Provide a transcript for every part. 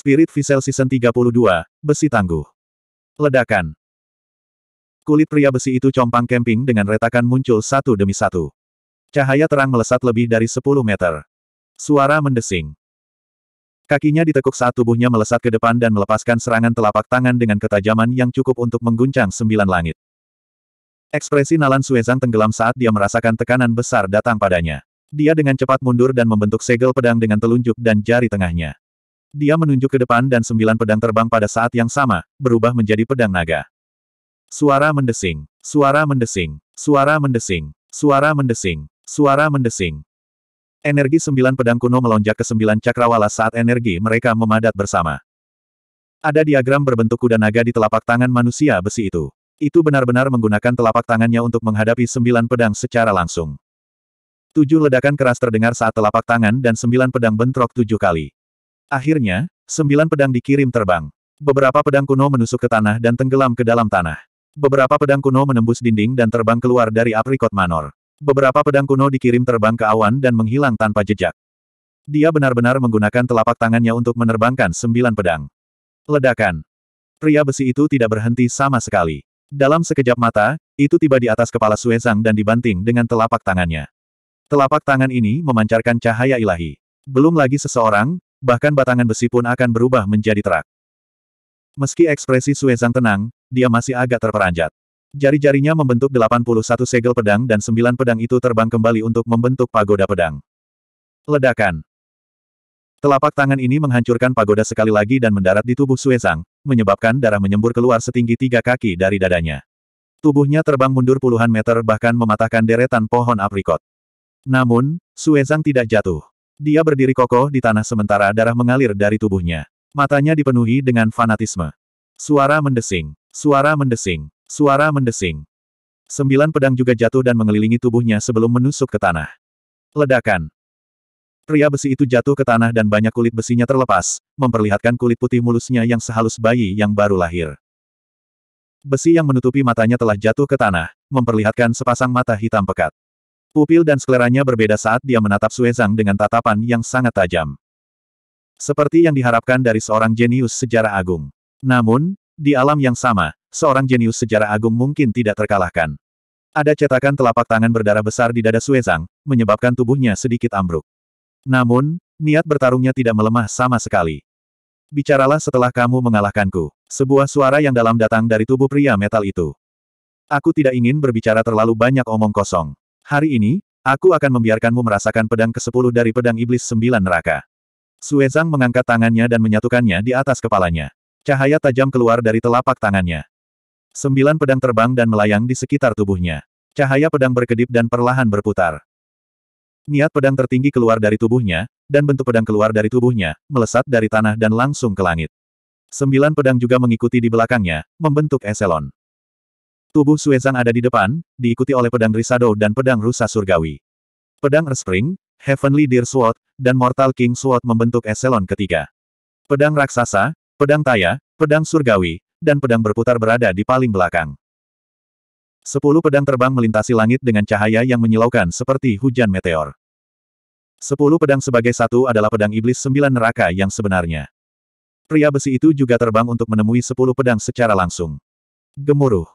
Spirit Vessel Season 32, Besi Tangguh. Ledakan. Kulit pria besi itu compang kemping dengan retakan muncul satu demi satu. Cahaya terang melesat lebih dari 10 meter. Suara mendesing. Kakinya ditekuk saat tubuhnya melesat ke depan dan melepaskan serangan telapak tangan dengan ketajaman yang cukup untuk mengguncang sembilan langit. Ekspresi Nalan Suezang tenggelam saat dia merasakan tekanan besar datang padanya. Dia dengan cepat mundur dan membentuk segel pedang dengan telunjuk dan jari tengahnya. Dia menunjuk ke depan dan sembilan pedang terbang pada saat yang sama, berubah menjadi pedang naga. Suara mendesing, suara mendesing, suara mendesing, suara mendesing, suara mendesing. Energi sembilan pedang kuno melonjak ke sembilan cakrawala saat energi mereka memadat bersama. Ada diagram berbentuk kuda naga di telapak tangan manusia besi itu. Itu benar-benar menggunakan telapak tangannya untuk menghadapi sembilan pedang secara langsung. Tujuh ledakan keras terdengar saat telapak tangan dan sembilan pedang bentrok tujuh kali. Akhirnya, sembilan pedang dikirim terbang. Beberapa pedang kuno menusuk ke tanah dan tenggelam ke dalam tanah. Beberapa pedang kuno menembus dinding dan terbang keluar dari aprikot manor. Beberapa pedang kuno dikirim terbang ke awan dan menghilang tanpa jejak. Dia benar-benar menggunakan telapak tangannya untuk menerbangkan sembilan pedang. Ledakan. Pria besi itu tidak berhenti sama sekali. Dalam sekejap mata, itu tiba di atas kepala Suezang dan dibanting dengan telapak tangannya. Telapak tangan ini memancarkan cahaya ilahi. Belum lagi seseorang, bahkan batangan besi pun akan berubah menjadi terak. Meski ekspresi Suezang tenang, dia masih agak terperanjat. Jari-jarinya membentuk 81 segel pedang dan sembilan pedang itu terbang kembali untuk membentuk pagoda pedang. Ledakan. Telapak tangan ini menghancurkan pagoda sekali lagi dan mendarat di tubuh Suezang, menyebabkan darah menyembur keluar setinggi tiga kaki dari dadanya. Tubuhnya terbang mundur puluhan meter bahkan mematahkan deretan pohon aprikot. Namun, Suezang tidak jatuh. Dia berdiri kokoh di tanah sementara darah mengalir dari tubuhnya. Matanya dipenuhi dengan fanatisme. Suara mendesing. Suara mendesing. Suara mendesing. Sembilan pedang juga jatuh dan mengelilingi tubuhnya sebelum menusuk ke tanah. Ledakan. Pria besi itu jatuh ke tanah dan banyak kulit besinya terlepas, memperlihatkan kulit putih mulusnya yang sehalus bayi yang baru lahir. Besi yang menutupi matanya telah jatuh ke tanah, memperlihatkan sepasang mata hitam pekat. Pupil dan seleranya berbeda saat dia menatap Suezang dengan tatapan yang sangat tajam. Seperti yang diharapkan dari seorang jenius sejarah agung. Namun, di alam yang sama, seorang jenius sejarah agung mungkin tidak terkalahkan. Ada cetakan telapak tangan berdarah besar di dada Suezang, menyebabkan tubuhnya sedikit ambruk. Namun, niat bertarungnya tidak melemah sama sekali. Bicaralah setelah kamu mengalahkanku. Sebuah suara yang dalam datang dari tubuh pria metal itu. Aku tidak ingin berbicara terlalu banyak omong kosong. Hari ini, aku akan membiarkanmu merasakan pedang ke-10 dari pedang iblis sembilan neraka. Suezang mengangkat tangannya dan menyatukannya di atas kepalanya. Cahaya tajam keluar dari telapak tangannya. Sembilan pedang terbang dan melayang di sekitar tubuhnya. Cahaya pedang berkedip dan perlahan berputar. Niat pedang tertinggi keluar dari tubuhnya, dan bentuk pedang keluar dari tubuhnya, melesat dari tanah dan langsung ke langit. Sembilan pedang juga mengikuti di belakangnya, membentuk eselon. Tubuh Suezang ada di depan, diikuti oleh pedang Risado dan pedang Rusa Surgawi. Pedang Respring, Heavenly Deer Sword, dan Mortal King Sword membentuk eselon ketiga. Pedang Raksasa, Pedang Taya, Pedang Surgawi, dan Pedang Berputar berada di paling belakang. Sepuluh pedang terbang melintasi langit dengan cahaya yang menyilaukan seperti hujan meteor. Sepuluh pedang sebagai satu adalah pedang iblis sembilan neraka yang sebenarnya. Pria besi itu juga terbang untuk menemui sepuluh pedang secara langsung. Gemuruh.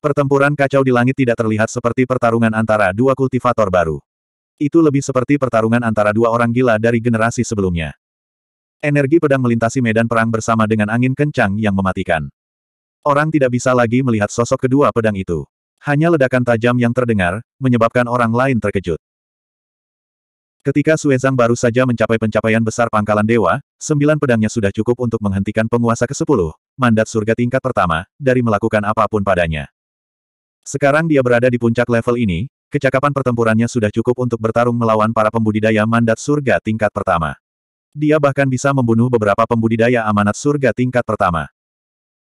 Pertempuran kacau di langit tidak terlihat seperti pertarungan antara dua kultivator baru. Itu lebih seperti pertarungan antara dua orang gila dari generasi sebelumnya. Energi pedang melintasi medan perang bersama dengan angin kencang yang mematikan. Orang tidak bisa lagi melihat sosok kedua pedang itu. Hanya ledakan tajam yang terdengar, menyebabkan orang lain terkejut. Ketika Suezang baru saja mencapai pencapaian besar pangkalan dewa, sembilan pedangnya sudah cukup untuk menghentikan penguasa ke-10, mandat surga tingkat pertama, dari melakukan apapun padanya. Sekarang dia berada di puncak level ini, kecakapan pertempurannya sudah cukup untuk bertarung melawan para pembudidaya mandat surga tingkat pertama. Dia bahkan bisa membunuh beberapa pembudidaya amanat surga tingkat pertama.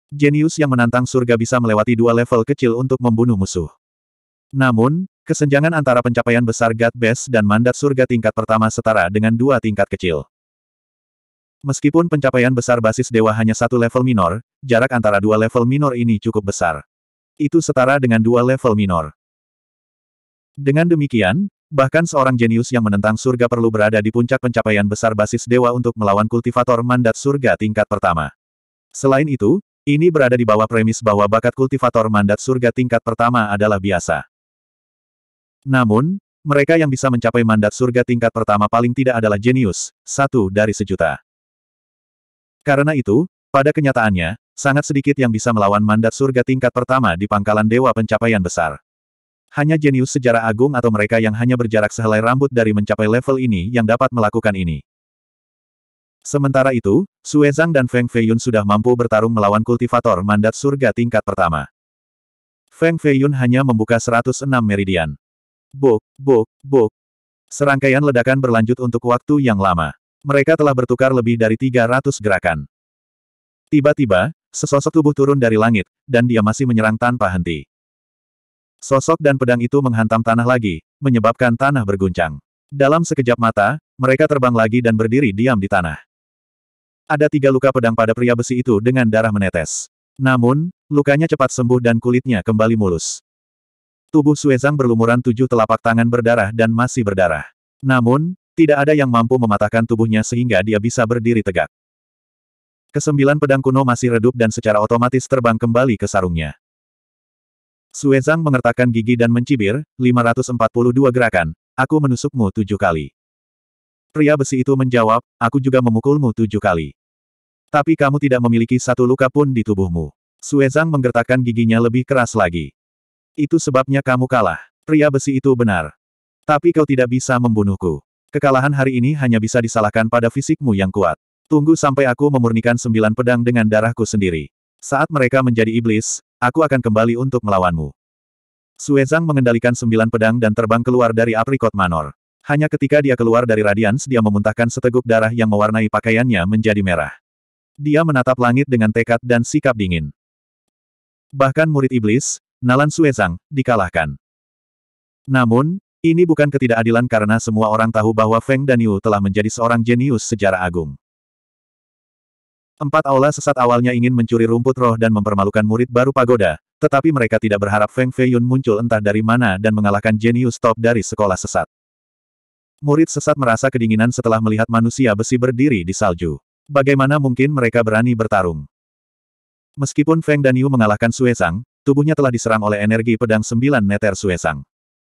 Jenius yang menantang surga bisa melewati dua level kecil untuk membunuh musuh. Namun, kesenjangan antara pencapaian besar God Best dan mandat surga tingkat pertama setara dengan dua tingkat kecil. Meskipun pencapaian besar basis dewa hanya satu level minor, jarak antara dua level minor ini cukup besar itu setara dengan dua level minor. Dengan demikian, bahkan seorang jenius yang menentang surga perlu berada di puncak pencapaian besar basis dewa untuk melawan kultivator mandat surga tingkat pertama. Selain itu, ini berada di bawah premis bahwa bakat kultivator mandat surga tingkat pertama adalah biasa. Namun, mereka yang bisa mencapai mandat surga tingkat pertama paling tidak adalah jenius, satu dari sejuta. Karena itu, pada kenyataannya, Sangat sedikit yang bisa melawan mandat surga tingkat pertama di pangkalan dewa pencapaian besar. Hanya jenius sejarah agung atau mereka yang hanya berjarak sehelai rambut dari mencapai level ini yang dapat melakukan ini. Sementara itu, Suezang dan Feng Feiyun sudah mampu bertarung melawan kultivator mandat surga tingkat pertama. Feng Feiyun hanya membuka 106 meridian. Buk, buk, buk. Serangkaian ledakan berlanjut untuk waktu yang lama. Mereka telah bertukar lebih dari 300 gerakan. Tiba-tiba, Sesosok tubuh turun dari langit, dan dia masih menyerang tanpa henti. Sosok dan pedang itu menghantam tanah lagi, menyebabkan tanah berguncang. Dalam sekejap mata, mereka terbang lagi dan berdiri diam di tanah. Ada tiga luka pedang pada pria besi itu dengan darah menetes. Namun, lukanya cepat sembuh dan kulitnya kembali mulus. Tubuh Suezang berlumuran tujuh telapak tangan berdarah dan masih berdarah. Namun, tidak ada yang mampu mematahkan tubuhnya sehingga dia bisa berdiri tegak. Kesembilan pedang kuno masih redup dan secara otomatis terbang kembali ke sarungnya. Suezang mengertakkan gigi dan mencibir, 542 gerakan, aku menusukmu tujuh kali. Pria besi itu menjawab, aku juga memukulmu tujuh kali. Tapi kamu tidak memiliki satu luka pun di tubuhmu. Suezang menggertakkan giginya lebih keras lagi. Itu sebabnya kamu kalah. Pria besi itu benar. Tapi kau tidak bisa membunuhku. Kekalahan hari ini hanya bisa disalahkan pada fisikmu yang kuat. Tunggu sampai aku memurnikan sembilan pedang dengan darahku sendiri. Saat mereka menjadi iblis, aku akan kembali untuk melawanmu. Suezang mengendalikan sembilan pedang dan terbang keluar dari aprikot manor. Hanya ketika dia keluar dari radians dia memuntahkan seteguk darah yang mewarnai pakaiannya menjadi merah. Dia menatap langit dengan tekad dan sikap dingin. Bahkan murid iblis, Nalan Suezang, dikalahkan. Namun, ini bukan ketidakadilan karena semua orang tahu bahwa Feng Daniu telah menjadi seorang jenius sejarah agung. Empat aula sesat awalnya ingin mencuri rumput roh dan mempermalukan murid baru pagoda, tetapi mereka tidak berharap Feng Feiyun muncul entah dari mana dan mengalahkan jenius top dari sekolah sesat. Murid sesat merasa kedinginan setelah melihat manusia besi berdiri di salju. Bagaimana mungkin mereka berani bertarung? Meskipun Feng dan mengalahkan Suesang, tubuhnya telah diserang oleh energi pedang sembilan neter Suesang.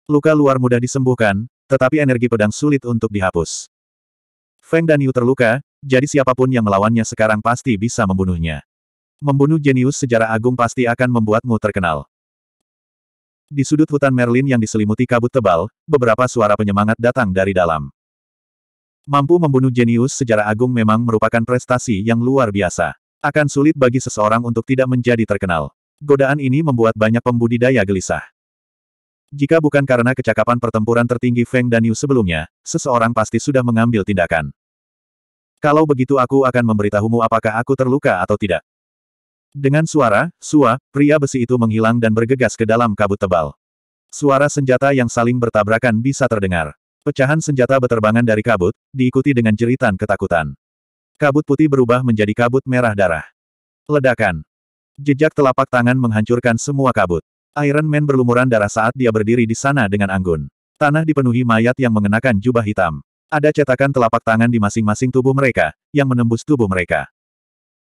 Luka luar mudah disembuhkan, tetapi energi pedang sulit untuk dihapus. Feng dan terluka, jadi siapapun yang melawannya sekarang pasti bisa membunuhnya. Membunuh jenius sejarah agung pasti akan membuatmu terkenal. Di sudut hutan Merlin yang diselimuti kabut tebal, beberapa suara penyemangat datang dari dalam. Mampu membunuh jenius sejarah agung memang merupakan prestasi yang luar biasa. Akan sulit bagi seseorang untuk tidak menjadi terkenal. Godaan ini membuat banyak pembudidaya gelisah. Jika bukan karena kecakapan pertempuran tertinggi Feng dan Yu sebelumnya, seseorang pasti sudah mengambil tindakan. Kalau begitu aku akan memberitahumu apakah aku terluka atau tidak. Dengan suara, sua, pria besi itu menghilang dan bergegas ke dalam kabut tebal. Suara senjata yang saling bertabrakan bisa terdengar. Pecahan senjata beterbangan dari kabut, diikuti dengan jeritan ketakutan. Kabut putih berubah menjadi kabut merah darah. Ledakan. Jejak telapak tangan menghancurkan semua kabut. Iron Man berlumuran darah saat dia berdiri di sana dengan anggun. Tanah dipenuhi mayat yang mengenakan jubah hitam. Ada cetakan telapak tangan di masing-masing tubuh mereka, yang menembus tubuh mereka.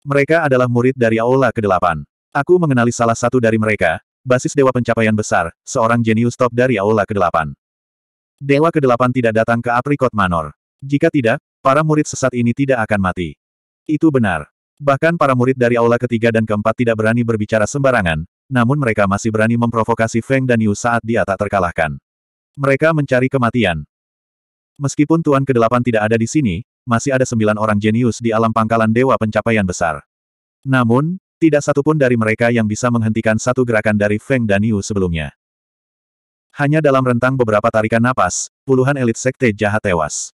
Mereka adalah murid dari Aula ke-8. Aku mengenali salah satu dari mereka, basis Dewa Pencapaian Besar, seorang jenius top dari Aula ke-8. Dewa ke-8 tidak datang ke Aprikot Manor. Jika tidak, para murid sesat ini tidak akan mati. Itu benar. Bahkan para murid dari Aula ketiga dan keempat tidak berani berbicara sembarangan, namun mereka masih berani memprovokasi Feng dan Yu saat dia tak terkalahkan. Mereka mencari kematian, Meskipun Tuan ke-8 tidak ada di sini, masih ada sembilan orang jenius di alam pangkalan Dewa Pencapaian Besar. Namun, tidak satupun dari mereka yang bisa menghentikan satu gerakan dari Feng Daniu sebelumnya. Hanya dalam rentang beberapa tarikan napas, puluhan elit sekte jahat tewas.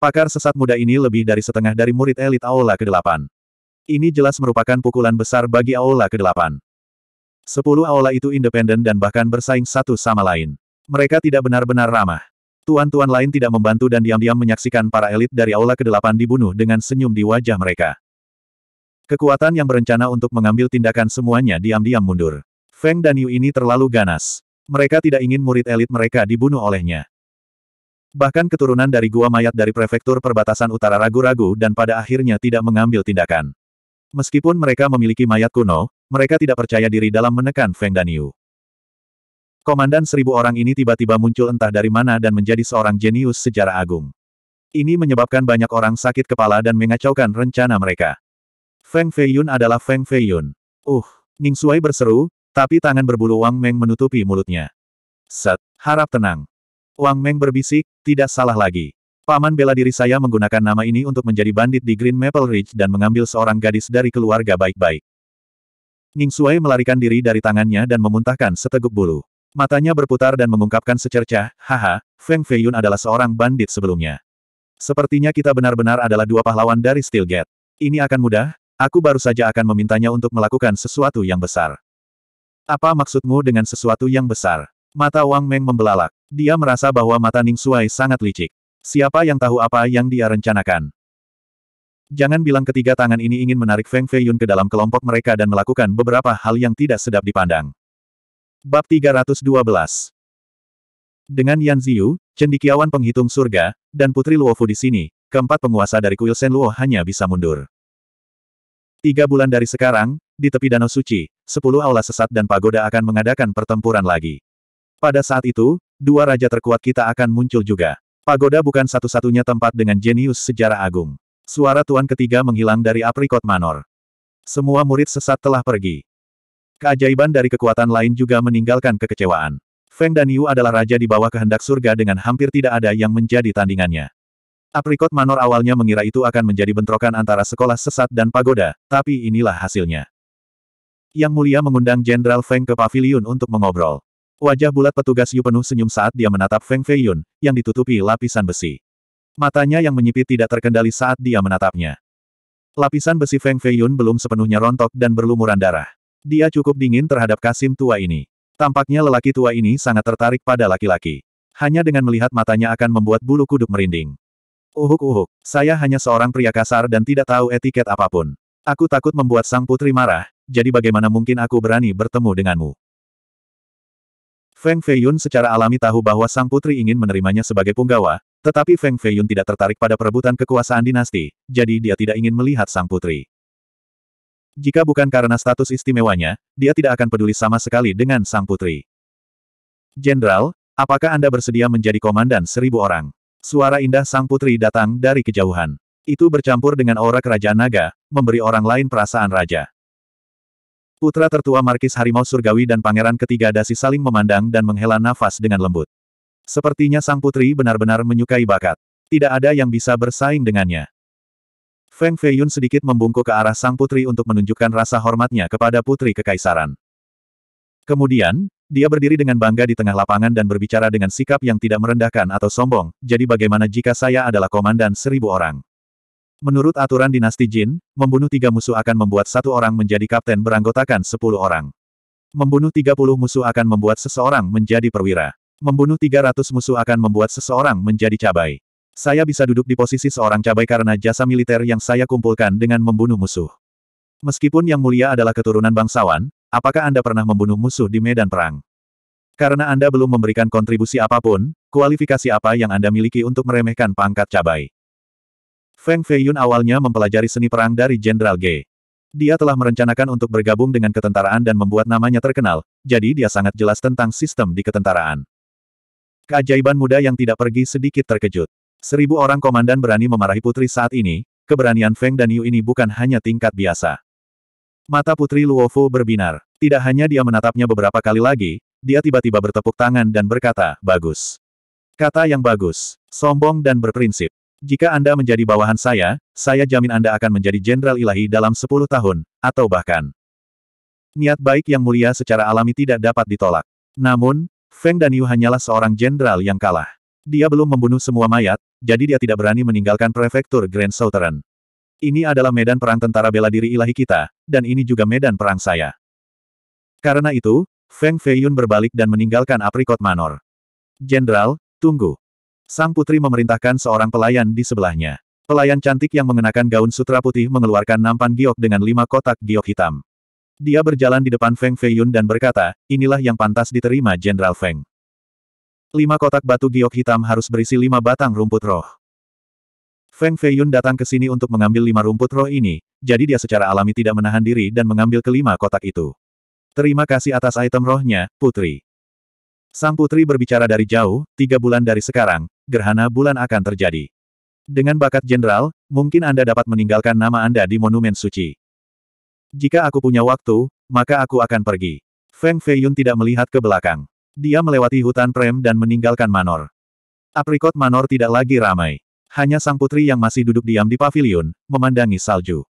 Pakar sesat muda ini lebih dari setengah dari murid elit Aula ke-8. Ini jelas merupakan pukulan besar bagi Aula ke-8. Sepuluh Aula itu independen dan bahkan bersaing satu sama lain. Mereka tidak benar-benar ramah. Tuan-tuan lain tidak membantu dan diam-diam menyaksikan para elit dari Aula ke-8 dibunuh dengan senyum di wajah mereka. Kekuatan yang berencana untuk mengambil tindakan semuanya diam-diam mundur. Feng dan Yu ini terlalu ganas. Mereka tidak ingin murid elit mereka dibunuh olehnya. Bahkan keturunan dari gua mayat dari prefektur perbatasan utara ragu-ragu dan pada akhirnya tidak mengambil tindakan. Meskipun mereka memiliki mayat kuno, mereka tidak percaya diri dalam menekan Feng dan Yu. Komandan seribu orang ini tiba-tiba muncul entah dari mana dan menjadi seorang jenius sejarah agung. Ini menyebabkan banyak orang sakit kepala dan mengacaukan rencana mereka. Feng Feiyun adalah Feng Feiyun. Uh, Ning Shuai berseru, tapi tangan berbulu Wang Meng menutupi mulutnya. Set, harap tenang. Wang Meng berbisik, tidak salah lagi. Paman bela diri saya menggunakan nama ini untuk menjadi bandit di Green Maple Ridge dan mengambil seorang gadis dari keluarga baik-baik. Ning Shuai melarikan diri dari tangannya dan memuntahkan seteguk bulu. Matanya berputar dan mengungkapkan secercah, haha, Feng Feiyun adalah seorang bandit sebelumnya. Sepertinya kita benar-benar adalah dua pahlawan dari Steel Gate. Ini akan mudah, aku baru saja akan memintanya untuk melakukan sesuatu yang besar. Apa maksudmu dengan sesuatu yang besar? Mata Wang Meng membelalak. Dia merasa bahwa mata Ning Suai sangat licik. Siapa yang tahu apa yang dia rencanakan? Jangan bilang ketiga tangan ini ingin menarik Feng Feiyun ke dalam kelompok mereka dan melakukan beberapa hal yang tidak sedap dipandang. Bab 312 Dengan Yan Ziyu, cendikiawan penghitung surga, dan Putri Luofu di sini, keempat penguasa dari kuil Sen Luo hanya bisa mundur. Tiga bulan dari sekarang, di tepi Danau Suci, sepuluh aula sesat dan pagoda akan mengadakan pertempuran lagi. Pada saat itu, dua raja terkuat kita akan muncul juga. Pagoda bukan satu-satunya tempat dengan jenius sejarah agung. Suara tuan ketiga menghilang dari aprikot manor. Semua murid sesat telah pergi. Keajaiban dari kekuatan lain juga meninggalkan kekecewaan. Feng dan Yu adalah raja di bawah kehendak surga dengan hampir tidak ada yang menjadi tandingannya. Aprikot Manor awalnya mengira itu akan menjadi bentrokan antara sekolah sesat dan pagoda, tapi inilah hasilnya. Yang Mulia mengundang Jenderal Feng ke pavilion untuk mengobrol. Wajah bulat petugas Yu penuh senyum saat dia menatap Feng Feiyun, yang ditutupi lapisan besi. Matanya yang menyipit tidak terkendali saat dia menatapnya. Lapisan besi Feng Feiyun belum sepenuhnya rontok dan berlumuran darah. Dia cukup dingin terhadap Kasim tua ini. Tampaknya lelaki tua ini sangat tertarik pada laki-laki. Hanya dengan melihat matanya akan membuat bulu kuduk merinding. Uhuk-uhuk, saya hanya seorang pria kasar dan tidak tahu etiket apapun. Aku takut membuat sang putri marah, jadi bagaimana mungkin aku berani bertemu denganmu? Feng Feiyun secara alami tahu bahwa sang putri ingin menerimanya sebagai punggawa, tetapi Feng Feiyun tidak tertarik pada perebutan kekuasaan dinasti, jadi dia tidak ingin melihat sang putri. Jika bukan karena status istimewanya, dia tidak akan peduli sama sekali dengan sang putri. Jenderal, apakah Anda bersedia menjadi komandan seribu orang? Suara indah sang putri datang dari kejauhan. Itu bercampur dengan aura kerajaan naga, memberi orang lain perasaan raja. Putra tertua Markis Harimau Surgawi dan pangeran ketiga Dasi saling memandang dan menghela nafas dengan lembut. Sepertinya sang putri benar-benar menyukai bakat. Tidak ada yang bisa bersaing dengannya. Feng Feiyun sedikit membungkuk ke arah sang putri untuk menunjukkan rasa hormatnya kepada putri kekaisaran. Kemudian, dia berdiri dengan bangga di tengah lapangan dan berbicara dengan sikap yang tidak merendahkan atau sombong, jadi bagaimana jika saya adalah komandan seribu orang? Menurut aturan dinasti Jin, membunuh tiga musuh akan membuat satu orang menjadi kapten beranggotakan sepuluh orang. Membunuh tiga puluh musuh akan membuat seseorang menjadi perwira. Membunuh tiga ratus musuh akan membuat seseorang menjadi cabai. Saya bisa duduk di posisi seorang cabai karena jasa militer yang saya kumpulkan dengan membunuh musuh. Meskipun yang mulia adalah keturunan bangsawan, apakah Anda pernah membunuh musuh di medan perang? Karena Anda belum memberikan kontribusi apapun, kualifikasi apa yang Anda miliki untuk meremehkan pangkat cabai? Feng Feiyun awalnya mempelajari seni perang dari Jenderal Ge. Dia telah merencanakan untuk bergabung dengan ketentaraan dan membuat namanya terkenal, jadi dia sangat jelas tentang sistem di ketentaraan. Keajaiban muda yang tidak pergi sedikit terkejut. Seribu orang komandan berani memarahi putri saat ini, keberanian Feng dan Yu ini bukan hanya tingkat biasa. Mata putri Luofu berbinar. Tidak hanya dia menatapnya beberapa kali lagi, dia tiba-tiba bertepuk tangan dan berkata, bagus. Kata yang bagus, sombong dan berprinsip. Jika Anda menjadi bawahan saya, saya jamin Anda akan menjadi jenderal ilahi dalam 10 tahun, atau bahkan. Niat baik yang mulia secara alami tidak dapat ditolak. Namun, Feng dan Yu hanyalah seorang jenderal yang kalah. Dia belum membunuh semua mayat, jadi dia tidak berani meninggalkan prefektur Grand Southern. Ini adalah medan perang tentara bela diri ilahi kita, dan ini juga medan perang saya. Karena itu, Feng Feiyun berbalik dan meninggalkan aprikot manor. Jenderal, tunggu. Sang putri memerintahkan seorang pelayan di sebelahnya. Pelayan cantik yang mengenakan gaun sutra putih mengeluarkan nampan giok dengan lima kotak giok hitam. Dia berjalan di depan Feng Feiyun dan berkata, inilah yang pantas diterima Jenderal Feng. Lima kotak batu giok hitam harus berisi lima batang rumput roh. Feng Feiyun datang ke sini untuk mengambil lima rumput roh ini, jadi dia secara alami tidak menahan diri dan mengambil kelima kotak itu. Terima kasih atas item rohnya, Putri. Sang Putri berbicara dari jauh, tiga bulan dari sekarang, gerhana bulan akan terjadi. Dengan bakat jenderal, mungkin Anda dapat meninggalkan nama Anda di Monumen Suci. Jika aku punya waktu, maka aku akan pergi. Feng Feiyun tidak melihat ke belakang. Dia melewati hutan prem dan meninggalkan Manor. Aprikot Manor tidak lagi ramai. Hanya sang putri yang masih duduk diam di pavilion, memandangi salju.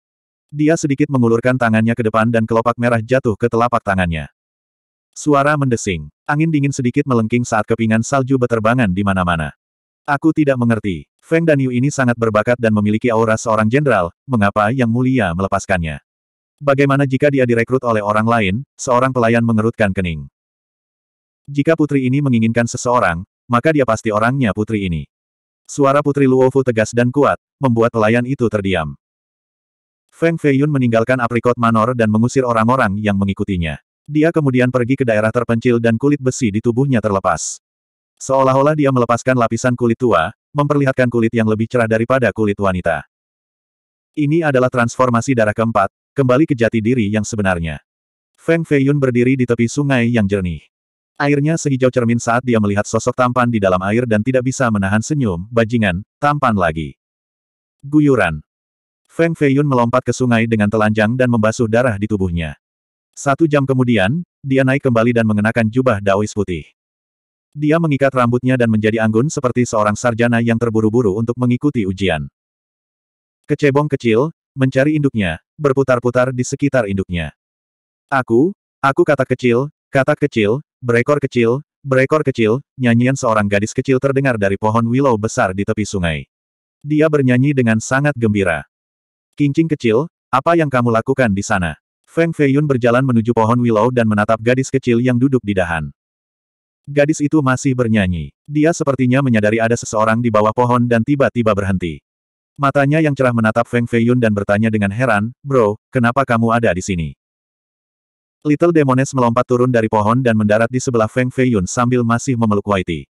Dia sedikit mengulurkan tangannya ke depan dan kelopak merah jatuh ke telapak tangannya. Suara mendesing. Angin dingin sedikit melengking saat kepingan salju beterbangan di mana-mana. Aku tidak mengerti. Feng dan ini sangat berbakat dan memiliki aura seorang jenderal, mengapa Yang Mulia melepaskannya? Bagaimana jika dia direkrut oleh orang lain, seorang pelayan mengerutkan kening. Jika putri ini menginginkan seseorang, maka dia pasti orangnya putri ini. Suara putri Luofu tegas dan kuat, membuat pelayan itu terdiam. Feng Feiyun meninggalkan aprikot manor dan mengusir orang-orang yang mengikutinya. Dia kemudian pergi ke daerah terpencil dan kulit besi di tubuhnya terlepas. Seolah-olah dia melepaskan lapisan kulit tua, memperlihatkan kulit yang lebih cerah daripada kulit wanita. Ini adalah transformasi darah keempat, kembali ke jati diri yang sebenarnya. Feng Feiyun berdiri di tepi sungai yang jernih. Airnya sehijau cermin saat dia melihat sosok tampan di dalam air dan tidak bisa menahan senyum, bajingan, tampan lagi. Guyuran. Feng Feiyun melompat ke sungai dengan telanjang dan membasuh darah di tubuhnya. Satu jam kemudian, dia naik kembali dan mengenakan jubah daois putih. Dia mengikat rambutnya dan menjadi anggun seperti seorang sarjana yang terburu-buru untuk mengikuti ujian. Kecebong kecil, mencari induknya, berputar-putar di sekitar induknya. Aku, aku kata kecil, kata kecil, Berekor kecil, berekor kecil, nyanyian seorang gadis kecil terdengar dari pohon willow besar di tepi sungai. Dia bernyanyi dengan sangat gembira. Kincing kecil, apa yang kamu lakukan di sana? Feng Feiyun berjalan menuju pohon willow dan menatap gadis kecil yang duduk di dahan. Gadis itu masih bernyanyi. Dia sepertinya menyadari ada seseorang di bawah pohon dan tiba-tiba berhenti. Matanya yang cerah menatap Feng Feiyun dan bertanya dengan heran, Bro, kenapa kamu ada di sini? Little Demones melompat turun dari pohon dan mendarat di sebelah Feng Feiyun sambil masih memeluk Whitey.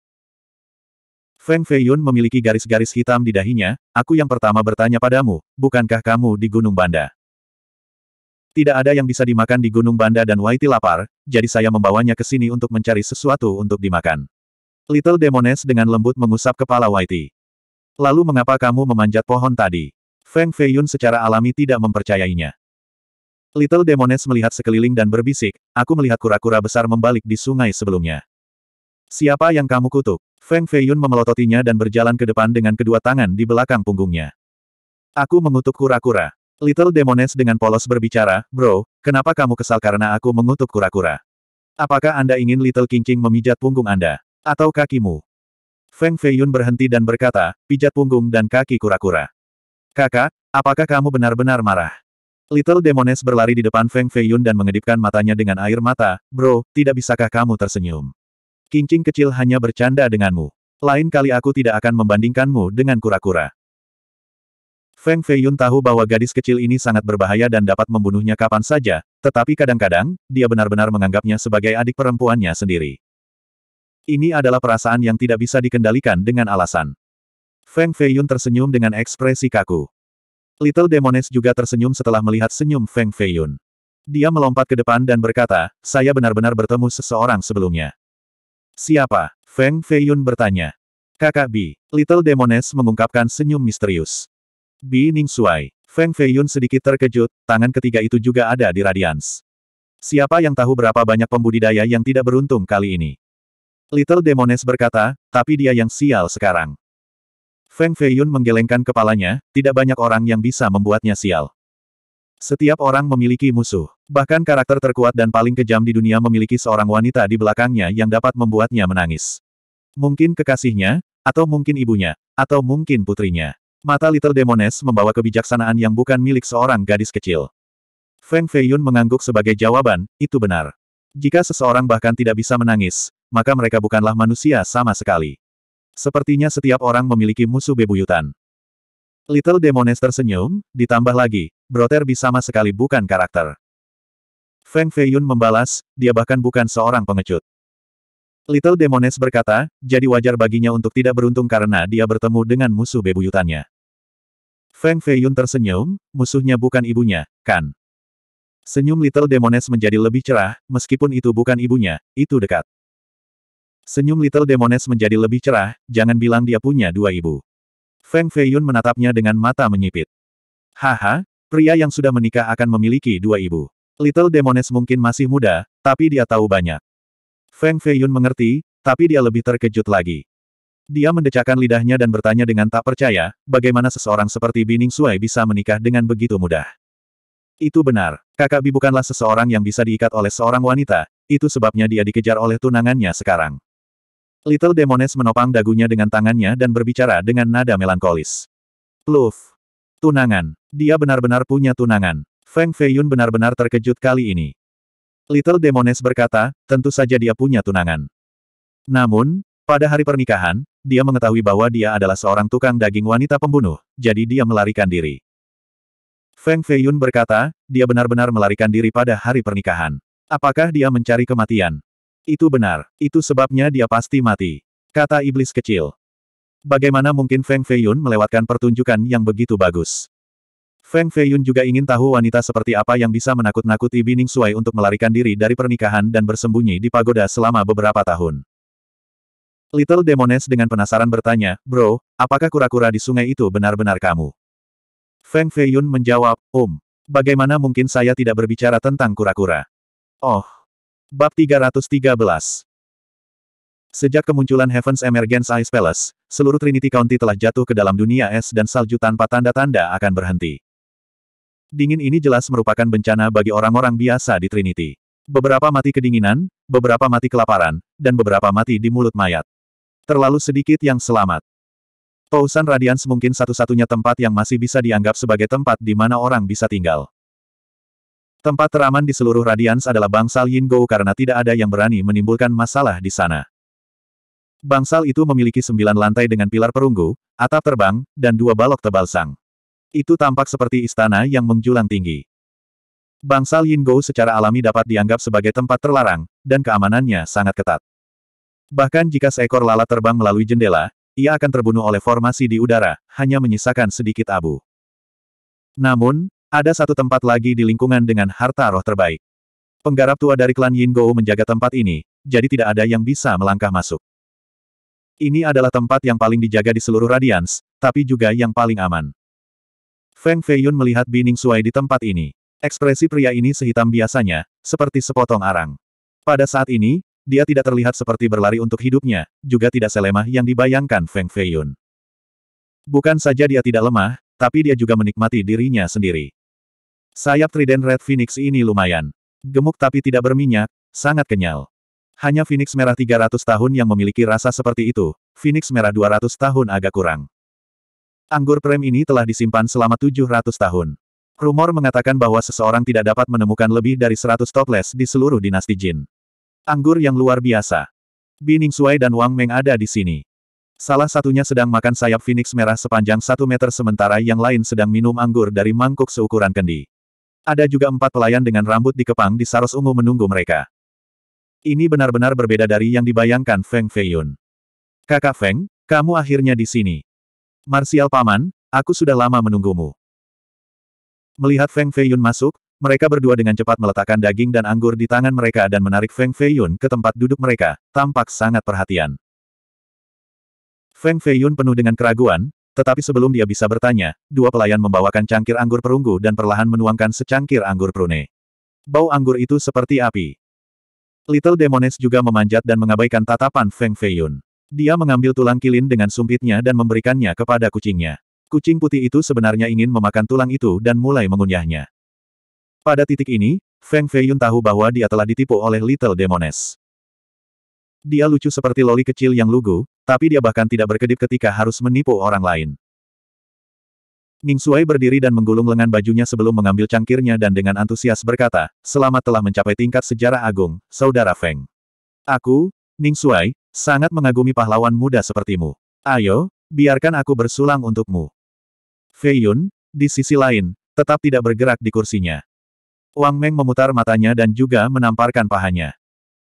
Feng Feiyun memiliki garis-garis hitam di dahinya, aku yang pertama bertanya padamu, bukankah kamu di Gunung Banda? Tidak ada yang bisa dimakan di Gunung Banda dan Whitey lapar, jadi saya membawanya ke sini untuk mencari sesuatu untuk dimakan. Little Demones dengan lembut mengusap kepala Whitey. Lalu mengapa kamu memanjat pohon tadi? Feng Feiyun secara alami tidak mempercayainya. Little Demones melihat sekeliling dan berbisik, aku melihat kura-kura besar membalik di sungai sebelumnya. Siapa yang kamu kutuk? Feng Feiyun memelototinya dan berjalan ke depan dengan kedua tangan di belakang punggungnya. Aku mengutuk kura-kura. Little Demones dengan polos berbicara, Bro, kenapa kamu kesal karena aku mengutuk kura-kura? Apakah Anda ingin Little Kincing memijat punggung Anda? Atau kakimu? Feng Feiyun berhenti dan berkata, pijat punggung dan kaki kura-kura. Kakak, apakah kamu benar-benar marah? Little Demones berlari di depan Feng Feiyun dan mengedipkan matanya dengan air mata, bro, tidak bisakah kamu tersenyum? Kincing kecil hanya bercanda denganmu. Lain kali aku tidak akan membandingkanmu dengan kura-kura. Feng Feiyun tahu bahwa gadis kecil ini sangat berbahaya dan dapat membunuhnya kapan saja, tetapi kadang-kadang, dia benar-benar menganggapnya sebagai adik perempuannya sendiri. Ini adalah perasaan yang tidak bisa dikendalikan dengan alasan. Feng Feiyun tersenyum dengan ekspresi kaku. Little Demones juga tersenyum setelah melihat senyum Feng Feiyun. Dia melompat ke depan dan berkata, saya benar-benar bertemu seseorang sebelumnya. Siapa? Feng Feiyun bertanya. Kakak Bi. Little Demones mengungkapkan senyum misterius. Bi Suai, Feng Feiyun sedikit terkejut, tangan ketiga itu juga ada di Radians. Siapa yang tahu berapa banyak pembudidaya yang tidak beruntung kali ini? Little Demones berkata, tapi dia yang sial sekarang. Feng Feiyun menggelengkan kepalanya, tidak banyak orang yang bisa membuatnya sial. Setiap orang memiliki musuh. Bahkan karakter terkuat dan paling kejam di dunia memiliki seorang wanita di belakangnya yang dapat membuatnya menangis. Mungkin kekasihnya, atau mungkin ibunya, atau mungkin putrinya. Mata Little Demoness membawa kebijaksanaan yang bukan milik seorang gadis kecil. Feng Feiyun mengangguk sebagai jawaban, itu benar. Jika seseorang bahkan tidak bisa menangis, maka mereka bukanlah manusia sama sekali. Sepertinya setiap orang memiliki musuh bebuyutan. Little Demones tersenyum, ditambah lagi, Broter bisa sama sekali bukan karakter. Feng Feiyun membalas, dia bahkan bukan seorang pengecut. Little Demones berkata, jadi wajar baginya untuk tidak beruntung karena dia bertemu dengan musuh bebuyutannya. Feng Feiyun tersenyum, musuhnya bukan ibunya, kan? Senyum Little Demones menjadi lebih cerah, meskipun itu bukan ibunya, itu dekat. Senyum Little Demones menjadi lebih cerah, jangan bilang dia punya dua ibu. Feng Feiyun menatapnya dengan mata menyipit. Haha, pria yang sudah menikah akan memiliki dua ibu. Little Demones mungkin masih muda, tapi dia tahu banyak. Feng Feiyun mengerti, tapi dia lebih terkejut lagi. Dia mendecakkan lidahnya dan bertanya dengan tak percaya, bagaimana seseorang seperti Bining Sui bisa menikah dengan begitu mudah. Itu benar, kakak Bi bukanlah seseorang yang bisa diikat oleh seorang wanita, itu sebabnya dia dikejar oleh tunangannya sekarang. Little Demones menopang dagunya dengan tangannya dan berbicara dengan nada melankolis. Luf. Tunangan. Dia benar-benar punya tunangan. Feng Feiyun benar-benar terkejut kali ini. Little Demones berkata, tentu saja dia punya tunangan. Namun, pada hari pernikahan, dia mengetahui bahwa dia adalah seorang tukang daging wanita pembunuh, jadi dia melarikan diri. Feng Feiyun berkata, dia benar-benar melarikan diri pada hari pernikahan. Apakah dia mencari kematian? Itu benar, itu sebabnya dia pasti mati. Kata iblis kecil. Bagaimana mungkin Feng Feiyun melewatkan pertunjukan yang begitu bagus? Feng Feiyun juga ingin tahu wanita seperti apa yang bisa menakut-nakuti Bining Suai untuk melarikan diri dari pernikahan dan bersembunyi di pagoda selama beberapa tahun. Little Demones dengan penasaran bertanya, Bro, apakah kura-kura di sungai itu benar-benar kamu? Feng Feiyun menjawab, Om, um, bagaimana mungkin saya tidak berbicara tentang kura-kura? Oh, Bab 313 Sejak kemunculan Heaven's Emergence Ice Palace, seluruh Trinity County telah jatuh ke dalam dunia es dan salju tanpa tanda-tanda akan berhenti. Dingin ini jelas merupakan bencana bagi orang-orang biasa di Trinity. Beberapa mati kedinginan, beberapa mati kelaparan, dan beberapa mati di mulut mayat. Terlalu sedikit yang selamat. Tousan Radiance mungkin satu-satunya tempat yang masih bisa dianggap sebagai tempat di mana orang bisa tinggal. Tempat teraman di seluruh Radians adalah bangsal Yin Gou karena tidak ada yang berani menimbulkan masalah di sana. Bangsal itu memiliki sembilan lantai dengan pilar perunggu, atap terbang, dan dua balok tebal sang. Itu tampak seperti istana yang menjulang tinggi. Bangsal Yin Gou secara alami dapat dianggap sebagai tempat terlarang, dan keamanannya sangat ketat. Bahkan jika seekor lalat terbang melalui jendela, ia akan terbunuh oleh formasi di udara, hanya menyisakan sedikit abu. Namun, ada satu tempat lagi di lingkungan dengan harta roh terbaik. Penggarap tua dari klan Yin Gou menjaga tempat ini, jadi tidak ada yang bisa melangkah masuk. Ini adalah tempat yang paling dijaga di seluruh Radiance, tapi juga yang paling aman. Feng Feiyun melihat Bining Suai di tempat ini. Ekspresi pria ini sehitam biasanya, seperti sepotong arang. Pada saat ini, dia tidak terlihat seperti berlari untuk hidupnya, juga tidak selemah yang dibayangkan Feng Feiyun. Bukan saja dia tidak lemah, tapi dia juga menikmati dirinya sendiri. Sayap Trident Red Phoenix ini lumayan. Gemuk tapi tidak berminyak, sangat kenyal. Hanya Phoenix Merah 300 tahun yang memiliki rasa seperti itu, Phoenix Merah 200 tahun agak kurang. Anggur prem ini telah disimpan selama 700 tahun. Rumor mengatakan bahwa seseorang tidak dapat menemukan lebih dari 100 toples di seluruh dinasti Jin. Anggur yang luar biasa. Bining Suai dan Wang Meng ada di sini. Salah satunya sedang makan sayap Phoenix merah sepanjang 1 meter sementara yang lain sedang minum anggur dari mangkuk seukuran kendi. Ada juga empat pelayan dengan rambut dikepang di saros ungu menunggu mereka. Ini benar-benar berbeda dari yang dibayangkan Feng Feiyun. Kakak Feng, kamu akhirnya di sini. Marsial Paman, aku sudah lama menunggumu. Melihat Feng Feiyun masuk, mereka berdua dengan cepat meletakkan daging dan anggur di tangan mereka dan menarik Feng Feiyun ke tempat duduk mereka, tampak sangat perhatian. Feng Feiyun penuh dengan keraguan, tetapi sebelum dia bisa bertanya, dua pelayan membawakan cangkir anggur perunggu dan perlahan menuangkan secangkir anggur prune. Bau anggur itu seperti api. Little Demones juga memanjat dan mengabaikan tatapan Feng Feiyun. Dia mengambil tulang kilin dengan sumpitnya dan memberikannya kepada kucingnya. Kucing putih itu sebenarnya ingin memakan tulang itu dan mulai mengunyahnya. Pada titik ini, Feng Feiyun tahu bahwa dia telah ditipu oleh Little Demones. Dia lucu seperti loli kecil yang lugu, tapi dia bahkan tidak berkedip ketika harus menipu orang lain. Ning Suai berdiri dan menggulung lengan bajunya sebelum mengambil cangkirnya dan dengan antusias berkata, selamat telah mencapai tingkat sejarah agung, Saudara Feng. Aku, Ning Suai, sangat mengagumi pahlawan muda sepertimu. Ayo, biarkan aku bersulang untukmu. Fei Yun, di sisi lain, tetap tidak bergerak di kursinya. Wang Meng memutar matanya dan juga menamparkan pahanya.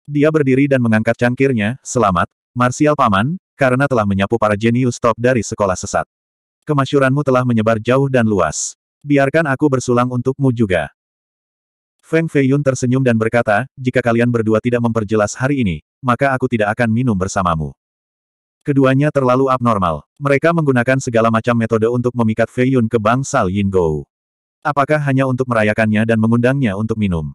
Dia berdiri dan mengangkat cangkirnya, selamat, Marsial Paman, karena telah menyapu para jenius top dari sekolah sesat. Kemasyuranmu telah menyebar jauh dan luas. Biarkan aku bersulang untukmu juga. Feng Feiyun tersenyum dan berkata, jika kalian berdua tidak memperjelas hari ini, maka aku tidak akan minum bersamamu. Keduanya terlalu abnormal. Mereka menggunakan segala macam metode untuk memikat Feiyun ke Yin Yingou. Apakah hanya untuk merayakannya dan mengundangnya untuk minum?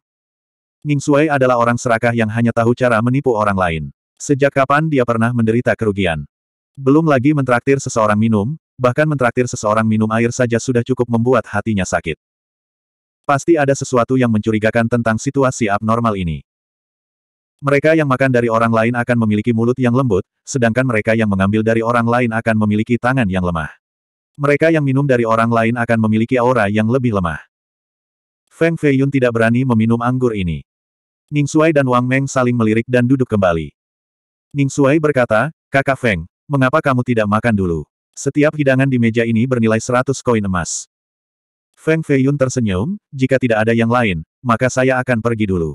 Ning Suai adalah orang serakah yang hanya tahu cara menipu orang lain. Sejak kapan dia pernah menderita kerugian? Belum lagi mentraktir seseorang minum, bahkan mentraktir seseorang minum air saja sudah cukup membuat hatinya sakit. Pasti ada sesuatu yang mencurigakan tentang situasi abnormal ini. Mereka yang makan dari orang lain akan memiliki mulut yang lembut, sedangkan mereka yang mengambil dari orang lain akan memiliki tangan yang lemah. Mereka yang minum dari orang lain akan memiliki aura yang lebih lemah. Feng Feiyun tidak berani meminum anggur ini. Ning Shuai dan Wang Meng saling melirik dan duduk kembali. Ning Shuai berkata, Kakak Feng, mengapa kamu tidak makan dulu? Setiap hidangan di meja ini bernilai 100 koin emas. Feng Feiyun tersenyum, jika tidak ada yang lain, maka saya akan pergi dulu.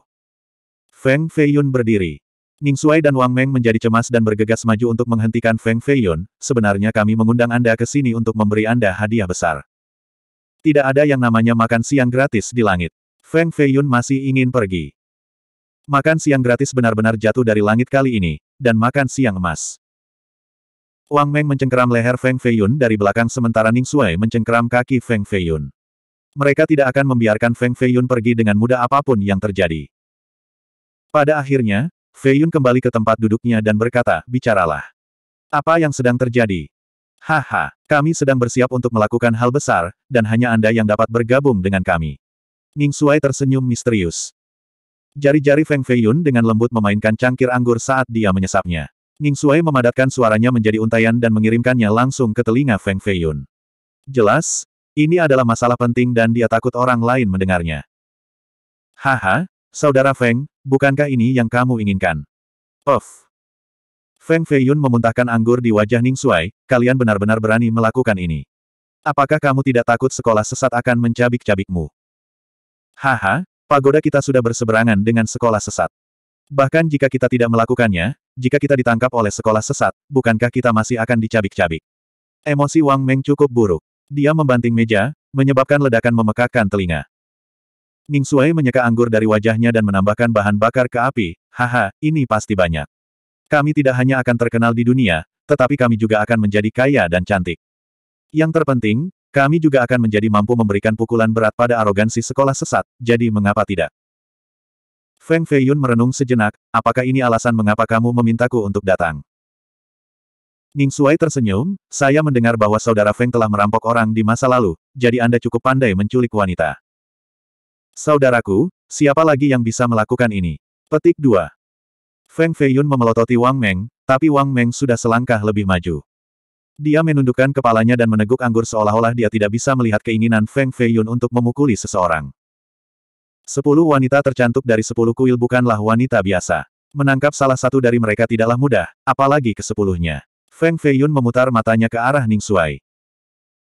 Feng Feiyun berdiri. Ning Shuai dan Wang Meng menjadi cemas dan bergegas maju untuk menghentikan Feng Feiyun, sebenarnya kami mengundang Anda ke sini untuk memberi Anda hadiah besar. Tidak ada yang namanya makan siang gratis di langit. Feng Feiyun masih ingin pergi. Makan siang gratis benar-benar jatuh dari langit kali ini, dan makan siang emas. Wang Meng mencengkeram leher Feng Feiyun dari belakang sementara Ning Sui mencengkeram kaki Feng Feiyun. Mereka tidak akan membiarkan Feng Feiyun pergi dengan mudah apapun yang terjadi. Pada akhirnya, Feiyun kembali ke tempat duduknya dan berkata, bicaralah. Apa yang sedang terjadi? Haha, kami sedang bersiap untuk melakukan hal besar, dan hanya Anda yang dapat bergabung dengan kami. Ning Sui tersenyum misterius. Jari-jari Feng Feiyun dengan lembut memainkan cangkir anggur saat dia menyesapnya. Ning Sui memadatkan suaranya menjadi untayan dan mengirimkannya langsung ke telinga Feng Feiyun. Jelas, ini adalah masalah penting dan dia takut orang lain mendengarnya. Haha, saudara Feng, bukankah ini yang kamu inginkan? Of. Feng Feiyun memuntahkan anggur di wajah Ning Sui, kalian benar-benar berani melakukan ini. Apakah kamu tidak takut sekolah sesat akan mencabik-cabikmu? Haha, Pagoda kita sudah berseberangan dengan sekolah sesat. Bahkan jika kita tidak melakukannya, jika kita ditangkap oleh sekolah sesat, bukankah kita masih akan dicabik-cabik? Emosi Wang Meng cukup buruk. Dia membanting meja, menyebabkan ledakan memekakkan telinga. Ning Suai menyeka anggur dari wajahnya dan menambahkan bahan bakar ke api, haha, ini pasti banyak. Kami tidak hanya akan terkenal di dunia, tetapi kami juga akan menjadi kaya dan cantik. Yang terpenting, kami juga akan menjadi mampu memberikan pukulan berat pada arogansi sekolah sesat, jadi mengapa tidak? Feng Feiyun merenung sejenak, apakah ini alasan mengapa kamu memintaku untuk datang? Ning Suai tersenyum, saya mendengar bahwa saudara Feng telah merampok orang di masa lalu, jadi Anda cukup pandai menculik wanita. Saudaraku, siapa lagi yang bisa melakukan ini? Petik 2. Feng Feiyun memelototi Wang Meng, tapi Wang Meng sudah selangkah lebih maju. Dia menundukkan kepalanya dan meneguk anggur seolah-olah dia tidak bisa melihat keinginan Feng Feiyun untuk memukuli seseorang. Sepuluh wanita tercantik dari sepuluh kuil bukanlah wanita biasa. Menangkap salah satu dari mereka tidaklah mudah, apalagi ke sepuluhnya. Feng Feiyun memutar matanya ke arah Ning Suai.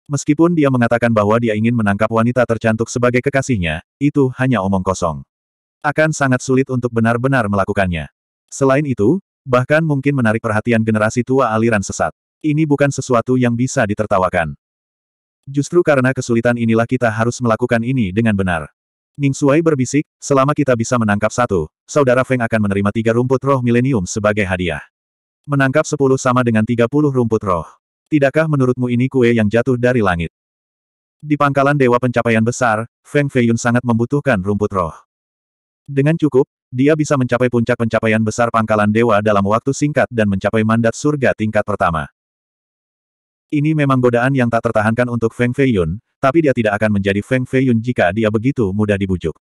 Meskipun dia mengatakan bahwa dia ingin menangkap wanita tercantik sebagai kekasihnya, itu hanya omong kosong. Akan sangat sulit untuk benar-benar melakukannya. Selain itu, bahkan mungkin menarik perhatian generasi tua aliran sesat. Ini bukan sesuatu yang bisa ditertawakan. Justru karena kesulitan inilah kita harus melakukan ini dengan benar. Ning Suai berbisik, selama kita bisa menangkap satu, saudara Feng akan menerima tiga rumput roh milenium sebagai hadiah. Menangkap sepuluh sama dengan tiga puluh rumput roh. Tidakkah menurutmu ini kue yang jatuh dari langit? Di pangkalan Dewa Pencapaian Besar, Feng Feiyun sangat membutuhkan rumput roh. Dengan cukup, dia bisa mencapai puncak pencapaian besar pangkalan dewa dalam waktu singkat dan mencapai mandat surga tingkat pertama. Ini memang godaan yang tak tertahankan untuk Feng Feiyun, tapi dia tidak akan menjadi Feng Feiyun jika dia begitu mudah dibujuk.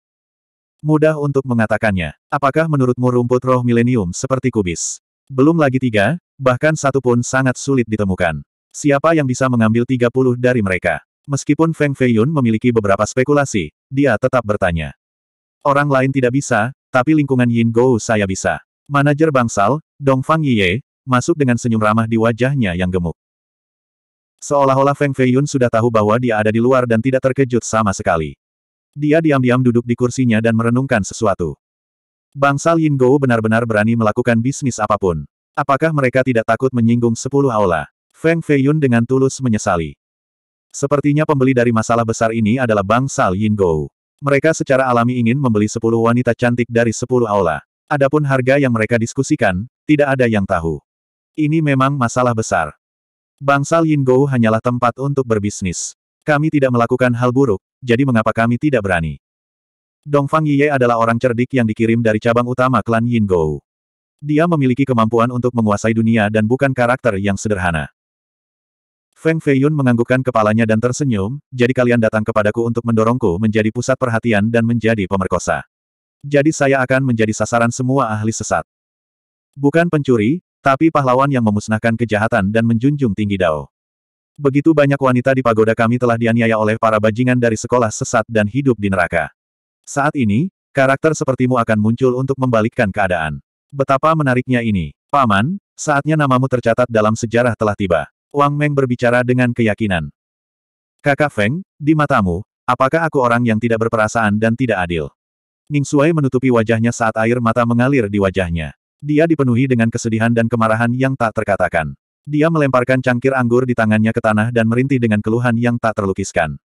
Mudah untuk mengatakannya. Apakah menurutmu rumput roh milenium seperti kubis? Belum lagi tiga, bahkan satu pun sangat sulit ditemukan. Siapa yang bisa mengambil 30 dari mereka? Meskipun Feng Feiyun memiliki beberapa spekulasi, dia tetap bertanya. Orang lain tidak bisa, tapi lingkungan Yin Gou saya bisa. Manajer bangsal, Dong Fang Yiye, masuk dengan senyum ramah di wajahnya yang gemuk. Seolah-olah Feng Feiyun sudah tahu bahwa dia ada di luar dan tidak terkejut sama sekali. Dia diam-diam duduk di kursinya dan merenungkan sesuatu. Bangsal Yin Gou benar-benar berani melakukan bisnis apapun. Apakah mereka tidak takut menyinggung sepuluh aula? Feng Feiyun dengan tulus menyesali. Sepertinya pembeli dari masalah besar ini adalah Bangsal Yin Gou. Mereka secara alami ingin membeli sepuluh wanita cantik dari sepuluh aula. Adapun harga yang mereka diskusikan, tidak ada yang tahu. Ini memang masalah besar. Bangsal Yin Gou hanyalah tempat untuk berbisnis. Kami tidak melakukan hal buruk, jadi mengapa kami tidak berani? Dongfang Yiye adalah orang cerdik yang dikirim dari cabang utama klan Gou. Dia memiliki kemampuan untuk menguasai dunia dan bukan karakter yang sederhana. Feng Feiyun menganggukkan kepalanya dan tersenyum, jadi kalian datang kepadaku untuk mendorongku menjadi pusat perhatian dan menjadi pemerkosa. Jadi saya akan menjadi sasaran semua ahli sesat. Bukan pencuri, tapi pahlawan yang memusnahkan kejahatan dan menjunjung tinggi Dao. Begitu banyak wanita di pagoda kami telah dianiaya oleh para bajingan dari sekolah sesat dan hidup di neraka. Saat ini, karakter sepertimu akan muncul untuk membalikkan keadaan. Betapa menariknya ini. Paman, saatnya namamu tercatat dalam sejarah telah tiba. Wang Meng berbicara dengan keyakinan. Kakak Feng, di matamu, apakah aku orang yang tidak berperasaan dan tidak adil? Ning Suai menutupi wajahnya saat air mata mengalir di wajahnya. Dia dipenuhi dengan kesedihan dan kemarahan yang tak terkatakan. Dia melemparkan cangkir anggur di tangannya ke tanah dan merintih dengan keluhan yang tak terlukiskan.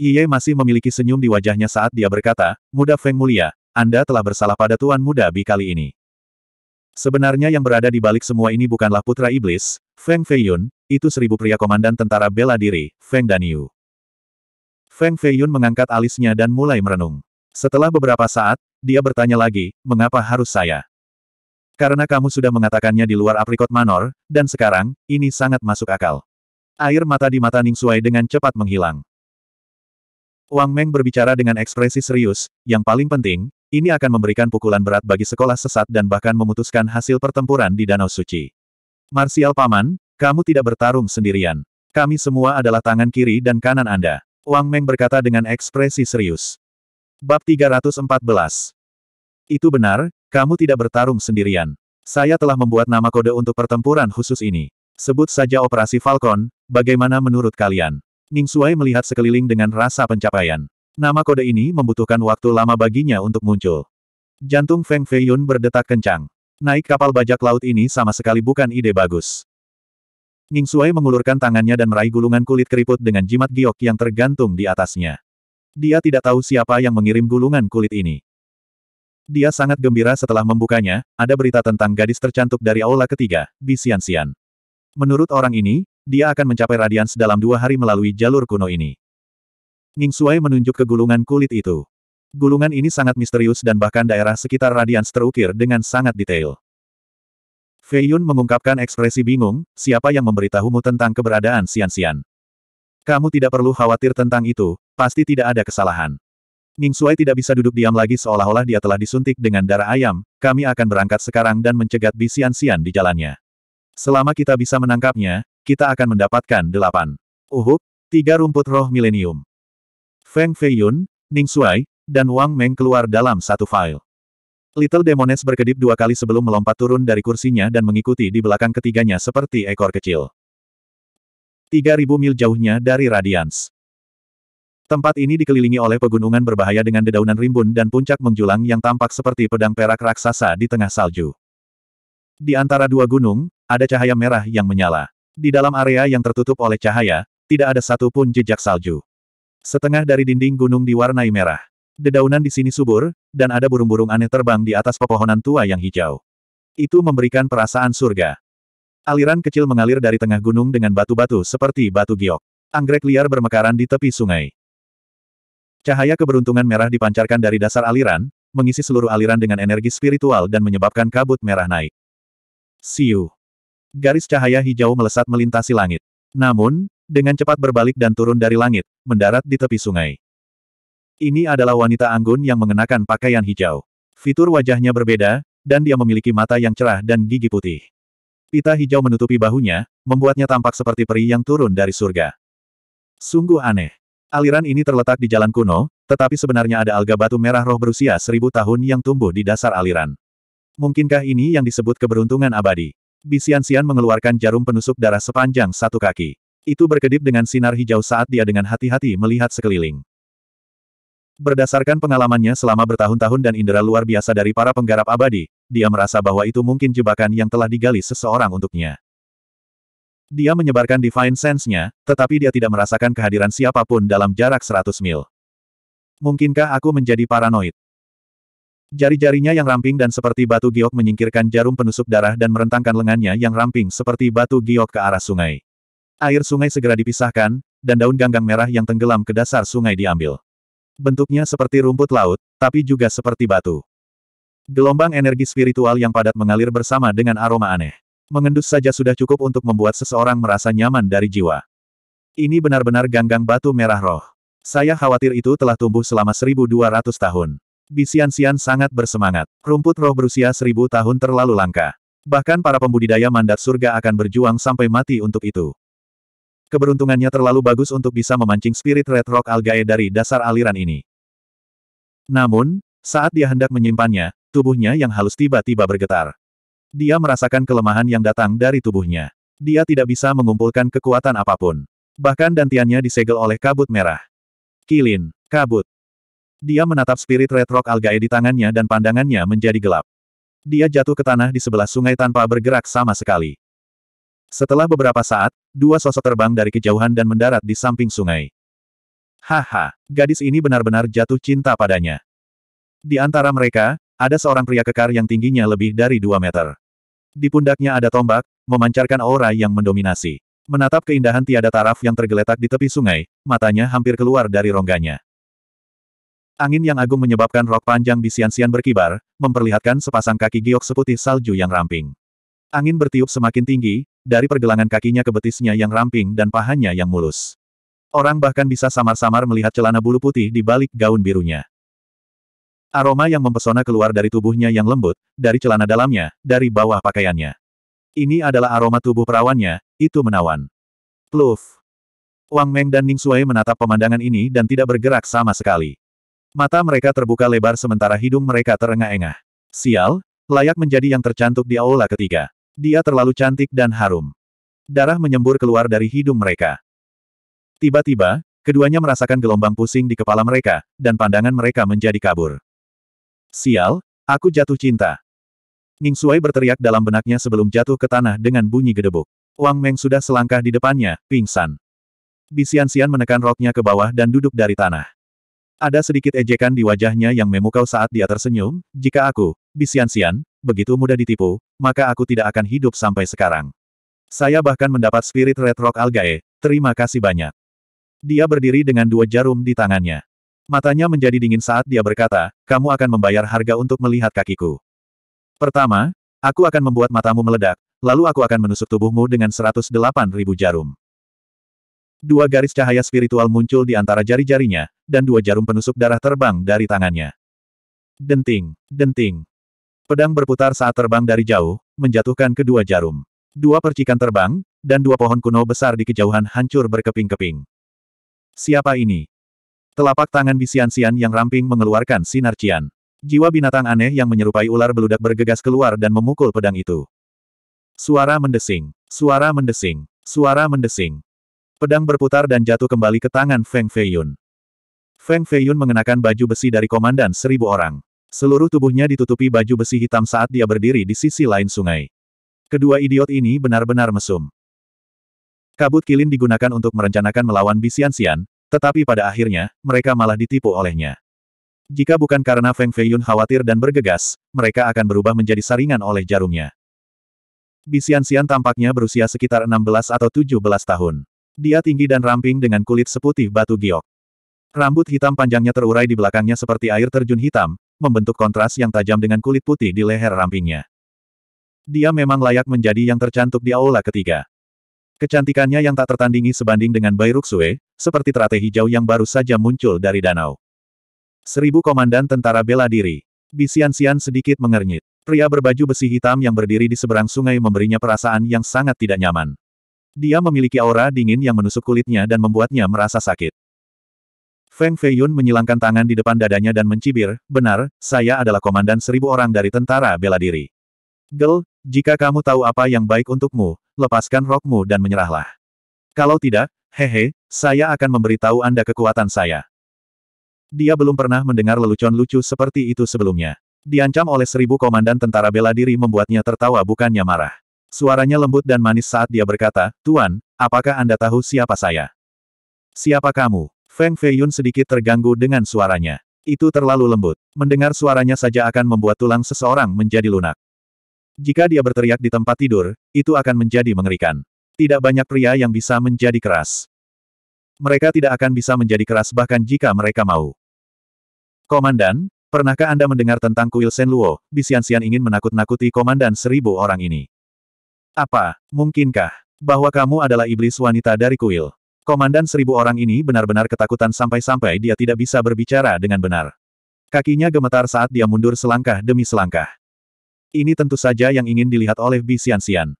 Iye masih memiliki senyum di wajahnya saat dia berkata, Muda Feng Mulia, Anda telah bersalah pada Tuan Muda Bi kali ini. Sebenarnya yang berada di balik semua ini bukanlah putra iblis, Feng Feiyun, itu seribu pria komandan tentara bela diri, Feng Daniu. Feng Feiyun mengangkat alisnya dan mulai merenung. Setelah beberapa saat, dia bertanya lagi, mengapa harus saya? Karena kamu sudah mengatakannya di luar aprikot manor, dan sekarang, ini sangat masuk akal. Air mata di mata Ning Suai dengan cepat menghilang. Wang Meng berbicara dengan ekspresi serius, yang paling penting, ini akan memberikan pukulan berat bagi sekolah sesat dan bahkan memutuskan hasil pertempuran di Danau Suci. Marsial Paman, kamu tidak bertarung sendirian. Kami semua adalah tangan kiri dan kanan Anda. Wang Meng berkata dengan ekspresi serius. Bab 314. Itu benar, kamu tidak bertarung sendirian. Saya telah membuat nama kode untuk pertempuran khusus ini. Sebut saja Operasi Falcon, bagaimana menurut kalian? Ning Suai melihat sekeliling dengan rasa pencapaian. Nama kode ini membutuhkan waktu lama baginya untuk muncul. Jantung Feng Feiyun berdetak kencang. Naik kapal bajak laut ini sama sekali bukan ide bagus. Ning Suai mengulurkan tangannya dan meraih gulungan kulit keriput dengan jimat giok yang tergantung di atasnya. Dia tidak tahu siapa yang mengirim gulungan kulit ini. Dia sangat gembira setelah membukanya, ada berita tentang gadis tercantik dari aula ketiga, Bisian-Sian. Menurut orang ini, dia akan mencapai radians dalam dua hari melalui jalur kuno ini. Ning Suai menunjuk ke gulungan kulit itu. Gulungan ini sangat misterius dan bahkan daerah sekitar radians terukir dengan sangat detail. Fei Yun mengungkapkan ekspresi bingung, siapa yang memberitahumu tentang keberadaan Sian-Sian. Kamu tidak perlu khawatir tentang itu, pasti tidak ada kesalahan. Ning Sui tidak bisa duduk diam lagi seolah-olah dia telah disuntik dengan darah ayam, kami akan berangkat sekarang dan mencegat bisian sian di jalannya. Selama kita bisa menangkapnya, kita akan mendapatkan delapan. Uhuk, tiga rumput roh milenium. Feng Feiyun, Ning Sui, dan Wang Meng keluar dalam satu file. Little Demones berkedip dua kali sebelum melompat turun dari kursinya dan mengikuti di belakang ketiganya seperti ekor kecil. 3000 mil jauhnya dari Radians. Tempat ini dikelilingi oleh pegunungan berbahaya dengan dedaunan rimbun dan puncak menjulang yang tampak seperti pedang perak raksasa di tengah salju. Di antara dua gunung, ada cahaya merah yang menyala. Di dalam area yang tertutup oleh cahaya, tidak ada satu pun jejak salju. Setengah dari dinding gunung diwarnai merah. Dedaunan di sini subur, dan ada burung-burung aneh terbang di atas pepohonan tua yang hijau. Itu memberikan perasaan surga. Aliran kecil mengalir dari tengah gunung dengan batu-batu seperti batu giok. Anggrek liar bermekaran di tepi sungai. Cahaya keberuntungan merah dipancarkan dari dasar aliran, mengisi seluruh aliran dengan energi spiritual dan menyebabkan kabut merah naik. Siu. Garis cahaya hijau melesat melintasi langit. Namun, dengan cepat berbalik dan turun dari langit, mendarat di tepi sungai. Ini adalah wanita anggun yang mengenakan pakaian hijau. Fitur wajahnya berbeda, dan dia memiliki mata yang cerah dan gigi putih. Pita hijau menutupi bahunya, membuatnya tampak seperti peri yang turun dari surga. Sungguh aneh. Aliran ini terletak di jalan kuno, tetapi sebenarnya ada alga batu merah roh berusia seribu tahun yang tumbuh di dasar aliran. Mungkinkah ini yang disebut keberuntungan abadi? Bisian-sian mengeluarkan jarum penusuk darah sepanjang satu kaki. Itu berkedip dengan sinar hijau saat dia dengan hati-hati melihat sekeliling. Berdasarkan pengalamannya selama bertahun-tahun dan indera luar biasa dari para penggarap abadi, dia merasa bahwa itu mungkin jebakan yang telah digali seseorang untuknya. Dia menyebarkan Divine Sense-nya, tetapi dia tidak merasakan kehadiran siapapun dalam jarak 100 mil. Mungkinkah aku menjadi paranoid? Jari-jarinya yang ramping dan seperti batu giok menyingkirkan jarum penusuk darah dan merentangkan lengannya yang ramping seperti batu giok ke arah sungai. Air sungai segera dipisahkan, dan daun ganggang merah yang tenggelam ke dasar sungai diambil. Bentuknya seperti rumput laut, tapi juga seperti batu. Gelombang energi spiritual yang padat mengalir bersama dengan aroma aneh. Mengendus saja sudah cukup untuk membuat seseorang merasa nyaman dari jiwa. Ini benar-benar ganggang batu merah roh. Saya khawatir itu telah tumbuh selama 1200 tahun. Bisian-sian sangat bersemangat. Rumput roh berusia 1000 tahun terlalu langka. Bahkan para pembudidaya mandat surga akan berjuang sampai mati untuk itu. Keberuntungannya terlalu bagus untuk bisa memancing spirit Red Rock Algae dari dasar aliran ini. Namun, saat dia hendak menyimpannya, tubuhnya yang halus tiba-tiba bergetar. Dia merasakan kelemahan yang datang dari tubuhnya. Dia tidak bisa mengumpulkan kekuatan apapun. Bahkan dantiannya disegel oleh kabut merah. Kilin, kabut. Dia menatap spirit Red Rock Algae di tangannya dan pandangannya menjadi gelap. Dia jatuh ke tanah di sebelah sungai tanpa bergerak sama sekali. Setelah beberapa saat, dua sosok terbang dari kejauhan dan mendarat di samping sungai. Haha, gadis ini benar-benar jatuh cinta padanya. Di antara mereka, ada seorang pria kekar yang tingginya lebih dari dua meter. Di pundaknya ada tombak, memancarkan aura yang mendominasi. Menatap keindahan tiada taraf yang tergeletak di tepi sungai, matanya hampir keluar dari rongganya. Angin yang agung menyebabkan rok panjang bisian-sian berkibar, memperlihatkan sepasang kaki giok seputih salju yang ramping. Angin bertiup semakin tinggi, dari pergelangan kakinya ke betisnya yang ramping dan pahanya yang mulus. Orang bahkan bisa samar-samar melihat celana bulu putih di balik gaun birunya. Aroma yang mempesona keluar dari tubuhnya yang lembut, dari celana dalamnya, dari bawah pakaiannya. Ini adalah aroma tubuh perawannya, itu menawan. Pluf. Wang Meng dan Ning Sui menatap pemandangan ini dan tidak bergerak sama sekali. Mata mereka terbuka lebar sementara hidung mereka terengah-engah. Sial, layak menjadi yang tercantuk di aula ketiga. Dia terlalu cantik dan harum. Darah menyembur keluar dari hidung mereka. Tiba-tiba, keduanya merasakan gelombang pusing di kepala mereka, dan pandangan mereka menjadi kabur. Sial, aku jatuh cinta. Ning Suai berteriak dalam benaknya sebelum jatuh ke tanah dengan bunyi gedebuk. Wang Meng sudah selangkah di depannya, pingsan. Bisian-sian menekan roknya ke bawah dan duduk dari tanah. Ada sedikit ejekan di wajahnya yang memukau saat dia tersenyum, jika aku, Bisian-sian, begitu mudah ditipu, maka aku tidak akan hidup sampai sekarang. Saya bahkan mendapat spirit Red Rock Algae, terima kasih banyak. Dia berdiri dengan dua jarum di tangannya. Matanya menjadi dingin saat dia berkata, kamu akan membayar harga untuk melihat kakiku. Pertama, aku akan membuat matamu meledak, lalu aku akan menusuk tubuhmu dengan 108 ribu jarum. Dua garis cahaya spiritual muncul di antara jari-jarinya, dan dua jarum penusuk darah terbang dari tangannya. Denting, denting, Pedang berputar saat terbang dari jauh, menjatuhkan kedua jarum. Dua percikan terbang, dan dua pohon kuno besar di kejauhan hancur berkeping-keping. Siapa ini? Telapak tangan bisian-sian yang ramping mengeluarkan sinar cian. Jiwa binatang aneh yang menyerupai ular beludak bergegas keluar dan memukul pedang itu. Suara mendesing, suara mendesing, suara mendesing. Pedang berputar dan jatuh kembali ke tangan Feng Feiyun. Feng Feiyun mengenakan baju besi dari komandan seribu orang. Seluruh tubuhnya ditutupi baju besi hitam saat dia berdiri di sisi lain sungai. Kedua idiot ini benar-benar mesum. Kabut kilin digunakan untuk merencanakan melawan Bisiansian, tetapi pada akhirnya, mereka malah ditipu olehnya. Jika bukan karena Feng Feiyun khawatir dan bergegas, mereka akan berubah menjadi saringan oleh jarumnya. Bisiansian tampaknya berusia sekitar 16 atau 17 tahun. Dia tinggi dan ramping dengan kulit seputih batu giok. Rambut hitam panjangnya terurai di belakangnya seperti air terjun hitam, membentuk kontras yang tajam dengan kulit putih di leher rampingnya. Dia memang layak menjadi yang tercantik di aula ketiga. Kecantikannya yang tak tertandingi sebanding dengan Bai Ruxue, seperti teratai hijau yang baru saja muncul dari danau. Seribu komandan tentara bela diri. Bisian-sian sedikit mengernyit. Pria berbaju besi hitam yang berdiri di seberang sungai memberinya perasaan yang sangat tidak nyaman. Dia memiliki aura dingin yang menusuk kulitnya dan membuatnya merasa sakit. Feng Feiyun menyilangkan tangan di depan dadanya dan mencibir, benar, saya adalah komandan seribu orang dari tentara bela diri. Gel, jika kamu tahu apa yang baik untukmu, lepaskan rokmu dan menyerahlah. Kalau tidak, hehe, saya akan memberitahu Anda kekuatan saya. Dia belum pernah mendengar lelucon lucu seperti itu sebelumnya. Diancam oleh seribu komandan tentara bela diri membuatnya tertawa bukannya marah. Suaranya lembut dan manis saat dia berkata, Tuan, apakah Anda tahu siapa saya? Siapa kamu? Feng Feiyun sedikit terganggu dengan suaranya. Itu terlalu lembut. Mendengar suaranya saja akan membuat tulang seseorang menjadi lunak. Jika dia berteriak di tempat tidur, itu akan menjadi mengerikan. Tidak banyak pria yang bisa menjadi keras. Mereka tidak akan bisa menjadi keras bahkan jika mereka mau. Komandan, pernahkah Anda mendengar tentang kuil Luo? Bisian-sian ingin menakut-nakuti komandan seribu orang ini. Apa, mungkinkah, bahwa kamu adalah iblis wanita dari kuil? Komandan seribu orang ini benar-benar ketakutan sampai-sampai dia tidak bisa berbicara dengan benar. Kakinya gemetar saat dia mundur selangkah demi selangkah. Ini tentu saja yang ingin dilihat oleh Bi Xianxian.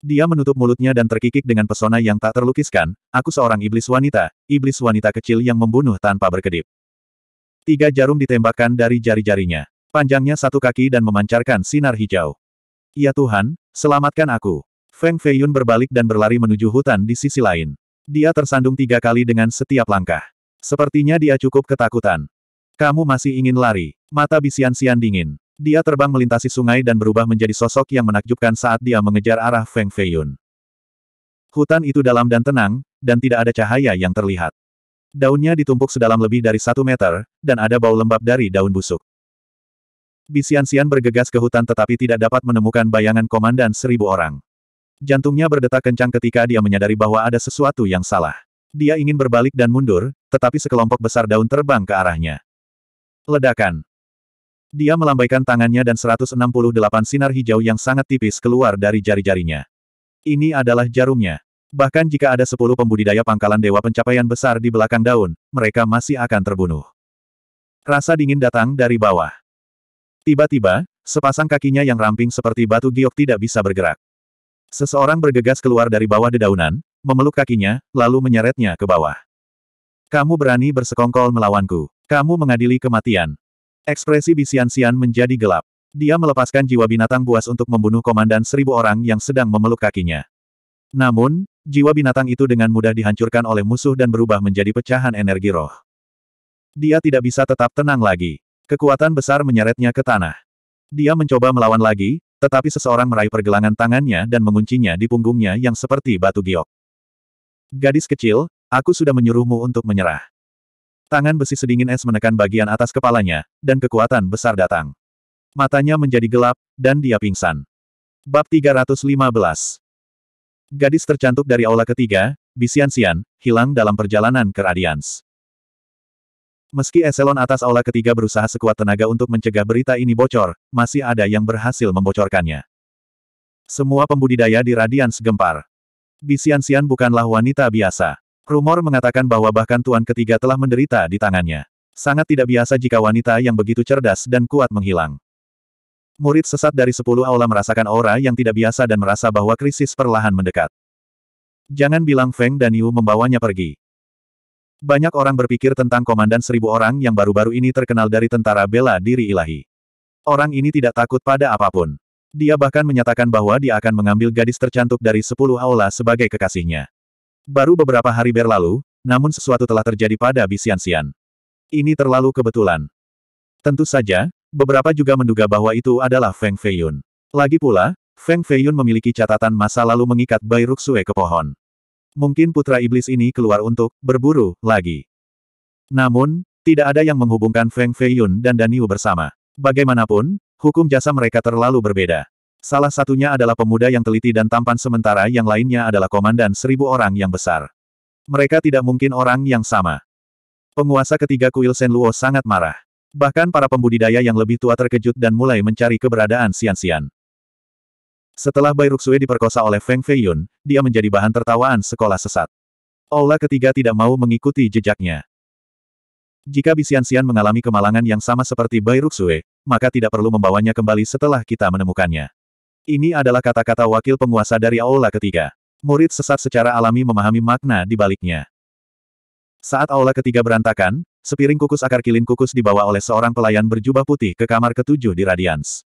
Dia menutup mulutnya dan terkikik dengan pesona yang tak terlukiskan, aku seorang iblis wanita, iblis wanita kecil yang membunuh tanpa berkedip. Tiga jarum ditembakkan dari jari-jarinya. Panjangnya satu kaki dan memancarkan sinar hijau. Ya Tuhan, selamatkan aku. Feng Feiyun berbalik dan berlari menuju hutan di sisi lain. Dia tersandung tiga kali dengan setiap langkah. Sepertinya dia cukup ketakutan. Kamu masih ingin lari. Mata bisian-sian dingin. Dia terbang melintasi sungai dan berubah menjadi sosok yang menakjubkan saat dia mengejar arah Feng Feiyun. Hutan itu dalam dan tenang, dan tidak ada cahaya yang terlihat. Daunnya ditumpuk sedalam lebih dari satu meter, dan ada bau lembab dari daun busuk. Bisian-sian bergegas ke hutan tetapi tidak dapat menemukan bayangan komandan seribu orang. Jantungnya berdetak kencang ketika dia menyadari bahwa ada sesuatu yang salah. Dia ingin berbalik dan mundur, tetapi sekelompok besar daun terbang ke arahnya. Ledakan. Dia melambaikan tangannya dan 168 sinar hijau yang sangat tipis keluar dari jari-jarinya. Ini adalah jarumnya. Bahkan jika ada sepuluh pembudidaya pangkalan dewa pencapaian besar di belakang daun, mereka masih akan terbunuh. Rasa dingin datang dari bawah. Tiba-tiba, sepasang kakinya yang ramping seperti batu giok tidak bisa bergerak. Seseorang bergegas keluar dari bawah dedaunan, memeluk kakinya, lalu menyeretnya ke bawah. Kamu berani bersekongkol melawanku. Kamu mengadili kematian. Ekspresi Bisian-Sian menjadi gelap. Dia melepaskan jiwa binatang buas untuk membunuh komandan seribu orang yang sedang memeluk kakinya. Namun, jiwa binatang itu dengan mudah dihancurkan oleh musuh dan berubah menjadi pecahan energi roh. Dia tidak bisa tetap tenang lagi. Kekuatan besar menyeretnya ke tanah. Dia mencoba melawan lagi, tetapi seseorang meraih pergelangan tangannya dan menguncinya di punggungnya yang seperti batu giok. Gadis kecil, aku sudah menyuruhmu untuk menyerah. Tangan besi sedingin es menekan bagian atas kepalanya, dan kekuatan besar datang. Matanya menjadi gelap, dan dia pingsan. Bab 315 Gadis tercantuk dari aula ketiga, Bisian Sian, hilang dalam perjalanan ke Radians. Meski eselon atas aula ketiga berusaha sekuat tenaga untuk mencegah berita ini bocor, masih ada yang berhasil membocorkannya. Semua pembudidaya di Radians gempar. Bisian-sian bukanlah wanita biasa. Rumor mengatakan bahwa bahkan tuan ketiga telah menderita di tangannya. Sangat tidak biasa jika wanita yang begitu cerdas dan kuat menghilang. Murid sesat dari sepuluh aula merasakan aura yang tidak biasa dan merasa bahwa krisis perlahan mendekat. Jangan bilang Feng dan Yu membawanya pergi. Banyak orang berpikir tentang komandan seribu orang yang baru-baru ini terkenal dari tentara bela diri ilahi. Orang ini tidak takut pada apapun. Dia bahkan menyatakan bahwa dia akan mengambil gadis tercantik dari sepuluh aula sebagai kekasihnya. Baru beberapa hari berlalu, namun sesuatu telah terjadi pada Bisiansian. Ini terlalu kebetulan. Tentu saja, beberapa juga menduga bahwa itu adalah Feng Feiyun. Lagi pula, Feng Feiyun memiliki catatan masa lalu mengikat Bai Ruxue ke pohon mungkin putra iblis ini keluar untuk berburu lagi. Namun, tidak ada yang menghubungkan Feng Feiyun dan Daniu bersama. Bagaimanapun, hukum jasa mereka terlalu berbeda. Salah satunya adalah pemuda yang teliti dan tampan sementara yang lainnya adalah komandan seribu orang yang besar. Mereka tidak mungkin orang yang sama. Penguasa ketiga kuil Sen Luo sangat marah. Bahkan para pembudidaya yang lebih tua terkejut dan mulai mencari keberadaan Sian Sian. Setelah Bai Ruxue diperkosa oleh Feng Feiyun, dia menjadi bahan tertawaan sekolah sesat. Aula ketiga tidak mau mengikuti jejaknya. Jika Bisiansian mengalami kemalangan yang sama seperti Bai Ruxue, maka tidak perlu membawanya kembali setelah kita menemukannya. Ini adalah kata-kata wakil penguasa dari Aula ketiga. Murid sesat secara alami memahami makna di baliknya. Saat Aula ketiga berantakan, sepiring kukus akar kilin kukus dibawa oleh seorang pelayan berjubah putih ke kamar ketujuh di Radiance.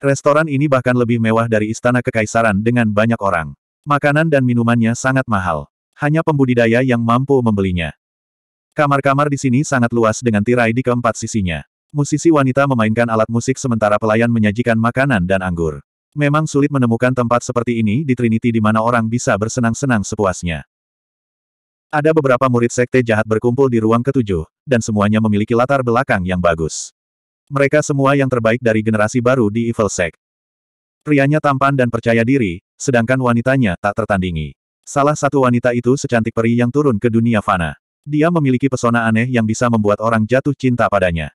Restoran ini bahkan lebih mewah dari istana kekaisaran dengan banyak orang. Makanan dan minumannya sangat mahal. Hanya pembudidaya yang mampu membelinya. Kamar-kamar di sini sangat luas dengan tirai di keempat sisinya. Musisi wanita memainkan alat musik sementara pelayan menyajikan makanan dan anggur. Memang sulit menemukan tempat seperti ini di Trinity di mana orang bisa bersenang-senang sepuasnya. Ada beberapa murid sekte jahat berkumpul di ruang ketujuh, dan semuanya memiliki latar belakang yang bagus. Mereka semua yang terbaik dari generasi baru di Evil Sect. Prianya tampan dan percaya diri, sedangkan wanitanya tak tertandingi. Salah satu wanita itu secantik peri yang turun ke dunia fana. Dia memiliki pesona aneh yang bisa membuat orang jatuh cinta padanya.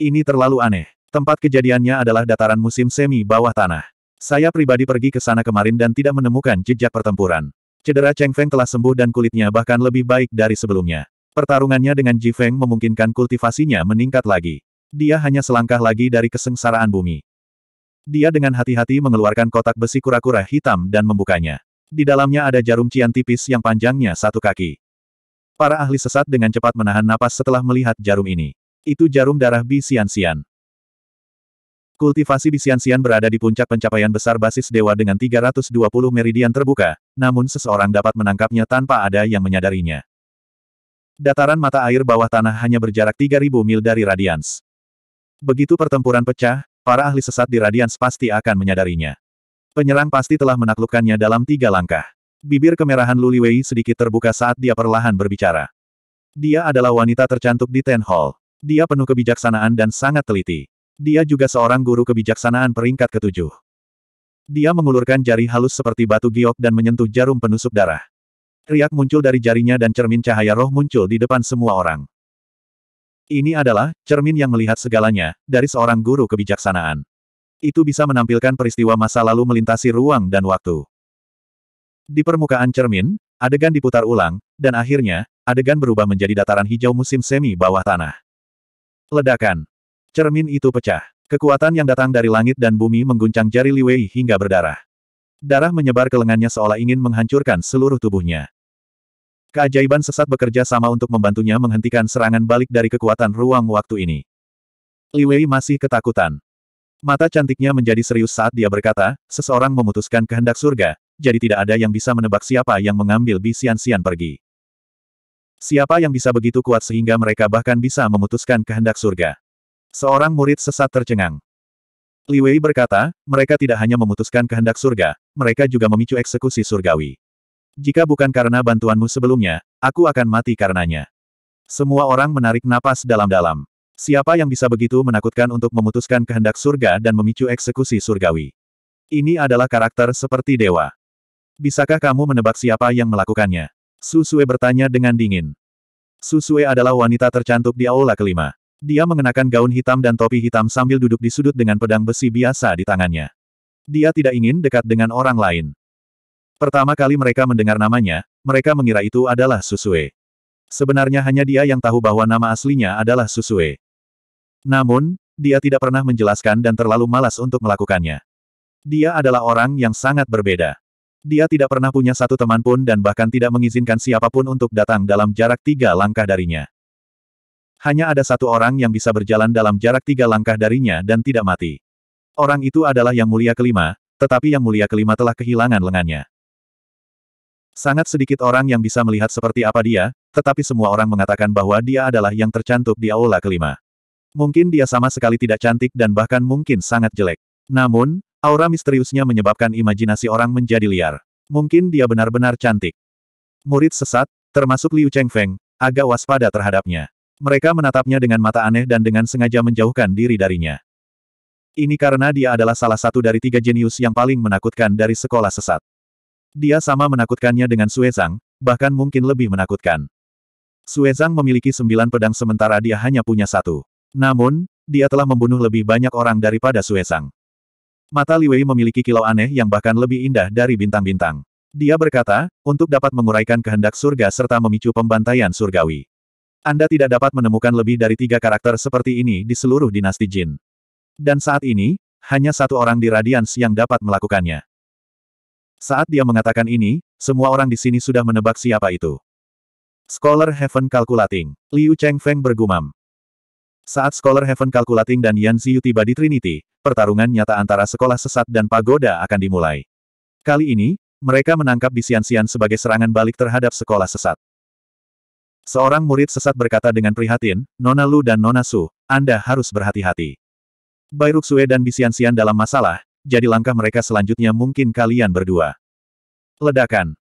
Ini terlalu aneh. Tempat kejadiannya adalah dataran musim semi bawah tanah. Saya pribadi pergi ke sana kemarin dan tidak menemukan jejak pertempuran. Cedera Cheng Feng telah sembuh dan kulitnya bahkan lebih baik dari sebelumnya. Pertarungannya dengan Ji Feng memungkinkan kultivasinya meningkat lagi. Dia hanya selangkah lagi dari kesengsaraan bumi. Dia dengan hati-hati mengeluarkan kotak besi kura-kura hitam dan membukanya. Di dalamnya ada jarum cian tipis yang panjangnya satu kaki. Para ahli sesat dengan cepat menahan napas setelah melihat jarum ini. Itu jarum darah bisian-sian. Kultivasi bisian-sian berada di puncak pencapaian besar basis dewa dengan 320 meridian terbuka, namun seseorang dapat menangkapnya tanpa ada yang menyadarinya. Dataran mata air bawah tanah hanya berjarak 3000 mil dari Radians. Begitu pertempuran pecah, para ahli sesat di Radiance pasti akan menyadarinya. Penyerang pasti telah menaklukkannya dalam tiga langkah. Bibir kemerahan Luliwei sedikit terbuka saat dia perlahan berbicara. Dia adalah wanita tercantik di Ten Hall. Dia penuh kebijaksanaan dan sangat teliti. Dia juga seorang guru kebijaksanaan peringkat ketujuh. Dia mengulurkan jari halus seperti batu giok dan menyentuh jarum penusuk darah. Riak muncul dari jarinya dan cermin cahaya roh muncul di depan semua orang. Ini adalah cermin yang melihat segalanya dari seorang guru kebijaksanaan. Itu bisa menampilkan peristiwa masa lalu melintasi ruang dan waktu. Di permukaan cermin, adegan diputar ulang, dan akhirnya, adegan berubah menjadi dataran hijau musim semi bawah tanah. Ledakan. Cermin itu pecah. Kekuatan yang datang dari langit dan bumi mengguncang jari Liwei hingga berdarah. Darah menyebar ke lengannya seolah ingin menghancurkan seluruh tubuhnya. Keajaiban sesat bekerja sama untuk membantunya menghentikan serangan balik dari kekuatan ruang waktu ini. Li Wei masih ketakutan. Mata cantiknya menjadi serius saat dia berkata, seseorang memutuskan kehendak surga, jadi tidak ada yang bisa menebak siapa yang mengambil Bisian-Sian pergi. Siapa yang bisa begitu kuat sehingga mereka bahkan bisa memutuskan kehendak surga. Seorang murid sesat tercengang. Li Wei berkata, mereka tidak hanya memutuskan kehendak surga, mereka juga memicu eksekusi surgawi. Jika bukan karena bantuanmu sebelumnya, aku akan mati karenanya. Semua orang menarik napas dalam-dalam. Siapa yang bisa begitu menakutkan untuk memutuskan kehendak surga dan memicu eksekusi surgawi? Ini adalah karakter seperti dewa. Bisakah kamu menebak siapa yang melakukannya? Susue bertanya dengan dingin. Susue adalah wanita tercantik di aula kelima. Dia mengenakan gaun hitam dan topi hitam sambil duduk di sudut dengan pedang besi biasa di tangannya. Dia tidak ingin dekat dengan orang lain. Pertama kali mereka mendengar namanya, mereka mengira itu adalah Susue. Sebenarnya hanya dia yang tahu bahwa nama aslinya adalah Susue. Namun, dia tidak pernah menjelaskan dan terlalu malas untuk melakukannya. Dia adalah orang yang sangat berbeda. Dia tidak pernah punya satu teman pun dan bahkan tidak mengizinkan siapapun untuk datang dalam jarak tiga langkah darinya. Hanya ada satu orang yang bisa berjalan dalam jarak tiga langkah darinya dan tidak mati. Orang itu adalah Yang Mulia Kelima, tetapi Yang Mulia Kelima telah kehilangan lengannya. Sangat sedikit orang yang bisa melihat seperti apa dia, tetapi semua orang mengatakan bahwa dia adalah yang tercantik di aula kelima. Mungkin dia sama sekali tidak cantik dan bahkan mungkin sangat jelek. Namun, aura misteriusnya menyebabkan imajinasi orang menjadi liar. Mungkin dia benar-benar cantik. Murid sesat, termasuk Liu Chengfeng, agak waspada terhadapnya. Mereka menatapnya dengan mata aneh dan dengan sengaja menjauhkan diri darinya. Ini karena dia adalah salah satu dari tiga jenius yang paling menakutkan dari sekolah sesat. Dia sama menakutkannya dengan Suezang, bahkan mungkin lebih menakutkan. Suezang memiliki sembilan pedang sementara dia hanya punya satu. Namun, dia telah membunuh lebih banyak orang daripada Suezang. Mata Liwei memiliki kilau aneh yang bahkan lebih indah dari bintang-bintang. Dia berkata, untuk dapat menguraikan kehendak surga serta memicu pembantaian surgawi. Anda tidak dapat menemukan lebih dari tiga karakter seperti ini di seluruh dinasti Jin. Dan saat ini, hanya satu orang di Radians yang dapat melakukannya. Saat dia mengatakan ini, semua orang di sini sudah menebak siapa itu. Scholar Heaven Calculating. Liu Cheng Feng bergumam. Saat Scholar Heaven Calculating dan Yan Ziyu tiba di Trinity, pertarungan nyata antara sekolah sesat dan pagoda akan dimulai. Kali ini, mereka menangkap Bisian-Sian sebagai serangan balik terhadap sekolah sesat. Seorang murid sesat berkata dengan prihatin, Nona Lu dan Nona Su, Anda harus berhati-hati. Bai Ruxue dan Bisian-Sian dalam masalah, jadi langkah mereka selanjutnya mungkin kalian berdua. Ledakan.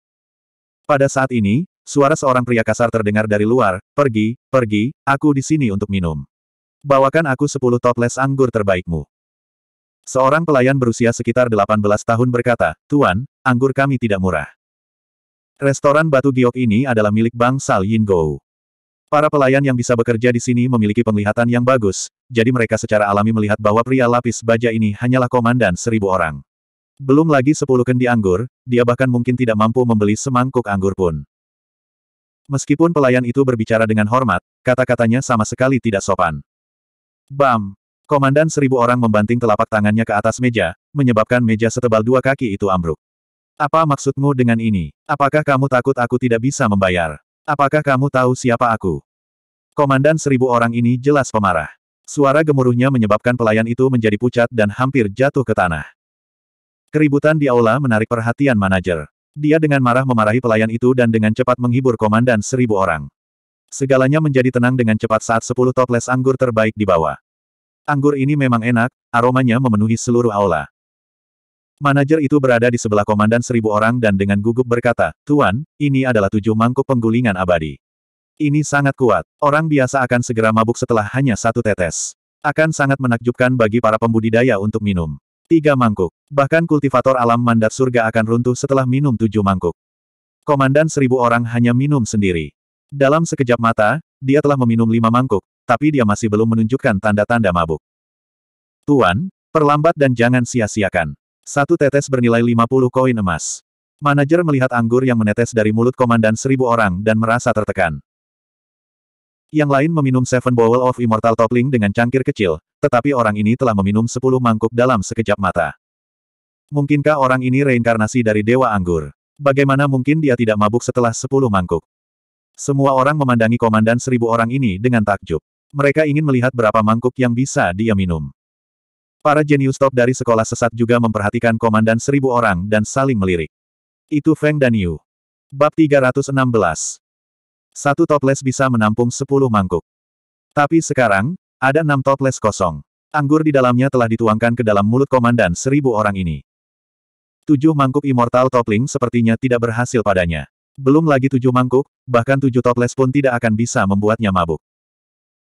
Pada saat ini, suara seorang pria kasar terdengar dari luar, pergi, pergi, aku di sini untuk minum. Bawakan aku sepuluh toples anggur terbaikmu. Seorang pelayan berusia sekitar 18 tahun berkata, Tuan, anggur kami tidak murah. Restoran Batu Giok ini adalah milik Yin Gou. Para pelayan yang bisa bekerja di sini memiliki penglihatan yang bagus, jadi mereka secara alami melihat bahwa pria lapis baja ini hanyalah komandan seribu orang. Belum lagi sepuluh kendi anggur, dia bahkan mungkin tidak mampu membeli semangkuk anggur pun. Meskipun pelayan itu berbicara dengan hormat, kata-katanya sama sekali tidak sopan. Bam! Komandan seribu orang membanting telapak tangannya ke atas meja, menyebabkan meja setebal dua kaki itu ambruk. Apa maksudmu dengan ini? Apakah kamu takut aku tidak bisa membayar? Apakah kamu tahu siapa aku? Komandan seribu orang ini jelas pemarah. Suara gemuruhnya menyebabkan pelayan itu menjadi pucat dan hampir jatuh ke tanah. Keributan di aula menarik perhatian manajer. Dia dengan marah memarahi pelayan itu dan dengan cepat menghibur komandan seribu orang. Segalanya menjadi tenang dengan cepat saat sepuluh toples anggur terbaik dibawa. Anggur ini memang enak, aromanya memenuhi seluruh aula. Manajer itu berada di sebelah komandan seribu orang dan dengan gugup berkata, Tuan, ini adalah tujuh mangkuk penggulingan abadi. Ini sangat kuat. Orang biasa akan segera mabuk setelah hanya satu tetes. Akan sangat menakjubkan bagi para pembudidaya untuk minum. Tiga mangkuk. Bahkan kultivator alam mandat surga akan runtuh setelah minum tujuh mangkuk. Komandan seribu orang hanya minum sendiri. Dalam sekejap mata, dia telah meminum lima mangkuk, tapi dia masih belum menunjukkan tanda-tanda mabuk. Tuan, perlambat dan jangan sia-siakan. Satu tetes bernilai 50 koin emas. Manajer melihat anggur yang menetes dari mulut komandan seribu orang dan merasa tertekan. Yang lain meminum Seven Bowl of Immortal Toppling dengan cangkir kecil, tetapi orang ini telah meminum sepuluh mangkuk dalam sekejap mata. Mungkinkah orang ini reinkarnasi dari Dewa Anggur? Bagaimana mungkin dia tidak mabuk setelah sepuluh mangkuk? Semua orang memandangi komandan seribu orang ini dengan takjub. Mereka ingin melihat berapa mangkuk yang bisa dia minum. Para jenius top dari sekolah sesat juga memperhatikan komandan seribu orang dan saling melirik. Itu Feng dan Yu. Bab 316. Satu toples bisa menampung sepuluh mangkuk. Tapi sekarang, ada enam toples kosong. Anggur di dalamnya telah dituangkan ke dalam mulut komandan seribu orang ini. Tujuh mangkuk immortal topling sepertinya tidak berhasil padanya. Belum lagi tujuh mangkuk, bahkan tujuh toples pun tidak akan bisa membuatnya mabuk.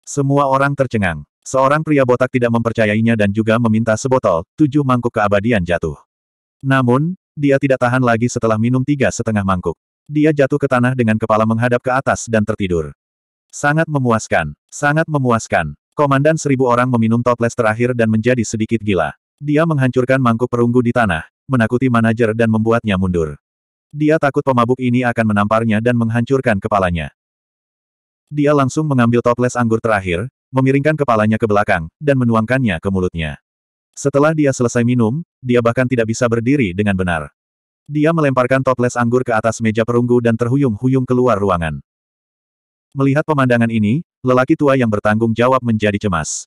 Semua orang tercengang. Seorang pria botak tidak mempercayainya dan juga meminta sebotol, tujuh mangkuk keabadian jatuh. Namun, dia tidak tahan lagi setelah minum tiga setengah mangkuk. Dia jatuh ke tanah dengan kepala menghadap ke atas dan tertidur. Sangat memuaskan, sangat memuaskan. Komandan seribu orang meminum toples terakhir dan menjadi sedikit gila. Dia menghancurkan mangkuk perunggu di tanah, menakuti manajer dan membuatnya mundur. Dia takut pemabuk ini akan menamparnya dan menghancurkan kepalanya. Dia langsung mengambil toples anggur terakhir, memiringkan kepalanya ke belakang, dan menuangkannya ke mulutnya. Setelah dia selesai minum, dia bahkan tidak bisa berdiri dengan benar. Dia melemparkan toples anggur ke atas meja perunggu dan terhuyung-huyung keluar ruangan. Melihat pemandangan ini, lelaki tua yang bertanggung jawab menjadi cemas.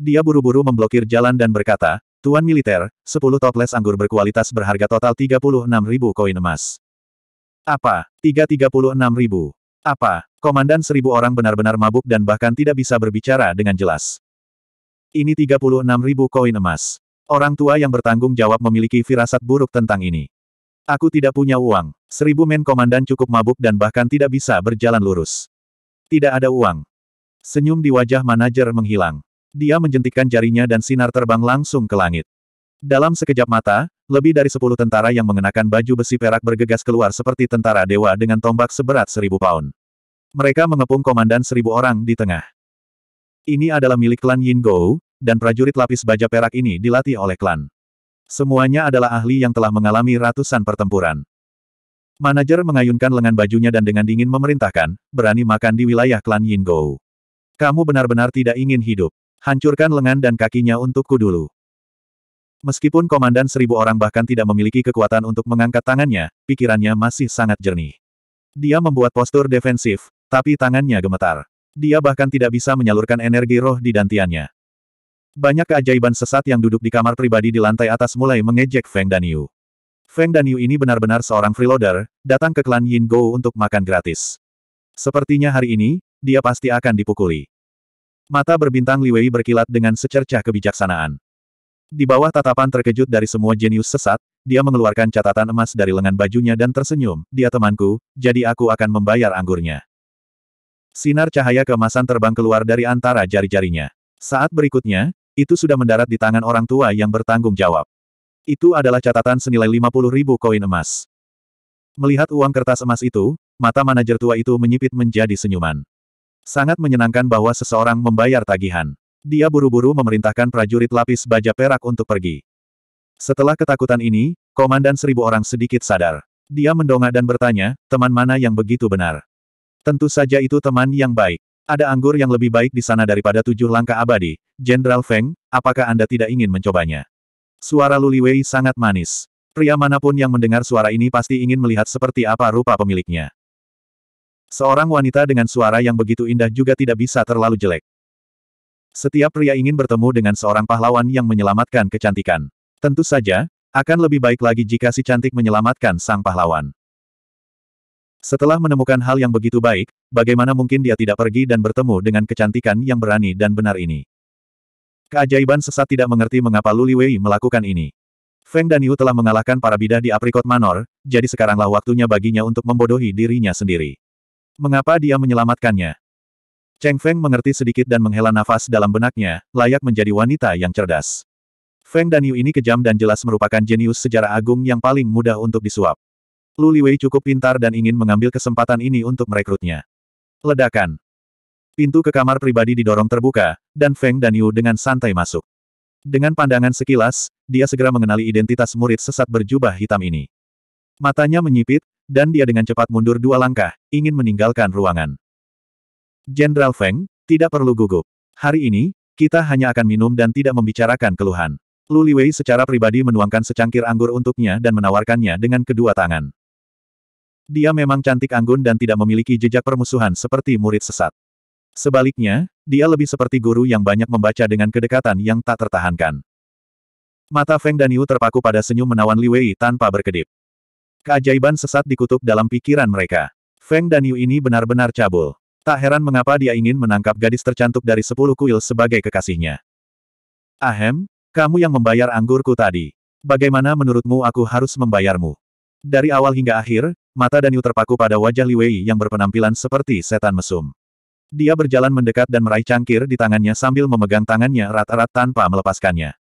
Dia buru-buru memblokir jalan dan berkata, Tuan militer, 10 toples anggur berkualitas berharga total 36.000 koin emas. Apa? 336.000. Apa, komandan seribu orang benar-benar mabuk dan bahkan tidak bisa berbicara dengan jelas. Ini 36 ribu koin emas. Orang tua yang bertanggung jawab memiliki firasat buruk tentang ini. Aku tidak punya uang. Seribu men komandan cukup mabuk dan bahkan tidak bisa berjalan lurus. Tidak ada uang. Senyum di wajah manajer menghilang. Dia menjentikkan jarinya dan sinar terbang langsung ke langit. Dalam sekejap mata, lebih dari sepuluh tentara yang mengenakan baju besi perak bergegas keluar seperti tentara dewa dengan tombak seberat seribu pound. Mereka mengepung komandan seribu orang di tengah. Ini adalah milik klan Yin Gou, dan prajurit lapis baja perak ini dilatih oleh klan. Semuanya adalah ahli yang telah mengalami ratusan pertempuran. Manajer mengayunkan lengan bajunya dan dengan dingin memerintahkan, berani makan di wilayah klan Yin Gou. Kamu benar-benar tidak ingin hidup. Hancurkan lengan dan kakinya untukku dulu. Meskipun komandan seribu orang bahkan tidak memiliki kekuatan untuk mengangkat tangannya, pikirannya masih sangat jernih. Dia membuat postur defensif, tapi tangannya gemetar. Dia bahkan tidak bisa menyalurkan energi roh di dantiannya. Banyak keajaiban sesat yang duduk di kamar pribadi di lantai atas mulai mengejek Feng Daniu. Feng Daniu ini benar-benar seorang freeloader, datang ke klan Yin Go untuk makan gratis. Sepertinya hari ini, dia pasti akan dipukuli. Mata berbintang Li Wei berkilat dengan secercah kebijaksanaan. Di bawah tatapan terkejut dari semua jenius sesat, dia mengeluarkan catatan emas dari lengan bajunya dan tersenyum, dia temanku, jadi aku akan membayar anggurnya. Sinar cahaya kemasan terbang keluar dari antara jari-jarinya. Saat berikutnya, itu sudah mendarat di tangan orang tua yang bertanggung jawab. Itu adalah catatan senilai 50 ribu koin emas. Melihat uang kertas emas itu, mata manajer tua itu menyipit menjadi senyuman. Sangat menyenangkan bahwa seseorang membayar tagihan. Dia buru-buru memerintahkan prajurit lapis baja perak untuk pergi. Setelah ketakutan ini, komandan seribu orang sedikit sadar. Dia mendongak dan bertanya, teman mana yang begitu benar? Tentu saja itu teman yang baik. Ada anggur yang lebih baik di sana daripada tujuh langkah abadi. Jenderal Feng, apakah Anda tidak ingin mencobanya? Suara Luli Wei sangat manis. Pria manapun yang mendengar suara ini pasti ingin melihat seperti apa rupa pemiliknya. Seorang wanita dengan suara yang begitu indah juga tidak bisa terlalu jelek. Setiap pria ingin bertemu dengan seorang pahlawan yang menyelamatkan kecantikan. Tentu saja, akan lebih baik lagi jika si cantik menyelamatkan sang pahlawan. Setelah menemukan hal yang begitu baik, bagaimana mungkin dia tidak pergi dan bertemu dengan kecantikan yang berani dan benar ini? Keajaiban sesat tidak mengerti mengapa Luli Wei melakukan ini. Feng Daniu telah mengalahkan para bidah di Apricot Manor, jadi sekaranglah waktunya baginya untuk membodohi dirinya sendiri. Mengapa dia menyelamatkannya? Cheng Feng mengerti sedikit dan menghela nafas dalam benaknya, layak menjadi wanita yang cerdas. Feng dan Yu ini kejam dan jelas merupakan jenius sejarah agung yang paling mudah untuk disuap. Lu Liwei cukup pintar dan ingin mengambil kesempatan ini untuk merekrutnya. Ledakan. Pintu ke kamar pribadi didorong terbuka, dan Feng dan Yu dengan santai masuk. Dengan pandangan sekilas, dia segera mengenali identitas murid sesat berjubah hitam ini. Matanya menyipit, dan dia dengan cepat mundur dua langkah, ingin meninggalkan ruangan. Jenderal Feng, tidak perlu gugup. Hari ini, kita hanya akan minum dan tidak membicarakan keluhan. Lu Liwei secara pribadi menuangkan secangkir anggur untuknya dan menawarkannya dengan kedua tangan. Dia memang cantik anggun dan tidak memiliki jejak permusuhan seperti murid sesat. Sebaliknya, dia lebih seperti guru yang banyak membaca dengan kedekatan yang tak tertahankan. Mata Feng Daniu terpaku pada senyum menawan Liwei tanpa berkedip. Keajaiban sesat dikutuk dalam pikiran mereka. Feng Daniu ini benar-benar cabul. Tak heran mengapa dia ingin menangkap gadis tercantik dari sepuluh kuil sebagai kekasihnya. Ahem, kamu yang membayar anggurku tadi. Bagaimana menurutmu aku harus membayarmu? Dari awal hingga akhir, mata Danyu terpaku pada wajah Li Wei yang berpenampilan seperti setan mesum. Dia berjalan mendekat dan meraih cangkir di tangannya sambil memegang tangannya erat-erat tanpa melepaskannya.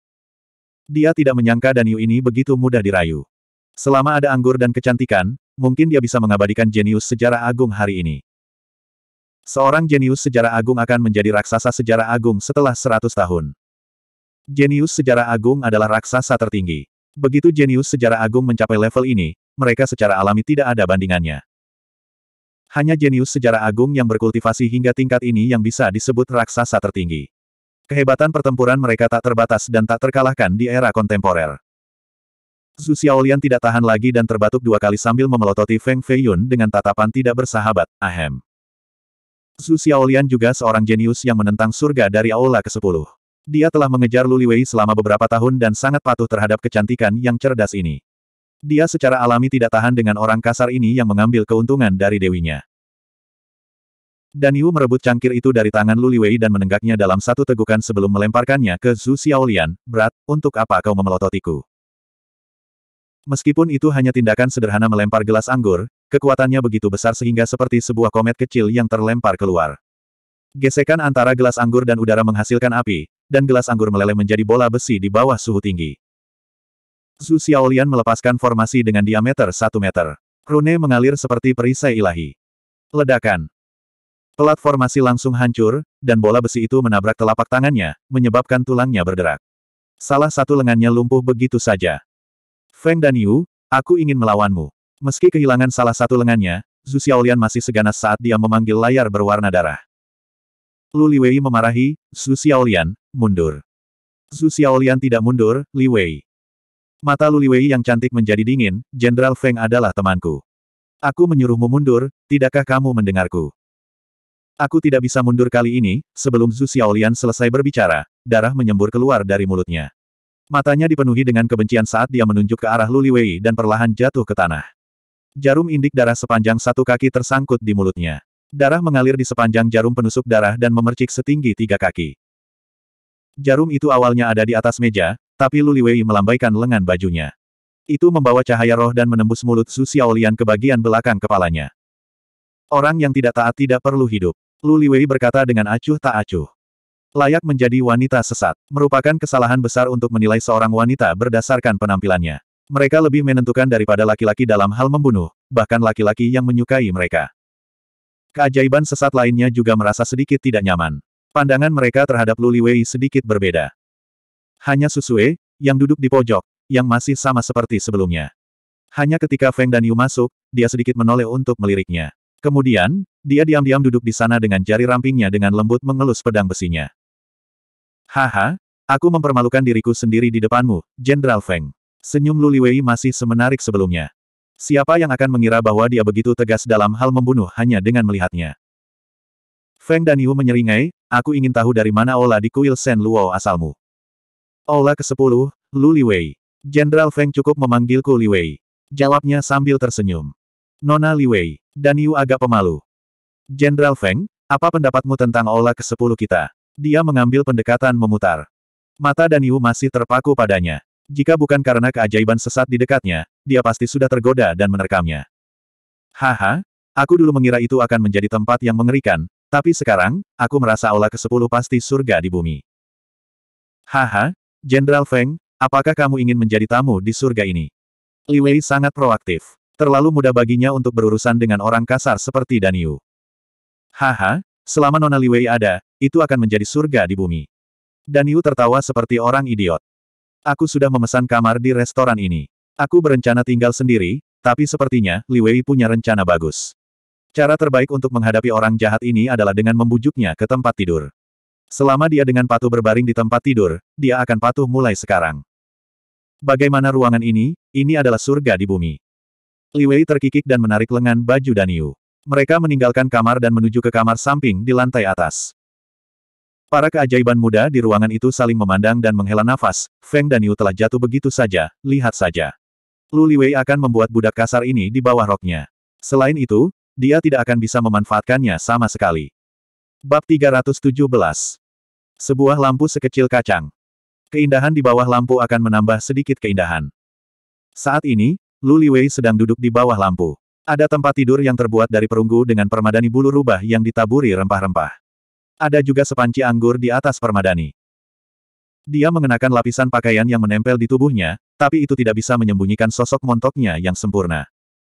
Dia tidak menyangka Daniu ini begitu mudah dirayu. Selama ada anggur dan kecantikan, mungkin dia bisa mengabadikan jenius sejarah agung hari ini. Seorang jenius sejarah agung akan menjadi raksasa sejarah agung setelah 100 tahun. Jenius sejarah agung adalah raksasa tertinggi. Begitu jenius sejarah agung mencapai level ini, mereka secara alami tidak ada bandingannya. Hanya jenius sejarah agung yang berkultivasi hingga tingkat ini yang bisa disebut raksasa tertinggi. Kehebatan pertempuran mereka tak terbatas dan tak terkalahkan di era kontemporer. Zhu Xiaolian tidak tahan lagi dan terbatuk dua kali sambil memelototi Feng Feiyun dengan tatapan tidak bersahabat, ahem. Zhu Xiaolian juga seorang jenius yang menentang surga dari Aula ke-10. Dia telah mengejar Lu Liwei selama beberapa tahun dan sangat patuh terhadap kecantikan yang cerdas ini. Dia secara alami tidak tahan dengan orang kasar ini yang mengambil keuntungan dari dewinya. Dan Yu merebut cangkir itu dari tangan Luliwei dan menenggaknya dalam satu tegukan sebelum melemparkannya ke Zhu Xiaolian, berat, untuk apa kau memelototiku? Meskipun itu hanya tindakan sederhana melempar gelas anggur, Kekuatannya begitu besar sehingga seperti sebuah komet kecil yang terlempar keluar. Gesekan antara gelas anggur dan udara menghasilkan api, dan gelas anggur meleleh menjadi bola besi di bawah suhu tinggi. Zhu Xiaolian melepaskan formasi dengan diameter 1 meter. Rune mengalir seperti perisai ilahi. Ledakan. Pelat formasi langsung hancur, dan bola besi itu menabrak telapak tangannya, menyebabkan tulangnya berderak. Salah satu lengannya lumpuh begitu saja. Feng dan aku ingin melawanmu. Meski kehilangan salah satu lengannya, Zhu Xiaolian masih seganas saat dia memanggil layar berwarna darah. Lu Liwei memarahi, Zhu Xiaolian, mundur. Zhu Xiaolian tidak mundur, Li Wei. Mata Lu Liwei yang cantik menjadi dingin, Jenderal Feng adalah temanku. Aku menyuruhmu mundur, tidakkah kamu mendengarku? Aku tidak bisa mundur kali ini, sebelum Zhu Xiaolian selesai berbicara, darah menyembur keluar dari mulutnya. Matanya dipenuhi dengan kebencian saat dia menunjuk ke arah Lu Liwei dan perlahan jatuh ke tanah. Jarum indik darah sepanjang satu kaki tersangkut di mulutnya. Darah mengalir di sepanjang jarum penusuk darah dan memercik setinggi tiga kaki. Jarum itu awalnya ada di atas meja, tapi Luliwei melambaikan lengan bajunya. Itu membawa cahaya roh dan menembus mulut Su Xiaolian ke bagian belakang kepalanya. Orang yang tidak taat tidak perlu hidup. Luliwei berkata dengan acuh tak acuh. Layak menjadi wanita sesat, merupakan kesalahan besar untuk menilai seorang wanita berdasarkan penampilannya. Mereka lebih menentukan daripada laki-laki dalam hal membunuh, bahkan laki-laki yang menyukai mereka. Keajaiban sesat lainnya juga merasa sedikit tidak nyaman. Pandangan mereka terhadap Luliwei sedikit berbeda. Hanya Susue, yang duduk di pojok, yang masih sama seperti sebelumnya. Hanya ketika Feng dan Yu masuk, dia sedikit menoleh untuk meliriknya. Kemudian, dia diam-diam duduk di sana dengan jari rampingnya dengan lembut mengelus pedang besinya. Haha, aku mempermalukan diriku sendiri di depanmu, Jenderal Feng. Senyum Luliwei masih semenarik sebelumnya. Siapa yang akan mengira bahwa dia begitu tegas dalam hal membunuh hanya dengan melihatnya? Feng dan menyeringai, aku ingin tahu dari mana Ola di kuil Sen Luo asalmu. Ola ke-10, Luliwei. Jenderal Feng cukup memanggilku Liwei. Jawabnya sambil tersenyum. Nona Liwei, dan agak pemalu. Jenderal Feng, apa pendapatmu tentang Ola ke-10 kita? Dia mengambil pendekatan memutar. Mata dan masih terpaku padanya. Jika bukan karena keajaiban sesat di dekatnya, dia pasti sudah tergoda dan menerkamnya. Haha, aku dulu mengira itu akan menjadi tempat yang mengerikan, tapi sekarang, aku merasa aula ke-10 pasti surga di bumi. Haha, Jenderal Feng, apakah kamu ingin menjadi tamu di surga ini? Li Wei sangat proaktif. Terlalu mudah baginya untuk berurusan dengan orang kasar seperti Daniu. Haha, selama Nona Li Wei ada, itu akan menjadi surga di bumi. Daniu tertawa seperti orang idiot. Aku sudah memesan kamar di restoran ini. Aku berencana tinggal sendiri, tapi sepertinya Li Wei punya rencana bagus. Cara terbaik untuk menghadapi orang jahat ini adalah dengan membujuknya ke tempat tidur. Selama dia dengan patuh berbaring di tempat tidur, dia akan patuh mulai sekarang. Bagaimana ruangan ini? Ini adalah surga di bumi. Li Wei terkikik dan menarik lengan baju Daniu. Mereka meninggalkan kamar dan menuju ke kamar samping di lantai atas. Para keajaiban muda di ruangan itu saling memandang dan menghela nafas, Feng dan Yu telah jatuh begitu saja, lihat saja. Lu Liwei akan membuat budak kasar ini di bawah roknya. Selain itu, dia tidak akan bisa memanfaatkannya sama sekali. Bab 317 Sebuah lampu sekecil kacang. Keindahan di bawah lampu akan menambah sedikit keindahan. Saat ini, Lu Liwei sedang duduk di bawah lampu. Ada tempat tidur yang terbuat dari perunggu dengan permadani bulu rubah yang ditaburi rempah-rempah. Ada juga sepanci anggur di atas permadani. Dia mengenakan lapisan pakaian yang menempel di tubuhnya, tapi itu tidak bisa menyembunyikan sosok montoknya yang sempurna.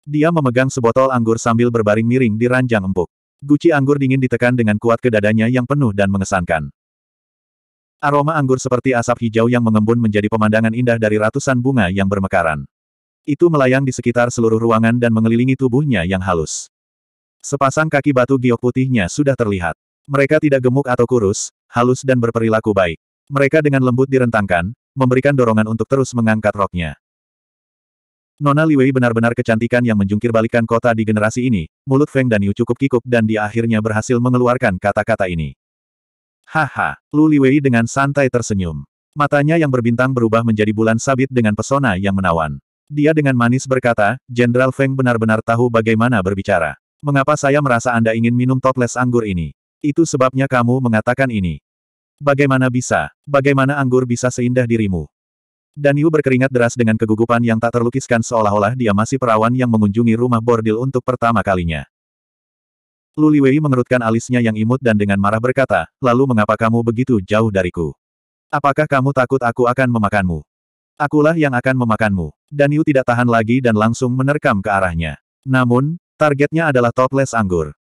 Dia memegang sebotol anggur sambil berbaring miring di ranjang empuk. Guci anggur dingin ditekan dengan kuat ke dadanya yang penuh dan mengesankan. Aroma anggur seperti asap hijau yang mengembun menjadi pemandangan indah dari ratusan bunga yang bermekaran. Itu melayang di sekitar seluruh ruangan dan mengelilingi tubuhnya yang halus. Sepasang kaki batu giok putihnya sudah terlihat. Mereka tidak gemuk atau kurus, halus dan berperilaku baik. Mereka dengan lembut direntangkan, memberikan dorongan untuk terus mengangkat roknya. Nona Liwei benar-benar kecantikan yang menjungkir balikan kota di generasi ini, mulut Feng dan Yu cukup kikuk dan dia akhirnya berhasil mengeluarkan kata-kata ini. Haha, Lu Liwei dengan santai tersenyum. Matanya yang berbintang berubah menjadi bulan sabit dengan pesona yang menawan. Dia dengan manis berkata, Jenderal Feng benar-benar tahu bagaimana berbicara. Mengapa saya merasa Anda ingin minum toples anggur ini? Itu sebabnya kamu mengatakan ini. Bagaimana bisa? Bagaimana anggur bisa seindah dirimu? Yu berkeringat deras dengan kegugupan yang tak terlukiskan seolah-olah dia masih perawan yang mengunjungi rumah bordil untuk pertama kalinya. Luliwei mengerutkan alisnya yang imut dan dengan marah berkata, lalu mengapa kamu begitu jauh dariku? Apakah kamu takut aku akan memakanmu? Akulah yang akan memakanmu. Yu tidak tahan lagi dan langsung menerkam ke arahnya. Namun, targetnya adalah toples anggur.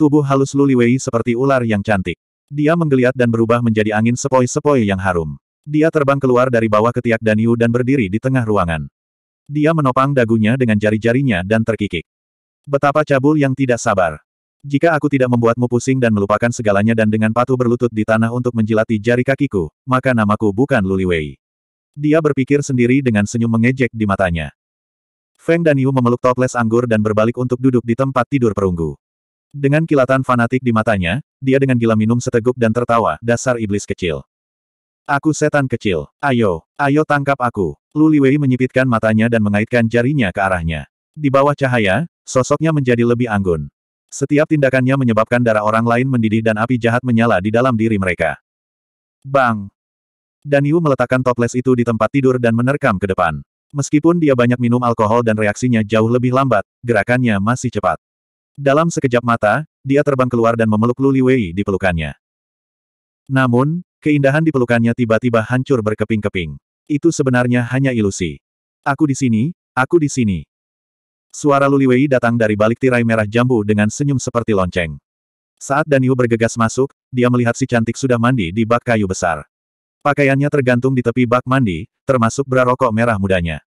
Tubuh halus Luliwei seperti ular yang cantik. Dia menggeliat dan berubah menjadi angin sepoi-sepoi yang harum. Dia terbang keluar dari bawah ketiak Daniu dan berdiri di tengah ruangan. Dia menopang dagunya dengan jari-jarinya dan terkikik. Betapa cabul yang tidak sabar. Jika aku tidak membuatmu pusing dan melupakan segalanya dan dengan patuh berlutut di tanah untuk menjilati jari kakiku, maka namaku bukan Luliwei. Dia berpikir sendiri dengan senyum mengejek di matanya. Feng Daniu memeluk toples anggur dan berbalik untuk duduk di tempat tidur perunggu. Dengan kilatan fanatik di matanya, dia dengan gila minum seteguk dan tertawa, dasar iblis kecil. Aku setan kecil. Ayo, ayo tangkap aku. Lu Liwei menyipitkan matanya dan mengaitkan jarinya ke arahnya. Di bawah cahaya, sosoknya menjadi lebih anggun. Setiap tindakannya menyebabkan darah orang lain mendidih dan api jahat menyala di dalam diri mereka. Bang! Daniu meletakkan toples itu di tempat tidur dan menerkam ke depan. Meskipun dia banyak minum alkohol dan reaksinya jauh lebih lambat, gerakannya masih cepat. Dalam sekejap mata, dia terbang keluar dan memeluk Luli Wei di pelukannya. Namun, keindahan di pelukannya tiba-tiba hancur berkeping-keping. Itu sebenarnya hanya ilusi. Aku di sini, aku di sini. Suara Luli Wei datang dari balik tirai merah jambu dengan senyum seperti lonceng. Saat Daniu bergegas masuk, dia melihat si cantik sudah mandi di bak kayu besar. Pakaiannya tergantung di tepi bak mandi, termasuk bra rokok merah mudanya.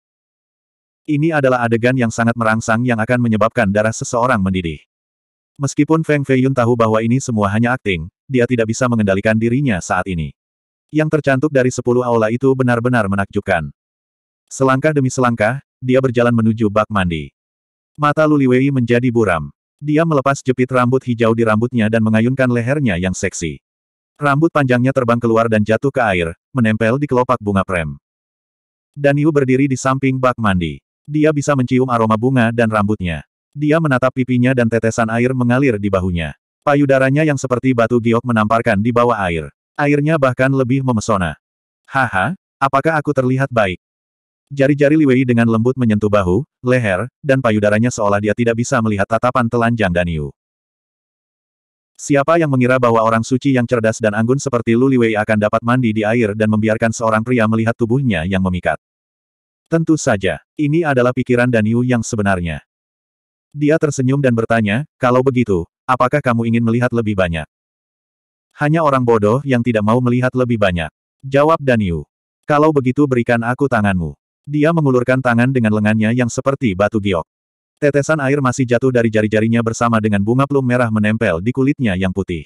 Ini adalah adegan yang sangat merangsang yang akan menyebabkan darah seseorang mendidih. Meskipun Feng Feiyun tahu bahwa ini semua hanya akting, dia tidak bisa mengendalikan dirinya saat ini. Yang tercantuk dari sepuluh aula itu benar-benar menakjubkan. Selangkah demi selangkah, dia berjalan menuju bak mandi. Mata Luliwei menjadi buram. Dia melepas jepit rambut hijau di rambutnya dan mengayunkan lehernya yang seksi. Rambut panjangnya terbang keluar dan jatuh ke air, menempel di kelopak bunga prem. Daniu berdiri di samping bak mandi. Dia bisa mencium aroma bunga dan rambutnya. Dia menatap pipinya dan tetesan air mengalir di bahunya. Payudaranya yang seperti batu giok menamparkan di bawah air. Airnya bahkan lebih memesona. Haha, apakah aku terlihat baik? Jari-jari Liwei dengan lembut menyentuh bahu, leher, dan payudaranya seolah dia tidak bisa melihat tatapan telanjang Daniu. Siapa yang mengira bahwa orang suci yang cerdas dan anggun seperti Lu Wei akan dapat mandi di air dan membiarkan seorang pria melihat tubuhnya yang memikat. Tentu saja, ini adalah pikiran Daniu yang sebenarnya. Dia tersenyum dan bertanya, kalau begitu, apakah kamu ingin melihat lebih banyak? Hanya orang bodoh yang tidak mau melihat lebih banyak. Jawab Daniu. Kalau begitu berikan aku tanganmu. Dia mengulurkan tangan dengan lengannya yang seperti batu giok. Tetesan air masih jatuh dari jari-jarinya bersama dengan bunga plum merah menempel di kulitnya yang putih.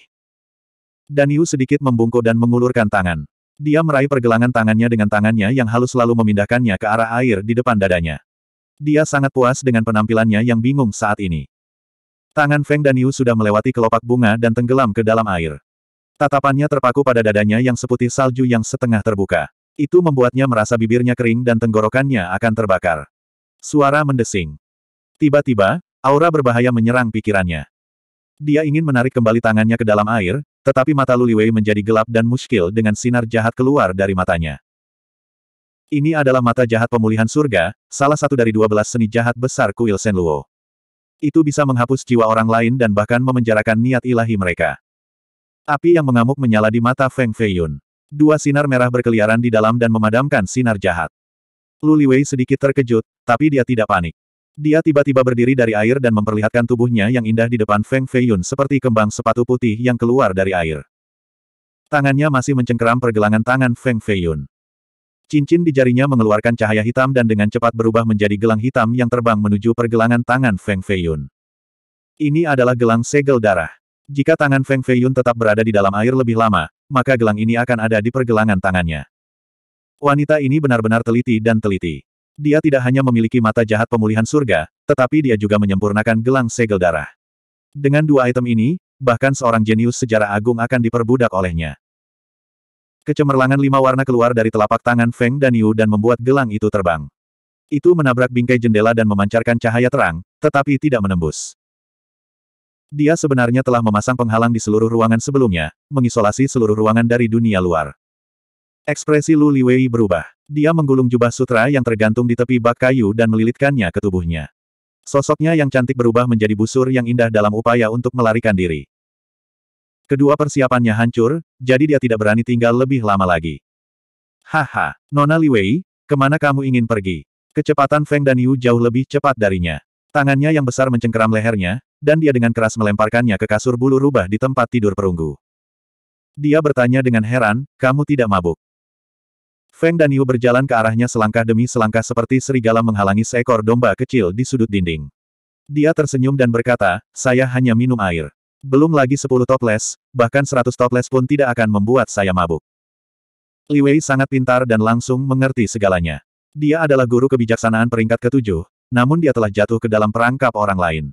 Daniu sedikit membungkuk dan mengulurkan tangan. Dia meraih pergelangan tangannya dengan tangannya yang halus lalu memindahkannya ke arah air di depan dadanya. Dia sangat puas dengan penampilannya yang bingung saat ini. Tangan Feng Daniu sudah melewati kelopak bunga dan tenggelam ke dalam air. Tatapannya terpaku pada dadanya yang seputih salju yang setengah terbuka. Itu membuatnya merasa bibirnya kering dan tenggorokannya akan terbakar. Suara mendesing. Tiba-tiba, aura berbahaya menyerang pikirannya. Dia ingin menarik kembali tangannya ke dalam air, tetapi mata Luliwei menjadi gelap dan muskil dengan sinar jahat keluar dari matanya. Ini adalah mata jahat pemulihan surga, salah satu dari dua belas seni jahat besar kuil Senluo. Itu bisa menghapus jiwa orang lain dan bahkan memenjarakan niat ilahi mereka. Api yang mengamuk menyala di mata Feng Feiyun. Dua sinar merah berkeliaran di dalam dan memadamkan sinar jahat. Lu Liwei sedikit terkejut, tapi dia tidak panik. Dia tiba-tiba berdiri dari air dan memperlihatkan tubuhnya yang indah di depan Feng Feiyun seperti kembang sepatu putih yang keluar dari air. Tangannya masih mencengkeram pergelangan tangan Feng Feiyun. Cincin di jarinya mengeluarkan cahaya hitam dan dengan cepat berubah menjadi gelang hitam yang terbang menuju pergelangan tangan Feng Feiyun. Ini adalah gelang segel darah. Jika tangan Feng Feiyun tetap berada di dalam air lebih lama, maka gelang ini akan ada di pergelangan tangannya. Wanita ini benar-benar teliti dan teliti. Dia tidak hanya memiliki mata jahat pemulihan surga, tetapi dia juga menyempurnakan gelang segel darah. Dengan dua item ini, bahkan seorang jenius sejarah agung akan diperbudak olehnya. Kecemerlangan lima warna keluar dari telapak tangan Feng dan Yu dan membuat gelang itu terbang. Itu menabrak bingkai jendela dan memancarkan cahaya terang, tetapi tidak menembus. Dia sebenarnya telah memasang penghalang di seluruh ruangan sebelumnya, mengisolasi seluruh ruangan dari dunia luar. Ekspresi Lu Liwei berubah. Dia menggulung jubah sutra yang tergantung di tepi bak kayu dan melilitkannya ke tubuhnya. Sosoknya yang cantik berubah menjadi busur yang indah dalam upaya untuk melarikan diri. Kedua persiapannya hancur, jadi dia tidak berani tinggal lebih lama lagi. Haha, Nona Liwei, kemana kamu ingin pergi? Kecepatan Feng dan Yu jauh lebih cepat darinya. Tangannya yang besar mencengkeram lehernya, dan dia dengan keras melemparkannya ke kasur bulu rubah di tempat tidur perunggu. Dia bertanya dengan heran, kamu tidak mabuk. Feng dan Yu berjalan ke arahnya selangkah demi selangkah seperti serigala menghalangi seekor domba kecil di sudut dinding. Dia tersenyum dan berkata, saya hanya minum air. Belum lagi sepuluh toples, bahkan seratus toples pun tidak akan membuat saya mabuk. Li Wei sangat pintar dan langsung mengerti segalanya. Dia adalah guru kebijaksanaan peringkat ketujuh, namun dia telah jatuh ke dalam perangkap orang lain.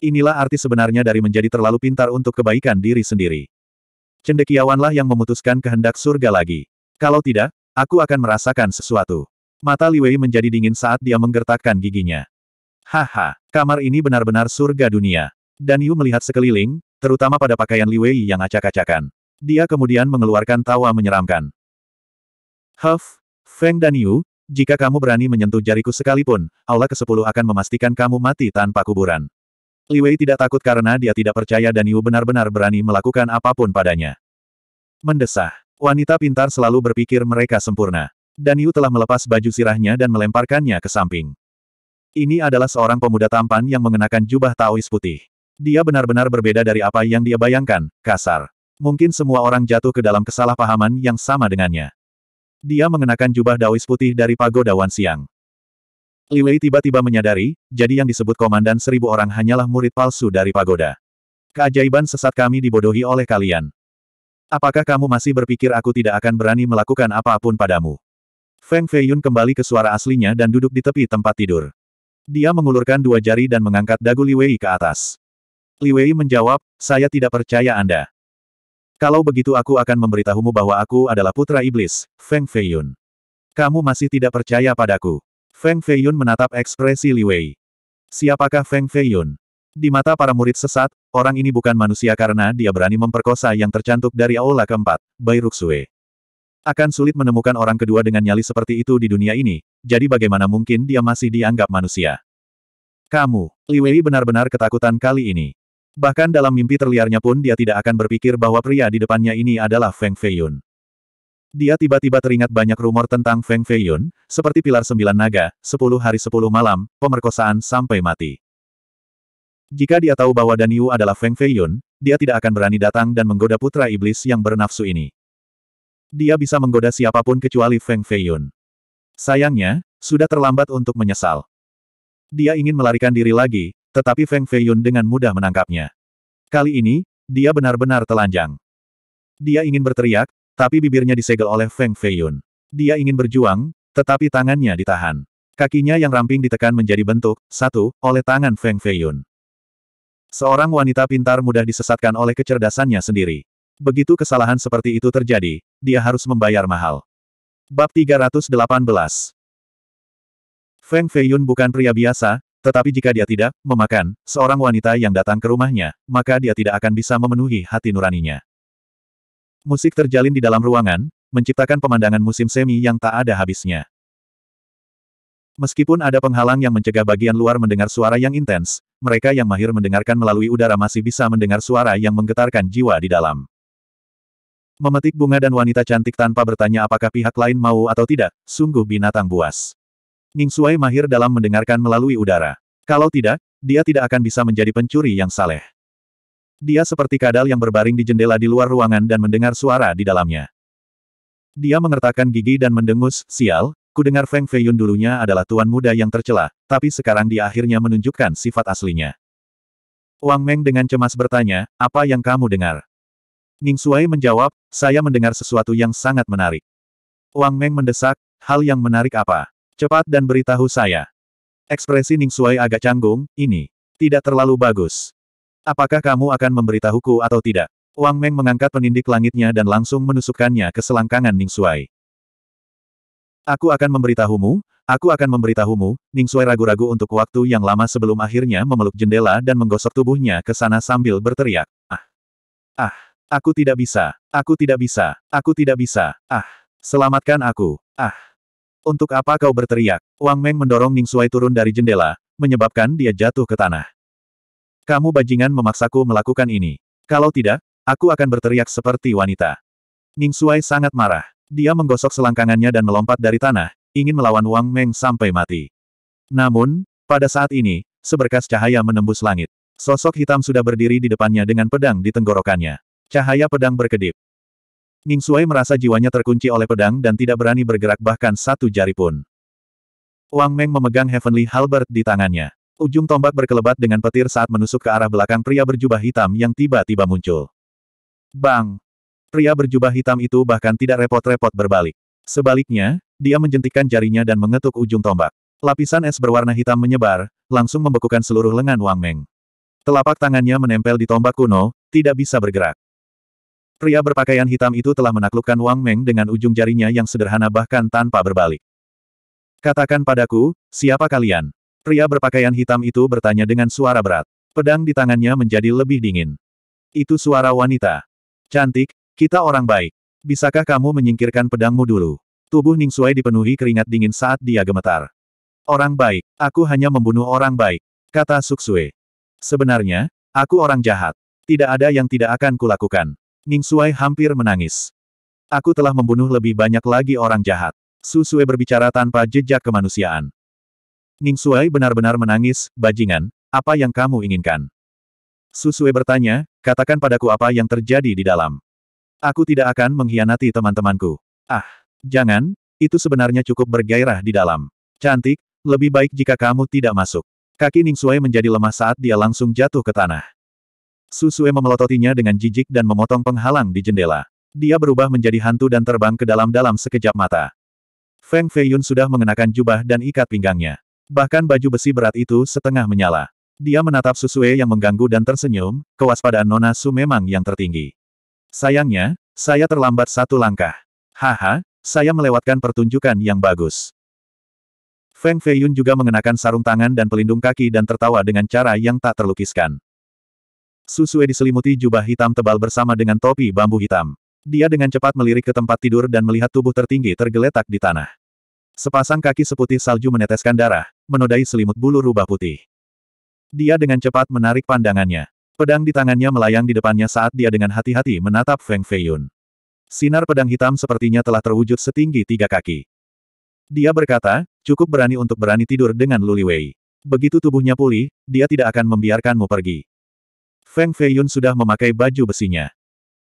Inilah arti sebenarnya dari menjadi terlalu pintar untuk kebaikan diri sendiri. Cendekiawanlah yang memutuskan kehendak surga lagi. Kalau tidak, Aku akan merasakan sesuatu. Mata Li Wei menjadi dingin saat dia menggertakkan giginya. Haha, kamar ini benar-benar surga dunia. Dan Yu melihat sekeliling, terutama pada pakaian Li Wei yang acak-acakan. Dia kemudian mengeluarkan tawa menyeramkan. Huff, Feng dan Yu, jika kamu berani menyentuh jariku sekalipun, Allah ke-10 akan memastikan kamu mati tanpa kuburan. Li Wei tidak takut karena dia tidak percaya dan Yu benar-benar berani melakukan apapun padanya. Mendesah. Wanita pintar selalu berpikir mereka sempurna. Dan Yu telah melepas baju sirahnya dan melemparkannya ke samping. Ini adalah seorang pemuda tampan yang mengenakan jubah Taois putih. Dia benar-benar berbeda dari apa yang dia bayangkan, kasar. Mungkin semua orang jatuh ke dalam kesalahpahaman yang sama dengannya. Dia mengenakan jubah Daois putih dari pagoda siang. Li Wei tiba-tiba menyadari, jadi yang disebut komandan seribu orang hanyalah murid palsu dari pagoda. Keajaiban sesat kami dibodohi oleh kalian. Apakah kamu masih berpikir aku tidak akan berani melakukan apapun padamu? Feng Feiyun kembali ke suara aslinya dan duduk di tepi tempat tidur. Dia mengulurkan dua jari dan mengangkat dagu Li Wei ke atas. Li Wei menjawab, saya tidak percaya Anda. Kalau begitu aku akan memberitahumu bahwa aku adalah putra iblis, Feng Feiyun. Kamu masih tidak percaya padaku. Feng Feiyun menatap ekspresi Li Wei. Siapakah Feng Feiyun? Di mata para murid sesat, orang ini bukan manusia karena dia berani memperkosa yang tercantuk dari aula keempat, Bai Ruxue. Akan sulit menemukan orang kedua dengan nyali seperti itu di dunia ini, jadi bagaimana mungkin dia masih dianggap manusia? Kamu, Li Wei benar-benar ketakutan kali ini. Bahkan dalam mimpi terliarnya pun dia tidak akan berpikir bahwa pria di depannya ini adalah Feng Feiyun. Dia tiba-tiba teringat banyak rumor tentang Feng Feiyun, seperti pilar sembilan naga, sepuluh hari sepuluh malam, pemerkosaan sampai mati. Jika dia tahu bahwa Daniu adalah Feng Feiyun, dia tidak akan berani datang dan menggoda putra iblis yang bernafsu ini. Dia bisa menggoda siapapun kecuali Feng Feiyun. Sayangnya, sudah terlambat untuk menyesal. Dia ingin melarikan diri lagi, tetapi Feng Feiyun dengan mudah menangkapnya. Kali ini, dia benar-benar telanjang. Dia ingin berteriak, tapi bibirnya disegel oleh Feng Feiyun. Dia ingin berjuang, tetapi tangannya ditahan. Kakinya yang ramping ditekan menjadi bentuk, satu, oleh tangan Feng Feiyun. Seorang wanita pintar mudah disesatkan oleh kecerdasannya sendiri. Begitu kesalahan seperti itu terjadi, dia harus membayar mahal. Bab 318 Feng Feiyun bukan pria biasa, tetapi jika dia tidak memakan seorang wanita yang datang ke rumahnya, maka dia tidak akan bisa memenuhi hati nuraninya. Musik terjalin di dalam ruangan, menciptakan pemandangan musim semi yang tak ada habisnya. Meskipun ada penghalang yang mencegah bagian luar mendengar suara yang intens, mereka yang mahir mendengarkan melalui udara masih bisa mendengar suara yang menggetarkan jiwa di dalam. Memetik bunga dan wanita cantik tanpa bertanya apakah pihak lain mau atau tidak, sungguh binatang buas. Ning Suai mahir dalam mendengarkan melalui udara. Kalau tidak, dia tidak akan bisa menjadi pencuri yang saleh. Dia seperti kadal yang berbaring di jendela di luar ruangan dan mendengar suara di dalamnya. Dia mengertakkan gigi dan mendengus, sial, dengar Feng Feiyun dulunya adalah tuan muda yang tercela, tapi sekarang dia akhirnya menunjukkan sifat aslinya. Wang Meng dengan cemas bertanya, apa yang kamu dengar? Ning Suai menjawab, saya mendengar sesuatu yang sangat menarik. Wang Meng mendesak, hal yang menarik apa? Cepat dan beritahu saya. Ekspresi Ning Suai agak canggung, ini tidak terlalu bagus. Apakah kamu akan memberitahuku atau tidak? Wang Meng mengangkat penindik langitnya dan langsung menusukkannya ke selangkangan Ning Suai. Aku akan memberitahumu, aku akan memberitahumu, Ning Sui ragu-ragu untuk waktu yang lama sebelum akhirnya memeluk jendela dan menggosok tubuhnya ke sana sambil berteriak. Ah! Ah! Aku tidak bisa! Aku tidak bisa! Aku tidak bisa! Ah! Selamatkan aku! Ah! Untuk apa kau berteriak? Wang Meng mendorong Ning Sui turun dari jendela, menyebabkan dia jatuh ke tanah. Kamu bajingan memaksaku melakukan ini. Kalau tidak, aku akan berteriak seperti wanita. Ning Sui sangat marah. Dia menggosok selangkangannya dan melompat dari tanah, ingin melawan Wang Meng sampai mati. Namun, pada saat ini, seberkas cahaya menembus langit. Sosok hitam sudah berdiri di depannya dengan pedang di tenggorokannya. Cahaya pedang berkedip. Ning Sui merasa jiwanya terkunci oleh pedang dan tidak berani bergerak bahkan satu jari pun. Wang Meng memegang Heavenly Halbert di tangannya. Ujung tombak berkelebat dengan petir saat menusuk ke arah belakang pria berjubah hitam yang tiba-tiba muncul. Bang! Pria berjubah hitam itu bahkan tidak repot-repot berbalik. Sebaliknya, dia menjentikkan jarinya dan mengetuk ujung tombak. Lapisan es berwarna hitam menyebar, langsung membekukan seluruh lengan Wang Meng. Telapak tangannya menempel di tombak kuno, tidak bisa bergerak. Pria berpakaian hitam itu telah menaklukkan Wang Meng dengan ujung jarinya yang sederhana bahkan tanpa berbalik. Katakan padaku, siapa kalian? Pria berpakaian hitam itu bertanya dengan suara berat. Pedang di tangannya menjadi lebih dingin. Itu suara wanita. Cantik, kita orang baik. Bisakah kamu menyingkirkan pedangmu dulu? Tubuh Ning Suai dipenuhi keringat dingin saat dia gemetar. Orang baik, aku hanya membunuh orang baik, kata Sui. Sebenarnya, aku orang jahat. Tidak ada yang tidak akan kulakukan. Ning Suai hampir menangis. Aku telah membunuh lebih banyak lagi orang jahat. Su Sui berbicara tanpa jejak kemanusiaan. Ning Suai benar-benar menangis, bajingan, apa yang kamu inginkan? Su Sui bertanya, katakan padaku apa yang terjadi di dalam. Aku tidak akan mengkhianati teman-temanku. Ah, jangan, itu sebenarnya cukup bergairah di dalam. Cantik, lebih baik jika kamu tidak masuk. Kaki Ning Su'e menjadi lemah saat dia langsung jatuh ke tanah. Su'e memelototinya dengan jijik dan memotong penghalang di jendela. Dia berubah menjadi hantu dan terbang ke dalam-dalam sekejap mata. Feng Feiyun sudah mengenakan jubah dan ikat pinggangnya. Bahkan baju besi berat itu setengah menyala. Dia menatap Su'e yang mengganggu dan tersenyum, kewaspadaan Nona Su memang yang tertinggi. Sayangnya, saya terlambat satu langkah. Haha, saya melewatkan pertunjukan yang bagus. Feng Feiyun juga mengenakan sarung tangan dan pelindung kaki dan tertawa dengan cara yang tak terlukiskan. Susue diselimuti jubah hitam tebal bersama dengan topi bambu hitam. Dia dengan cepat melirik ke tempat tidur dan melihat tubuh tertinggi tergeletak di tanah. Sepasang kaki seputih salju meneteskan darah, menodai selimut bulu rubah putih. Dia dengan cepat menarik pandangannya. Pedang di tangannya melayang di depannya saat dia dengan hati-hati menatap Feng Feiyun. Sinar pedang hitam sepertinya telah terwujud setinggi tiga kaki. Dia berkata, cukup berani untuk berani tidur dengan Luliwei. Begitu tubuhnya pulih, dia tidak akan membiarkanmu pergi. Feng Feiyun sudah memakai baju besinya.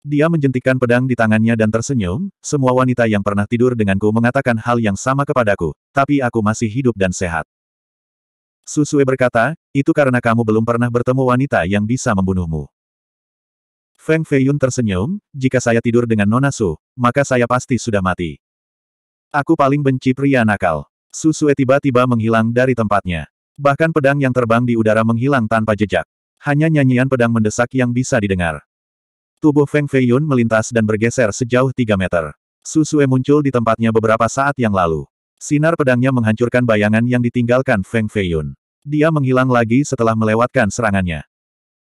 Dia menjentikan pedang di tangannya dan tersenyum, semua wanita yang pernah tidur denganku mengatakan hal yang sama kepadaku, tapi aku masih hidup dan sehat. Susue berkata, itu karena kamu belum pernah bertemu wanita yang bisa membunuhmu. Feng Feiyun tersenyum, jika saya tidur dengan Nona Su, maka saya pasti sudah mati. Aku paling benci pria nakal. Susue tiba-tiba menghilang dari tempatnya. Bahkan pedang yang terbang di udara menghilang tanpa jejak. Hanya nyanyian pedang mendesak yang bisa didengar. Tubuh Feng Feiyun melintas dan bergeser sejauh 3 meter. Susue muncul di tempatnya beberapa saat yang lalu. Sinar pedangnya menghancurkan bayangan yang ditinggalkan Feng Feiyun. Dia menghilang lagi setelah melewatkan serangannya.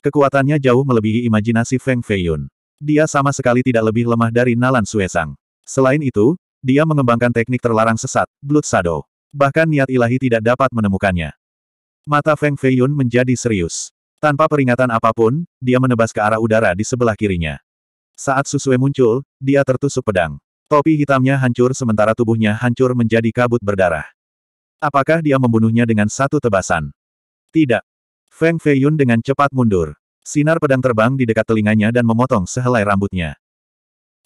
Kekuatannya jauh melebihi imajinasi Feng Feiyun. Dia sama sekali tidak lebih lemah dari Nalan Suesang. Selain itu, dia mengembangkan teknik terlarang sesat, Blood Shadow. Bahkan niat ilahi tidak dapat menemukannya. Mata Feng Feiyun menjadi serius. Tanpa peringatan apapun, dia menebas ke arah udara di sebelah kirinya. Saat Susue muncul, dia tertusuk pedang. Topi hitamnya hancur sementara tubuhnya hancur menjadi kabut berdarah. Apakah dia membunuhnya dengan satu tebasan? Tidak. Feng Feiyun dengan cepat mundur. Sinar pedang terbang di dekat telinganya dan memotong sehelai rambutnya.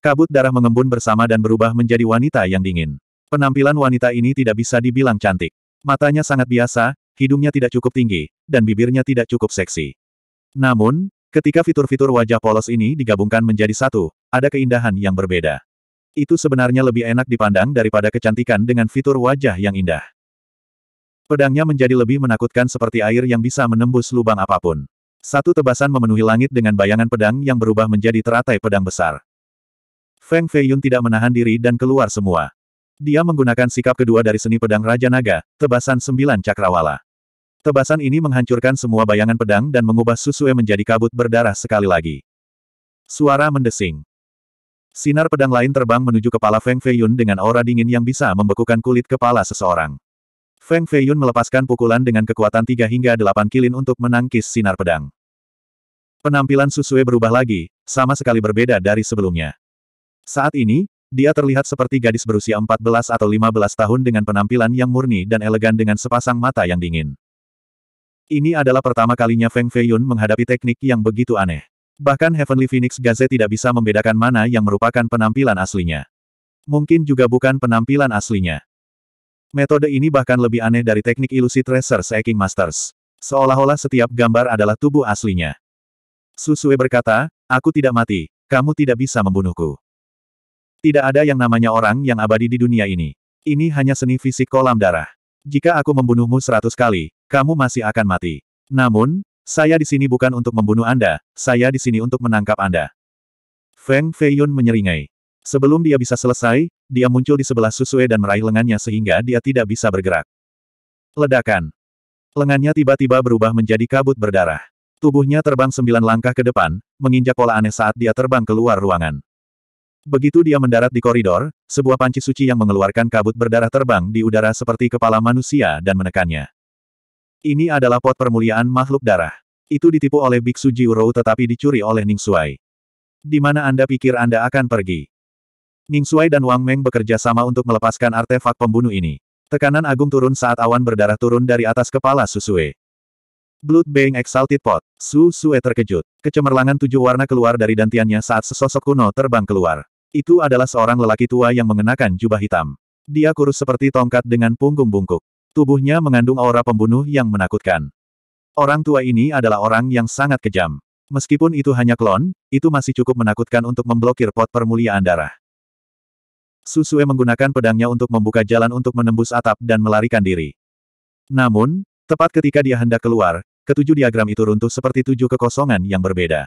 Kabut darah mengembun bersama dan berubah menjadi wanita yang dingin. Penampilan wanita ini tidak bisa dibilang cantik. Matanya sangat biasa, hidungnya tidak cukup tinggi, dan bibirnya tidak cukup seksi. Namun, Ketika fitur-fitur wajah polos ini digabungkan menjadi satu, ada keindahan yang berbeda itu sebenarnya lebih enak dipandang daripada kecantikan dengan fitur wajah yang indah. Pedangnya menjadi lebih menakutkan seperti air yang bisa menembus lubang apapun. Satu tebasan memenuhi langit dengan bayangan pedang yang berubah menjadi teratai pedang besar. Feng Feiyun tidak menahan diri dan keluar semua. Dia menggunakan sikap kedua dari seni pedang Raja Naga, tebasan sembilan cakrawala. Tebasan ini menghancurkan semua bayangan pedang dan mengubah Susue menjadi kabut berdarah sekali lagi. Suara mendesing. Sinar pedang lain terbang menuju kepala Feng Feiyun dengan aura dingin yang bisa membekukan kulit kepala seseorang. Feng Feiyun melepaskan pukulan dengan kekuatan 3 hingga 8 kilin untuk menangkis sinar pedang. Penampilan Susue berubah lagi, sama sekali berbeda dari sebelumnya. Saat ini, dia terlihat seperti gadis berusia 14 atau 15 tahun dengan penampilan yang murni dan elegan dengan sepasang mata yang dingin. Ini adalah pertama kalinya Feng Feiyun menghadapi teknik yang begitu aneh. Bahkan Heavenly Phoenix Gaze tidak bisa membedakan mana yang merupakan penampilan aslinya. Mungkin juga bukan penampilan aslinya. Metode ini bahkan lebih aneh dari teknik ilusi tracer Seeking Masters. Seolah-olah setiap gambar adalah tubuh aslinya. Susue berkata, aku tidak mati, kamu tidak bisa membunuhku. Tidak ada yang namanya orang yang abadi di dunia ini. Ini hanya seni fisik kolam darah. Jika aku membunuhmu seratus kali, kamu masih akan mati. Namun, saya di sini bukan untuk membunuh Anda, saya di sini untuk menangkap Anda. Feng Feiyun menyeringai. Sebelum dia bisa selesai, dia muncul di sebelah Susue dan meraih lengannya sehingga dia tidak bisa bergerak. Ledakan. Lengannya tiba-tiba berubah menjadi kabut berdarah. Tubuhnya terbang sembilan langkah ke depan, menginjak pola aneh saat dia terbang keluar ruangan. Begitu dia mendarat di koridor, sebuah panci suci yang mengeluarkan kabut berdarah terbang di udara seperti kepala manusia dan menekannya. Ini adalah pot permuliaan makhluk darah. Itu ditipu oleh Biksu Jiurou tetapi dicuri oleh Ning Suai. Di mana Anda pikir Anda akan pergi? Ning Suai dan Wang Meng bekerja sama untuk melepaskan artefak pembunuh ini. Tekanan agung turun saat awan berdarah turun dari atas kepala Susue. Blood Bang Exalted Pot. Su Susue terkejut. Kecemerlangan tujuh warna keluar dari dantiannya saat sesosok kuno terbang keluar. Itu adalah seorang lelaki tua yang mengenakan jubah hitam. Dia kurus seperti tongkat dengan punggung bungkuk. Tubuhnya mengandung aura pembunuh yang menakutkan. Orang tua ini adalah orang yang sangat kejam. Meskipun itu hanya klon, itu masih cukup menakutkan untuk memblokir pot permuliaan darah. Susue menggunakan pedangnya untuk membuka jalan untuk menembus atap dan melarikan diri. Namun, tepat ketika dia hendak keluar, ketujuh diagram itu runtuh seperti tujuh kekosongan yang berbeda.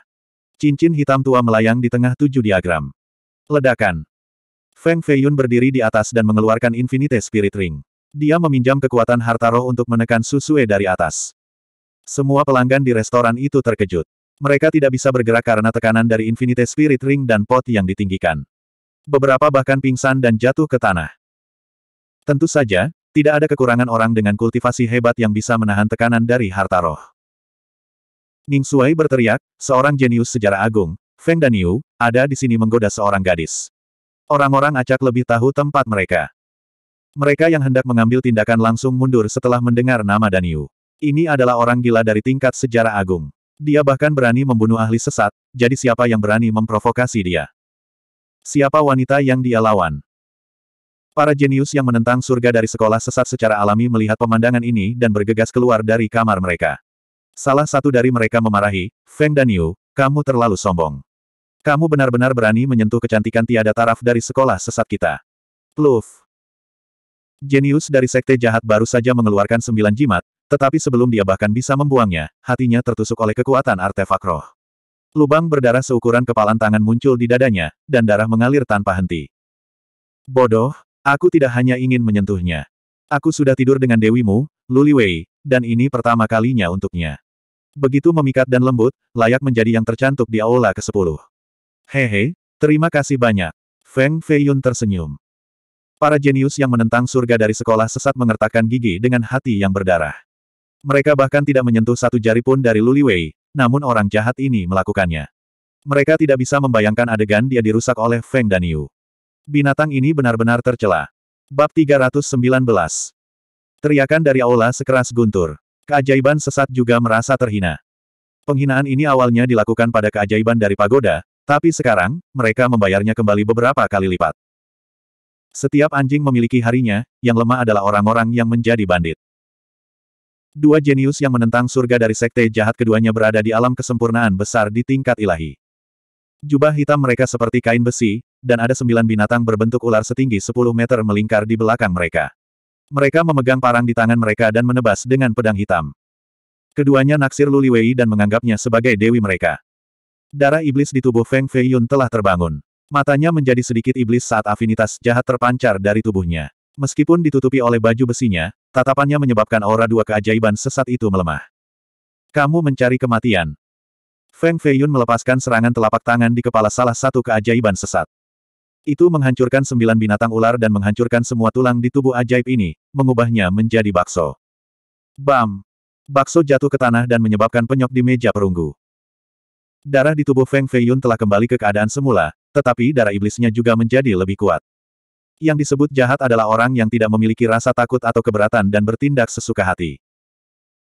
Cincin hitam tua melayang di tengah tujuh diagram. Ledakan. Feng Feiyun berdiri di atas dan mengeluarkan Infinite Spirit Ring. Dia meminjam kekuatan harta roh untuk menekan Susue dari atas. Semua pelanggan di restoran itu terkejut. Mereka tidak bisa bergerak karena tekanan dari Infinity Spirit Ring dan pot yang ditinggikan. Beberapa bahkan pingsan dan jatuh ke tanah. Tentu saja, tidak ada kekurangan orang dengan kultivasi hebat yang bisa menahan tekanan dari harta roh. Ning Suai berteriak, seorang jenius sejarah agung, Feng Daniu ada di sini menggoda seorang gadis. Orang-orang acak lebih tahu tempat mereka. Mereka yang hendak mengambil tindakan langsung mundur setelah mendengar nama Daniu. Ini adalah orang gila dari tingkat sejarah agung. Dia bahkan berani membunuh ahli sesat, jadi siapa yang berani memprovokasi dia? Siapa wanita yang dia lawan? Para jenius yang menentang surga dari sekolah sesat secara alami melihat pemandangan ini dan bergegas keluar dari kamar mereka. Salah satu dari mereka memarahi, Feng Daniu, kamu terlalu sombong. Kamu benar-benar berani menyentuh kecantikan tiada taraf dari sekolah sesat kita. Pluf. Jenius dari sekte jahat baru saja mengeluarkan sembilan jimat, tetapi sebelum dia bahkan bisa membuangnya, hatinya tertusuk oleh kekuatan artefak roh. Lubang berdarah seukuran kepalan tangan muncul di dadanya, dan darah mengalir tanpa henti. Bodoh, aku tidak hanya ingin menyentuhnya. Aku sudah tidur dengan dewimu, Luliwei, dan ini pertama kalinya untuknya. Begitu memikat dan lembut, layak menjadi yang tercantik di aula ke-10. Hehe, terima kasih banyak. Feng Feiyun tersenyum. Para jenius yang menentang surga dari sekolah sesat mengertakkan gigi dengan hati yang berdarah. Mereka bahkan tidak menyentuh satu jari pun dari Luliwei, namun orang jahat ini melakukannya. Mereka tidak bisa membayangkan adegan dia dirusak oleh Feng dan Yu. Binatang ini benar-benar tercela. Bab 319 Teriakan dari aula sekeras guntur. Keajaiban sesat juga merasa terhina. Penghinaan ini awalnya dilakukan pada keajaiban dari pagoda, tapi sekarang, mereka membayarnya kembali beberapa kali lipat. Setiap anjing memiliki harinya, yang lemah adalah orang-orang yang menjadi bandit. Dua jenius yang menentang surga dari sekte jahat keduanya berada di alam kesempurnaan besar di tingkat ilahi. Jubah hitam mereka seperti kain besi, dan ada sembilan binatang berbentuk ular setinggi 10 meter melingkar di belakang mereka. Mereka memegang parang di tangan mereka dan menebas dengan pedang hitam. Keduanya naksir Luliwei dan menganggapnya sebagai dewi mereka. Darah iblis di tubuh Feng Feiyun telah terbangun. Matanya menjadi sedikit iblis saat afinitas jahat terpancar dari tubuhnya. Meskipun ditutupi oleh baju besinya, tatapannya menyebabkan aura dua keajaiban sesat itu melemah. Kamu mencari kematian. Feng Feiyun melepaskan serangan telapak tangan di kepala salah satu keajaiban sesat. Itu menghancurkan sembilan binatang ular dan menghancurkan semua tulang di tubuh ajaib ini, mengubahnya menjadi bakso. Bam! Bakso jatuh ke tanah dan menyebabkan penyok di meja perunggu. Darah di tubuh Feng Feiyun telah kembali ke keadaan semula, tetapi darah iblisnya juga menjadi lebih kuat. Yang disebut jahat adalah orang yang tidak memiliki rasa takut atau keberatan dan bertindak sesuka hati.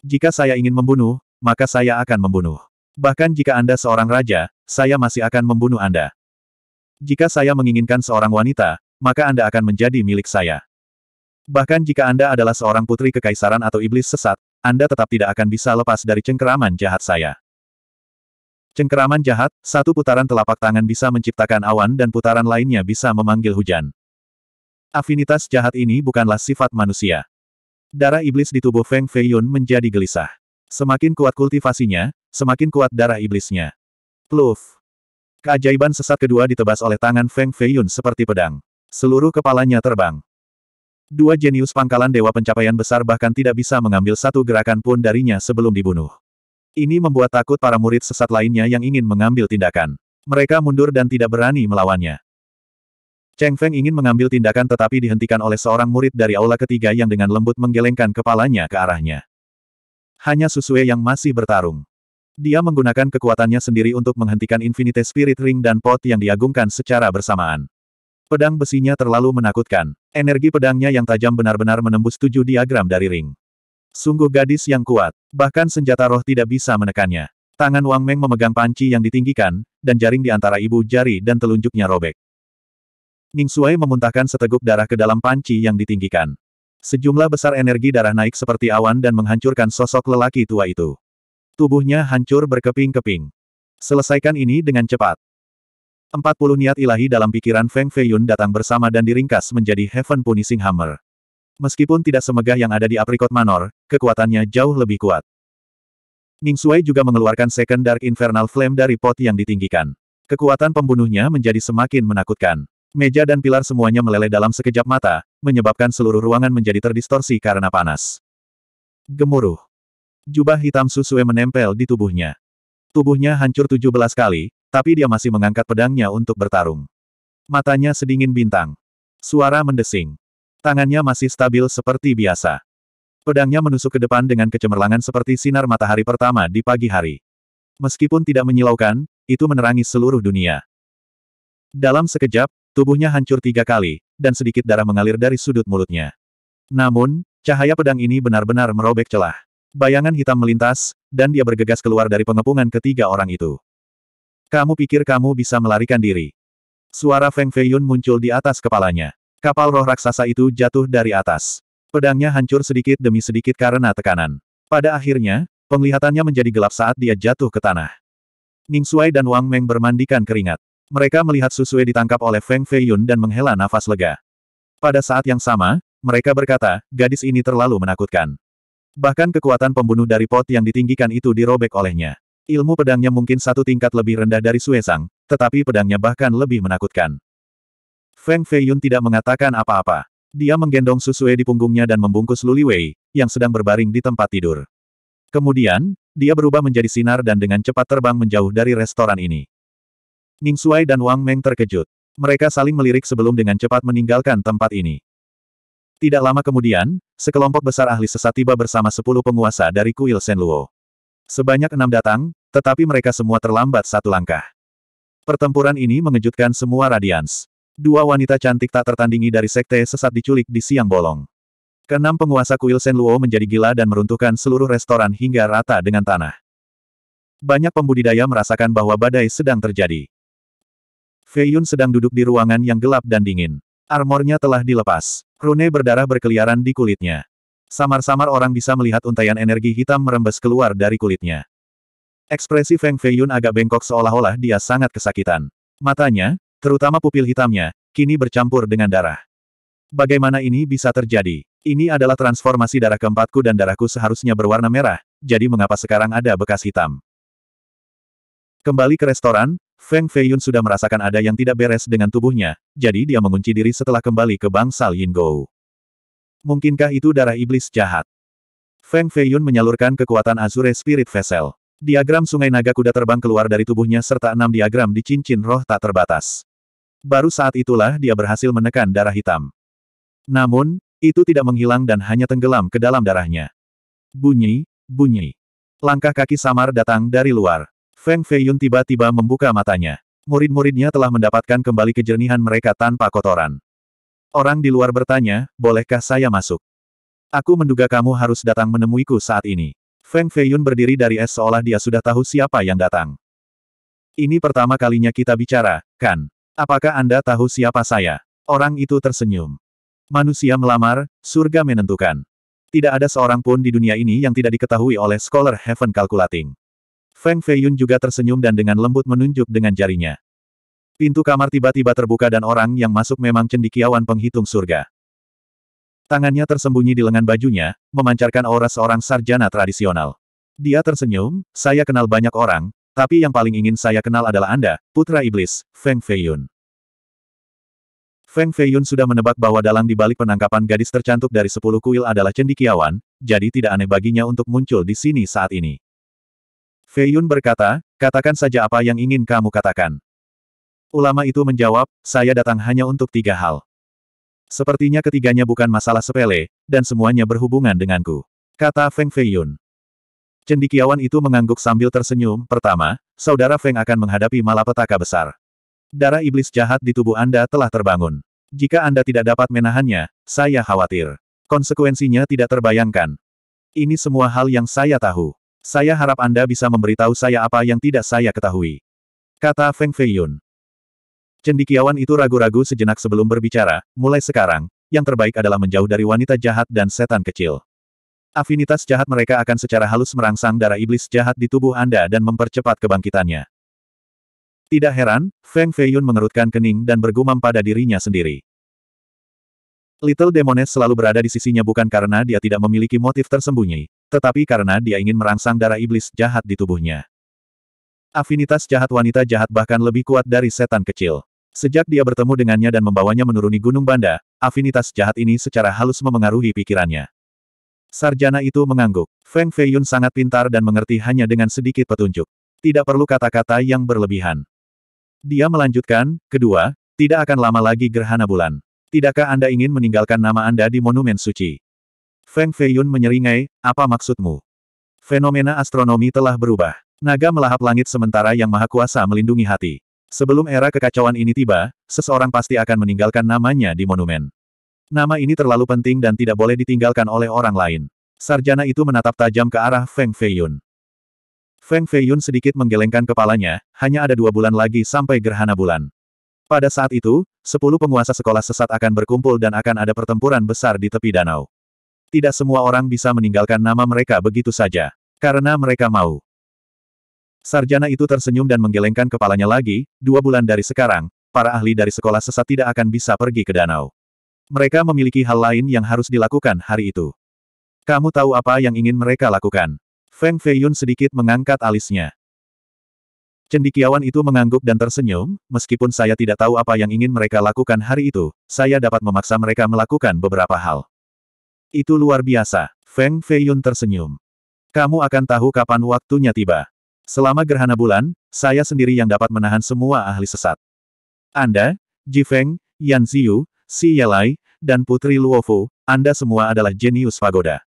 Jika saya ingin membunuh, maka saya akan membunuh. Bahkan jika Anda seorang raja, saya masih akan membunuh Anda. Jika saya menginginkan seorang wanita, maka Anda akan menjadi milik saya. Bahkan jika Anda adalah seorang putri kekaisaran atau iblis sesat, Anda tetap tidak akan bisa lepas dari cengkeraman jahat saya. Cengkeraman jahat, satu putaran telapak tangan bisa menciptakan awan dan putaran lainnya bisa memanggil hujan. Afinitas jahat ini bukanlah sifat manusia. Darah iblis di tubuh Feng Feiyun menjadi gelisah. Semakin kuat kultivasinya, semakin kuat darah iblisnya. Pluf. Keajaiban sesat kedua ditebas oleh tangan Feng Feiyun seperti pedang. Seluruh kepalanya terbang. Dua jenius pangkalan dewa pencapaian besar bahkan tidak bisa mengambil satu gerakan pun darinya sebelum dibunuh. Ini membuat takut para murid sesat lainnya yang ingin mengambil tindakan. Mereka mundur dan tidak berani melawannya. Cheng Feng ingin mengambil tindakan tetapi dihentikan oleh seorang murid dari aula ketiga yang dengan lembut menggelengkan kepalanya ke arahnya. Hanya Susue yang masih bertarung. Dia menggunakan kekuatannya sendiri untuk menghentikan Infinite Spirit Ring dan pot yang diagungkan secara bersamaan. Pedang besinya terlalu menakutkan. Energi pedangnya yang tajam benar-benar menembus tujuh diagram dari ring. Sungguh gadis yang kuat. Bahkan senjata roh tidak bisa menekannya. Tangan Wang Meng memegang panci yang ditinggikan, dan jaring di antara ibu jari dan telunjuknya robek. Ning Sui memuntahkan seteguk darah ke dalam panci yang ditinggikan. Sejumlah besar energi darah naik seperti awan dan menghancurkan sosok lelaki tua itu. Tubuhnya hancur berkeping-keping. Selesaikan ini dengan cepat. Empat puluh niat ilahi dalam pikiran Feng Feiyun datang bersama dan diringkas menjadi Heaven Punishing Hammer. Meskipun tidak semegah yang ada di Apricot manor, kekuatannya jauh lebih kuat. Ning Sui juga mengeluarkan Second Dark Infernal Flame dari pot yang ditinggikan. Kekuatan pembunuhnya menjadi semakin menakutkan. Meja dan pilar semuanya meleleh dalam sekejap mata, menyebabkan seluruh ruangan menjadi terdistorsi karena panas. Gemuruh. Jubah hitam Susue menempel di tubuhnya. Tubuhnya hancur 17 kali, tapi dia masih mengangkat pedangnya untuk bertarung. Matanya sedingin bintang. Suara mendesing. Tangannya masih stabil seperti biasa. Pedangnya menusuk ke depan dengan kecemerlangan seperti sinar matahari pertama di pagi hari. Meskipun tidak menyilaukan, itu menerangi seluruh dunia. Dalam sekejap, tubuhnya hancur tiga kali, dan sedikit darah mengalir dari sudut mulutnya. Namun, cahaya pedang ini benar-benar merobek celah. Bayangan hitam melintas, dan dia bergegas keluar dari pengepungan ketiga orang itu. Kamu pikir kamu bisa melarikan diri? Suara Feng Feiyun muncul di atas kepalanya. Kapal roh raksasa itu jatuh dari atas. Pedangnya hancur sedikit demi sedikit karena tekanan. Pada akhirnya, penglihatannya menjadi gelap saat dia jatuh ke tanah. Ning Shuai dan Wang Meng bermandikan keringat. Mereka melihat Susue ditangkap oleh Feng Feiyun dan menghela nafas lega. Pada saat yang sama, mereka berkata, gadis ini terlalu menakutkan. Bahkan kekuatan pembunuh dari pot yang ditinggikan itu dirobek olehnya. Ilmu pedangnya mungkin satu tingkat lebih rendah dari Suesang, tetapi pedangnya bahkan lebih menakutkan. Feng Feiyun tidak mengatakan apa-apa. Dia menggendong Susue di punggungnya dan membungkus Luli Wei, yang sedang berbaring di tempat tidur. Kemudian, dia berubah menjadi sinar dan dengan cepat terbang menjauh dari restoran ini. Ning Sui dan Wang Meng terkejut. Mereka saling melirik sebelum dengan cepat meninggalkan tempat ini. Tidak lama kemudian, sekelompok besar ahli sesat tiba bersama sepuluh penguasa dari kuil Senluo. Sebanyak enam datang, tetapi mereka semua terlambat satu langkah. Pertempuran ini mengejutkan semua Radians. Dua wanita cantik tak tertandingi dari sekte sesat diculik di siang bolong. Keenam penguasa kuil Sen Luo menjadi gila dan meruntuhkan seluruh restoran hingga rata dengan tanah. Banyak pembudidaya merasakan bahwa badai sedang terjadi. Fei Yun sedang duduk di ruangan yang gelap dan dingin. Armornya telah dilepas. Rune berdarah berkeliaran di kulitnya. Samar-samar orang bisa melihat untaian energi hitam merembes keluar dari kulitnya. Ekspresi Feng Fei Yun agak bengkok seolah-olah dia sangat kesakitan. Matanya, terutama pupil hitamnya, kini bercampur dengan darah. Bagaimana ini bisa terjadi? Ini adalah transformasi darah keempatku dan darahku seharusnya berwarna merah, jadi mengapa sekarang ada bekas hitam? Kembali ke restoran, Feng Feiyun sudah merasakan ada yang tidak beres dengan tubuhnya, jadi dia mengunci diri setelah kembali ke bangsal Yingou. Mungkinkah itu darah iblis jahat? Feng Feiyun menyalurkan kekuatan Azure Spirit Vessel. Diagram sungai naga kuda terbang keluar dari tubuhnya serta enam diagram di cincin roh tak terbatas. Baru saat itulah dia berhasil menekan darah hitam. Namun, itu tidak menghilang dan hanya tenggelam ke dalam darahnya. Bunyi, bunyi. Langkah kaki samar datang dari luar. Feng Feiyun tiba-tiba membuka matanya. Murid-muridnya telah mendapatkan kembali kejernihan mereka tanpa kotoran. Orang di luar bertanya, bolehkah saya masuk? Aku menduga kamu harus datang menemuiku saat ini. Feng Feiyun berdiri dari es seolah dia sudah tahu siapa yang datang. Ini pertama kalinya kita bicara, kan? Apakah Anda tahu siapa saya? Orang itu tersenyum. Manusia melamar, surga menentukan. Tidak ada seorang pun di dunia ini yang tidak diketahui oleh scholar Heaven Calculating. Feng Feiyun juga tersenyum dan dengan lembut menunjuk dengan jarinya. Pintu kamar tiba-tiba terbuka dan orang yang masuk memang cendikiawan penghitung surga. Tangannya tersembunyi di lengan bajunya, memancarkan aura seorang sarjana tradisional. Dia tersenyum, saya kenal banyak orang, tapi yang paling ingin saya kenal adalah Anda, Putra Iblis, Feng Feiyun. Feng Feiyun sudah menebak bahwa dalang di balik penangkapan gadis tercantik dari sepuluh kuil adalah cendikiawan, jadi tidak aneh baginya untuk muncul di sini saat ini. Feiyun berkata, katakan saja apa yang ingin kamu katakan. Ulama itu menjawab, saya datang hanya untuk tiga hal. Sepertinya ketiganya bukan masalah sepele, dan semuanya berhubungan denganku. Kata Feng Feiyun. Cendikiawan itu mengangguk sambil tersenyum, pertama, saudara Feng akan menghadapi malapetaka besar. Darah iblis jahat di tubuh Anda telah terbangun. Jika Anda tidak dapat menahannya, saya khawatir. Konsekuensinya tidak terbayangkan. Ini semua hal yang saya tahu. Saya harap Anda bisa memberitahu saya apa yang tidak saya ketahui. Kata Feng Feiyun. Cendikiawan itu ragu-ragu sejenak sebelum berbicara, mulai sekarang, yang terbaik adalah menjauh dari wanita jahat dan setan kecil. Afinitas jahat mereka akan secara halus merangsang darah iblis jahat di tubuh Anda dan mempercepat kebangkitannya. Tidak heran, Feng Feiyun mengerutkan kening dan bergumam pada dirinya sendiri. Little Demoness selalu berada di sisinya bukan karena dia tidak memiliki motif tersembunyi, tetapi karena dia ingin merangsang darah iblis jahat di tubuhnya. Afinitas jahat wanita jahat bahkan lebih kuat dari setan kecil. Sejak dia bertemu dengannya dan membawanya menuruni gunung banda, afinitas jahat ini secara halus memengaruhi pikirannya. Sarjana itu mengangguk. Feng Feiyun sangat pintar dan mengerti hanya dengan sedikit petunjuk. Tidak perlu kata-kata yang berlebihan. Dia melanjutkan, kedua, tidak akan lama lagi gerhana bulan. Tidakkah Anda ingin meninggalkan nama Anda di Monumen Suci? Feng Feiyun menyeringai, apa maksudmu? Fenomena astronomi telah berubah. Naga melahap langit sementara yang maha kuasa melindungi hati. Sebelum era kekacauan ini tiba, seseorang pasti akan meninggalkan namanya di monumen. Nama ini terlalu penting dan tidak boleh ditinggalkan oleh orang lain. Sarjana itu menatap tajam ke arah Feng Feiyun. Feng Feiyun sedikit menggelengkan kepalanya, hanya ada dua bulan lagi sampai gerhana bulan. Pada saat itu, sepuluh penguasa sekolah sesat akan berkumpul dan akan ada pertempuran besar di tepi danau. Tidak semua orang bisa meninggalkan nama mereka begitu saja. Karena mereka mau. Sarjana itu tersenyum dan menggelengkan kepalanya lagi, dua bulan dari sekarang, para ahli dari sekolah sesat tidak akan bisa pergi ke danau. Mereka memiliki hal lain yang harus dilakukan hari itu. Kamu tahu apa yang ingin mereka lakukan? Feng Feiyun sedikit mengangkat alisnya. Cendikiawan itu mengangguk dan tersenyum, meskipun saya tidak tahu apa yang ingin mereka lakukan hari itu, saya dapat memaksa mereka melakukan beberapa hal. Itu luar biasa. Feng Feiyun tersenyum. Kamu akan tahu kapan waktunya tiba. Selama gerhana bulan, saya sendiri yang dapat menahan semua ahli sesat. Anda, Ji Feng, Yan Ziyu, Si Yelai, dan Putri Luofu, Anda semua adalah jenius pagoda.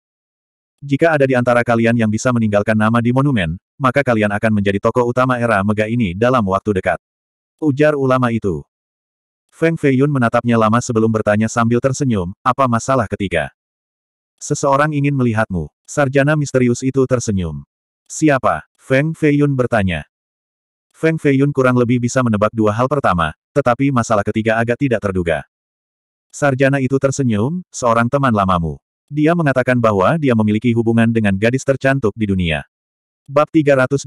Jika ada di antara kalian yang bisa meninggalkan nama di monumen, maka kalian akan menjadi tokoh utama era mega ini dalam waktu dekat. Ujar ulama itu. Feng Feiyun menatapnya lama sebelum bertanya sambil tersenyum, apa masalah ketiga? Seseorang ingin melihatmu. Sarjana misterius itu tersenyum. Siapa? Feng Feiyun bertanya. Feng Feiyun kurang lebih bisa menebak dua hal pertama, tetapi masalah ketiga agak tidak terduga. Sarjana itu tersenyum, seorang teman lamamu. Dia mengatakan bahwa dia memiliki hubungan dengan gadis tercantik di dunia. Bab 320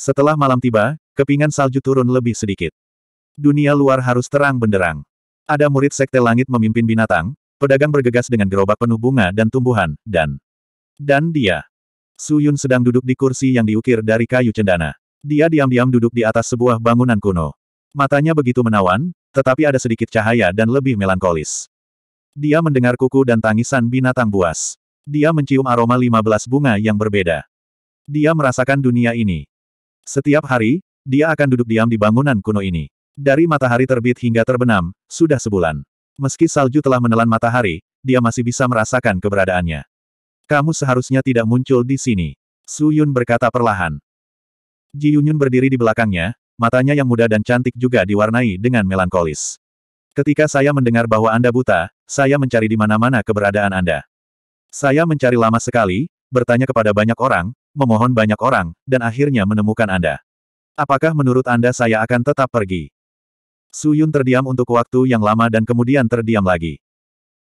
Setelah malam tiba, kepingan salju turun lebih sedikit. Dunia luar harus terang benderang. Ada murid sekte langit memimpin binatang, pedagang bergegas dengan gerobak penuh bunga dan tumbuhan, dan... Dan dia. Suyun sedang duduk di kursi yang diukir dari kayu cendana. Dia diam-diam duduk di atas sebuah bangunan kuno. Matanya begitu menawan, tetapi ada sedikit cahaya dan lebih melankolis. Dia mendengar kuku dan tangisan binatang buas. Dia mencium aroma 15 bunga yang berbeda. Dia merasakan dunia ini. Setiap hari, dia akan duduk diam di bangunan kuno ini. Dari matahari terbit hingga terbenam, sudah sebulan. Meski salju telah menelan matahari, dia masih bisa merasakan keberadaannya. Kamu seharusnya tidak muncul di sini. Su Yun berkata perlahan. Ji Yunyun berdiri di belakangnya, matanya yang muda dan cantik juga diwarnai dengan melankolis. Ketika saya mendengar bahwa Anda buta, saya mencari di mana-mana keberadaan Anda. Saya mencari lama sekali, bertanya kepada banyak orang, memohon banyak orang, dan akhirnya menemukan Anda. Apakah menurut Anda saya akan tetap pergi? Su Yun terdiam untuk waktu yang lama dan kemudian terdiam lagi.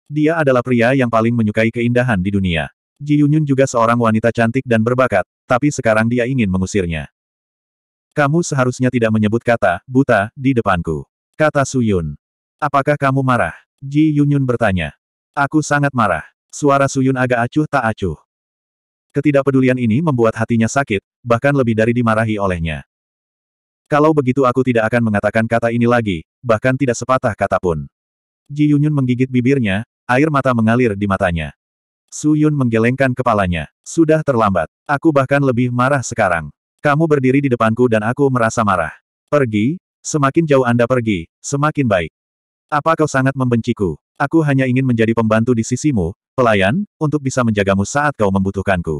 Dia adalah pria yang paling menyukai keindahan di dunia. Ji Yunyun juga seorang wanita cantik dan berbakat, tapi sekarang dia ingin mengusirnya. Kamu seharusnya tidak menyebut kata, buta, di depanku. Kata Suyun. Apakah kamu marah? Ji Yunyun bertanya. Aku sangat marah. Suara Suyun agak acuh tak acuh. Ketidakpedulian ini membuat hatinya sakit, bahkan lebih dari dimarahi olehnya. Kalau begitu aku tidak akan mengatakan kata ini lagi, bahkan tidak sepatah kata pun. Ji Yunyun menggigit bibirnya, air mata mengalir di matanya. Su Yun menggelengkan kepalanya. Sudah terlambat. Aku bahkan lebih marah sekarang. Kamu berdiri di depanku dan aku merasa marah. Pergi, semakin jauh Anda pergi, semakin baik. Apa kau sangat membenciku? Aku hanya ingin menjadi pembantu di sisimu, pelayan, untuk bisa menjagamu saat kau membutuhkanku.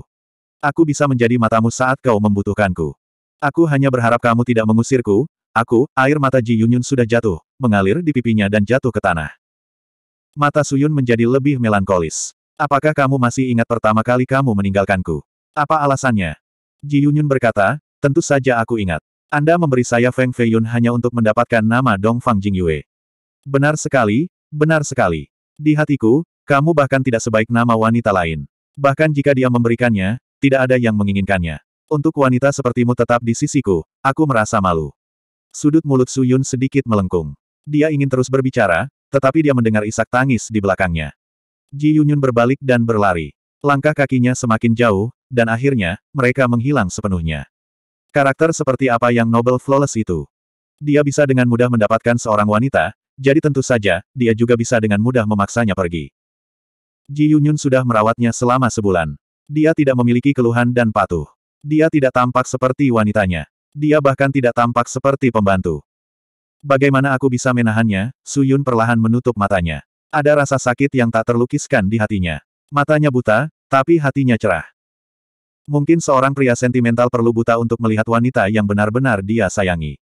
Aku bisa menjadi matamu saat kau membutuhkanku. Aku hanya berharap kamu tidak mengusirku, Aku, air mata Ji Yunyun sudah jatuh, mengalir di pipinya dan jatuh ke tanah. Mata Suyun menjadi lebih melankolis. Apakah kamu masih ingat pertama kali kamu meninggalkanku? Apa alasannya? Ji Yunyun berkata, tentu saja aku ingat. Anda memberi saya Feng Feiyun hanya untuk mendapatkan nama Dong Fang Jingyue. Benar sekali, benar sekali. Di hatiku, kamu bahkan tidak sebaik nama wanita lain. Bahkan jika dia memberikannya, tidak ada yang menginginkannya. Untuk wanita sepertimu tetap di sisiku, aku merasa malu. Sudut mulut Su Yun sedikit melengkung. Dia ingin terus berbicara, tetapi dia mendengar isak tangis di belakangnya. Ji Yunyun berbalik dan berlari. Langkah kakinya semakin jauh, dan akhirnya, mereka menghilang sepenuhnya. Karakter seperti apa yang Noble Flawless itu? Dia bisa dengan mudah mendapatkan seorang wanita, jadi tentu saja, dia juga bisa dengan mudah memaksanya pergi. Ji Yunyun sudah merawatnya selama sebulan. Dia tidak memiliki keluhan dan patuh. Dia tidak tampak seperti wanitanya. Dia bahkan tidak tampak seperti pembantu. Bagaimana aku bisa menahannya? Su Yun perlahan menutup matanya. Ada rasa sakit yang tak terlukiskan di hatinya. Matanya buta, tapi hatinya cerah. Mungkin seorang pria sentimental perlu buta untuk melihat wanita yang benar-benar dia sayangi.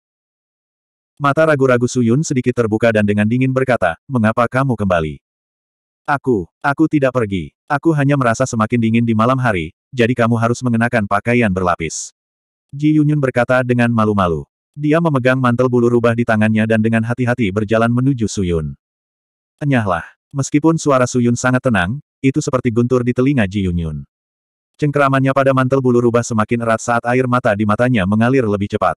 Mata ragu-ragu Suyun sedikit terbuka dan dengan dingin berkata, mengapa kamu kembali? Aku, aku tidak pergi. Aku hanya merasa semakin dingin di malam hari, jadi kamu harus mengenakan pakaian berlapis. Ji Yunyun berkata dengan malu-malu. Dia memegang mantel bulu rubah di tangannya dan dengan hati-hati berjalan menuju Suyun. Enyahlah. Meskipun suara Suyun sangat tenang, itu seperti guntur di telinga Ji Yunyun. Cengkeramannya pada mantel bulu rubah semakin erat saat air mata di matanya mengalir lebih cepat.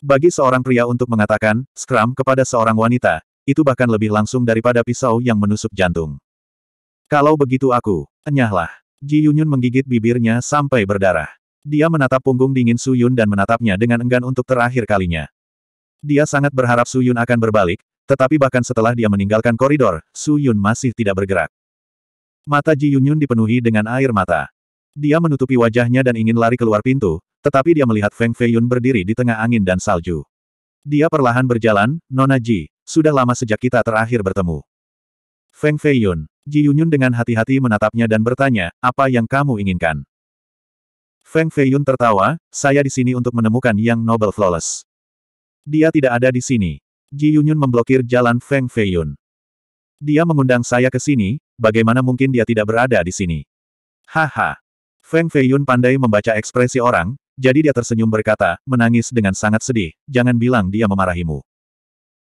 Bagi seorang pria untuk mengatakan, skram kepada seorang wanita, itu bahkan lebih langsung daripada pisau yang menusuk jantung. Kalau begitu aku, enyahlah. Ji Yunyun menggigit bibirnya sampai berdarah. Dia menatap punggung dingin Su Yun dan menatapnya dengan enggan untuk terakhir kalinya. Dia sangat berharap Su Yun akan berbalik, tetapi bahkan setelah dia meninggalkan koridor, Su Yun masih tidak bergerak. Mata Ji Yunyun dipenuhi dengan air mata. Dia menutupi wajahnya dan ingin lari keluar pintu, tetapi dia melihat Feng Feiyun berdiri di tengah angin dan salju. Dia perlahan berjalan, Nona Ji, sudah lama sejak kita terakhir bertemu. Feng Feiyun, Ji Yunyun dengan hati-hati menatapnya dan bertanya, apa yang kamu inginkan? Feng Feiyun tertawa, saya di sini untuk menemukan Yang Noble Flawless. Dia tidak ada di sini. Ji Yunyun memblokir jalan Feng Feiyun. Dia mengundang saya ke sini, Bagaimana mungkin dia tidak berada di sini? Haha. Feng Feiyun pandai membaca ekspresi orang, jadi dia tersenyum berkata, menangis dengan sangat sedih, jangan bilang dia memarahimu.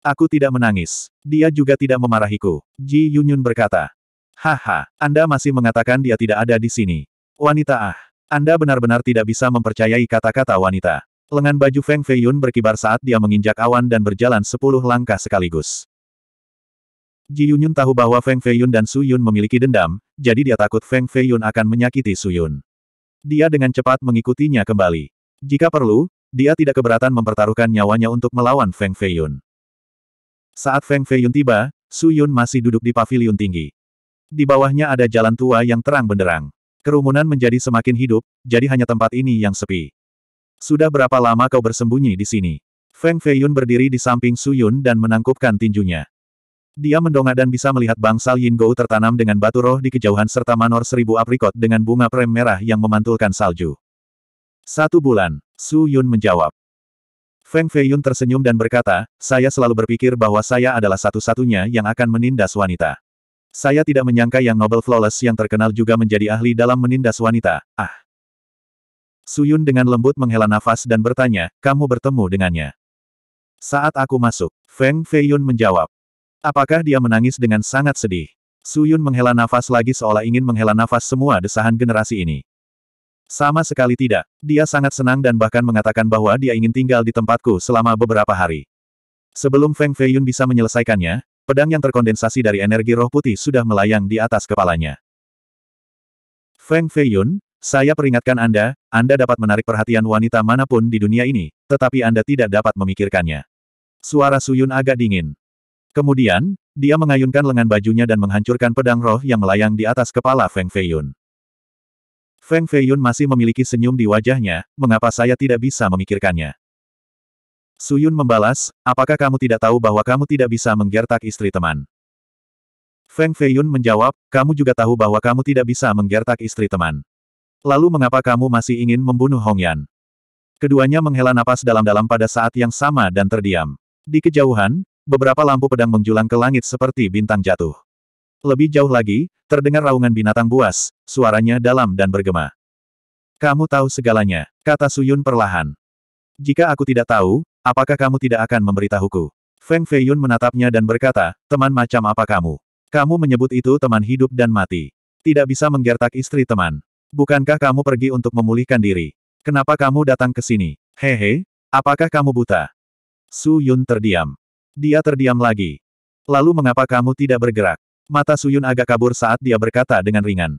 Aku tidak menangis. Dia juga tidak memarahiku. Ji Yunyun berkata. Haha, Anda masih mengatakan dia tidak ada di sini. Wanita ah. Anda benar-benar tidak bisa mempercayai kata-kata wanita. Lengan baju Feng Feiyun berkibar saat dia menginjak awan dan berjalan sepuluh langkah sekaligus. Ji Yunyun tahu bahwa Feng Feiyun dan Su Yun memiliki dendam, jadi dia takut Feng Feiyun akan menyakiti Su Yun. Dia dengan cepat mengikutinya kembali. Jika perlu, dia tidak keberatan mempertaruhkan nyawanya untuk melawan Feng Feiyun. Saat Feng Feiyun tiba, Su Yun masih duduk di pavilion tinggi. Di bawahnya ada jalan tua yang terang benderang. Kerumunan menjadi semakin hidup, jadi hanya tempat ini yang sepi. Sudah berapa lama kau bersembunyi di sini? Feng Feiyun berdiri di samping Su Yun dan menangkupkan tinjunya. Dia mendongak dan bisa melihat bangsal Yin Gou tertanam dengan batu roh di kejauhan serta manor seribu aprikot dengan bunga prem merah yang memantulkan salju. Satu bulan, Su Yun menjawab. Feng Fei Yun tersenyum dan berkata, saya selalu berpikir bahwa saya adalah satu-satunya yang akan menindas wanita. Saya tidak menyangka yang Nobel Flawless yang terkenal juga menjadi ahli dalam menindas wanita, ah. Su Yun dengan lembut menghela nafas dan bertanya, kamu bertemu dengannya. Saat aku masuk, Feng Fei Yun menjawab. Apakah dia menangis dengan sangat sedih? Su Yun menghela nafas lagi seolah ingin menghela nafas semua desahan generasi ini. Sama sekali tidak. Dia sangat senang dan bahkan mengatakan bahwa dia ingin tinggal di tempatku selama beberapa hari. Sebelum Feng Feiyun bisa menyelesaikannya, pedang yang terkondensasi dari energi roh putih sudah melayang di atas kepalanya. Feng Feiyun, saya peringatkan Anda, Anda dapat menarik perhatian wanita manapun di dunia ini, tetapi Anda tidak dapat memikirkannya. Suara Suyun agak dingin. Kemudian, dia mengayunkan lengan bajunya dan menghancurkan pedang roh yang melayang di atas kepala Feng Feiyun. Feng Feiyun masih memiliki senyum di wajahnya, mengapa saya tidak bisa memikirkannya? Suyun membalas, apakah kamu tidak tahu bahwa kamu tidak bisa menggertak istri teman? Feng Feiyun menjawab, kamu juga tahu bahwa kamu tidak bisa menggertak istri teman. Lalu mengapa kamu masih ingin membunuh Hong Yan? Keduanya menghela napas dalam-dalam pada saat yang sama dan terdiam. Di kejauhan, beberapa lampu pedang menjulang ke langit seperti bintang jatuh. Lebih jauh lagi, terdengar raungan binatang buas, suaranya dalam dan bergema. Kamu tahu segalanya, kata Suyun perlahan. Jika aku tidak tahu, apakah kamu tidak akan memberitahuku? Feng Feiyun menatapnya dan berkata, teman macam apa kamu? Kamu menyebut itu teman hidup dan mati. Tidak bisa menggertak istri teman. Bukankah kamu pergi untuk memulihkan diri? Kenapa kamu datang ke sini? Hehe, apakah kamu buta? Su Yun terdiam. Dia terdiam lagi. Lalu mengapa kamu tidak bergerak? Mata Suyun agak kabur saat dia berkata dengan ringan.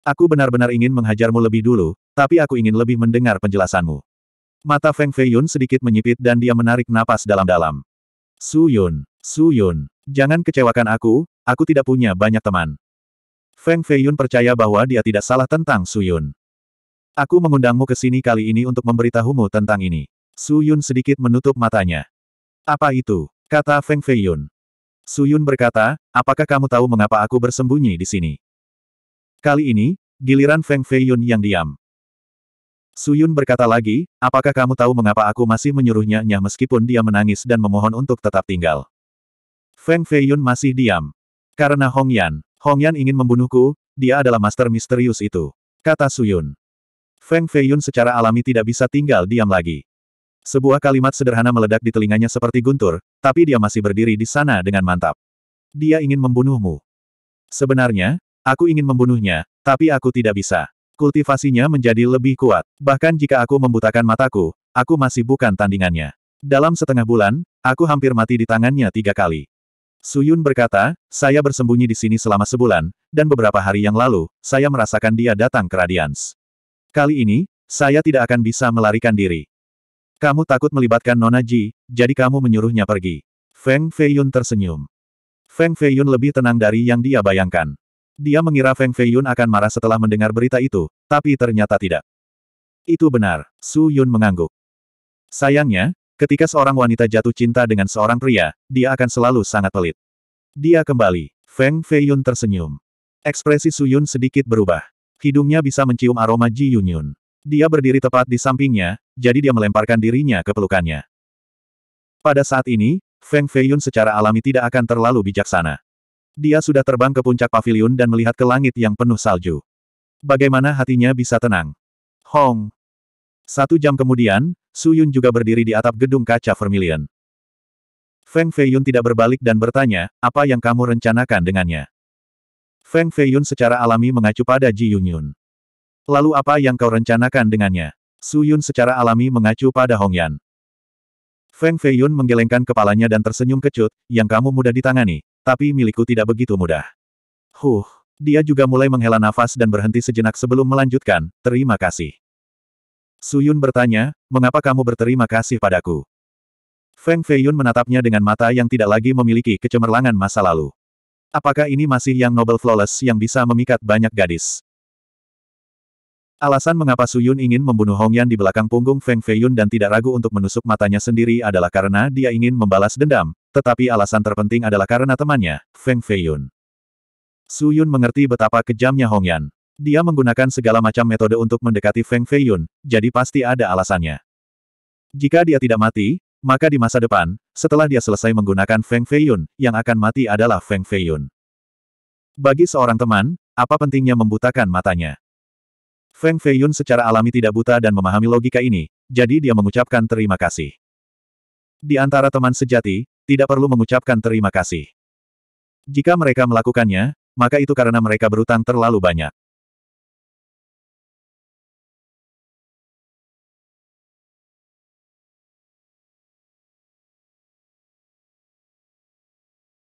Aku benar-benar ingin menghajarmu lebih dulu, tapi aku ingin lebih mendengar penjelasanmu. Mata Feng Feiyun sedikit menyipit dan dia menarik napas dalam-dalam. Suyun, Suyun, jangan kecewakan aku, aku tidak punya banyak teman. Feng Feiyun percaya bahwa dia tidak salah tentang Suyun. Aku mengundangmu ke sini kali ini untuk memberitahumu tentang ini. Suyun sedikit menutup matanya. Apa itu? Kata Feng Feiyun. Suyun berkata, apakah kamu tahu mengapa aku bersembunyi di sini? Kali ini, giliran Feng Feiyun yang diam. Suyun berkata lagi, apakah kamu tahu mengapa aku masih menyuruhnya nyah meskipun dia menangis dan memohon untuk tetap tinggal? Feng Feiyun masih diam. Karena Hong Yan. Hong Yan ingin membunuhku, dia adalah master misterius itu. Kata Suyun. Feng Feiyun secara alami tidak bisa tinggal diam lagi. Sebuah kalimat sederhana meledak di telinganya seperti guntur, tapi dia masih berdiri di sana dengan mantap. Dia ingin membunuhmu. Sebenarnya, aku ingin membunuhnya, tapi aku tidak bisa. Kultivasinya menjadi lebih kuat. Bahkan jika aku membutakan mataku, aku masih bukan tandingannya. Dalam setengah bulan, aku hampir mati di tangannya tiga kali. Suyun berkata, saya bersembunyi di sini selama sebulan, dan beberapa hari yang lalu, saya merasakan dia datang ke Radians. Kali ini, saya tidak akan bisa melarikan diri. Kamu takut melibatkan Nona Ji, jadi kamu menyuruhnya pergi. Feng Feiyun tersenyum. Feng Feiyun lebih tenang dari yang dia bayangkan. Dia mengira Feng Feiyun akan marah setelah mendengar berita itu, tapi ternyata tidak. Itu benar, Su Yun mengangguk. Sayangnya, ketika seorang wanita jatuh cinta dengan seorang pria, dia akan selalu sangat pelit. Dia kembali, Feng Feiyun tersenyum. Ekspresi Su Yun sedikit berubah. Hidungnya bisa mencium aroma Ji Yun Yun. Dia berdiri tepat di sampingnya, jadi dia melemparkan dirinya ke pelukannya. Pada saat ini, Feng Feiyun secara alami tidak akan terlalu bijaksana. Dia sudah terbang ke puncak pavilion dan melihat ke langit yang penuh salju. Bagaimana hatinya bisa tenang? Hong! Satu jam kemudian, Su Yun juga berdiri di atap gedung kaca Vermilion. Feng Feiyun tidak berbalik dan bertanya, apa yang kamu rencanakan dengannya? Feng Feiyun secara alami mengacu pada Ji Yunyun. Lalu apa yang kau rencanakan dengannya? Su Yun secara alami mengacu pada Hong Yan. Feng Feiyun menggelengkan kepalanya dan tersenyum kecut, yang kamu mudah ditangani, tapi milikku tidak begitu mudah. Huh, dia juga mulai menghela nafas dan berhenti sejenak sebelum melanjutkan, terima kasih. Suyun bertanya, mengapa kamu berterima kasih padaku? Feng Feiyun menatapnya dengan mata yang tidak lagi memiliki kecemerlangan masa lalu. Apakah ini masih yang Nobel Flawless yang bisa memikat banyak gadis? Alasan mengapa Su Yun ingin membunuh Hong Yan di belakang punggung Feng Feiyun dan tidak ragu untuk menusuk matanya sendiri adalah karena dia ingin membalas dendam, tetapi alasan terpenting adalah karena temannya, Feng Feiyun. Su Yun mengerti betapa kejamnya Hong Yan. Dia menggunakan segala macam metode untuk mendekati Feng Feiyun, jadi pasti ada alasannya. Jika dia tidak mati, maka di masa depan, setelah dia selesai menggunakan Feng Feiyun, yang akan mati adalah Feng Feiyun. Bagi seorang teman, apa pentingnya membutakan matanya? Feng Feiyun secara alami tidak buta dan memahami logika ini, jadi dia mengucapkan terima kasih. Di antara teman sejati, tidak perlu mengucapkan terima kasih. Jika mereka melakukannya, maka itu karena mereka berutang terlalu banyak.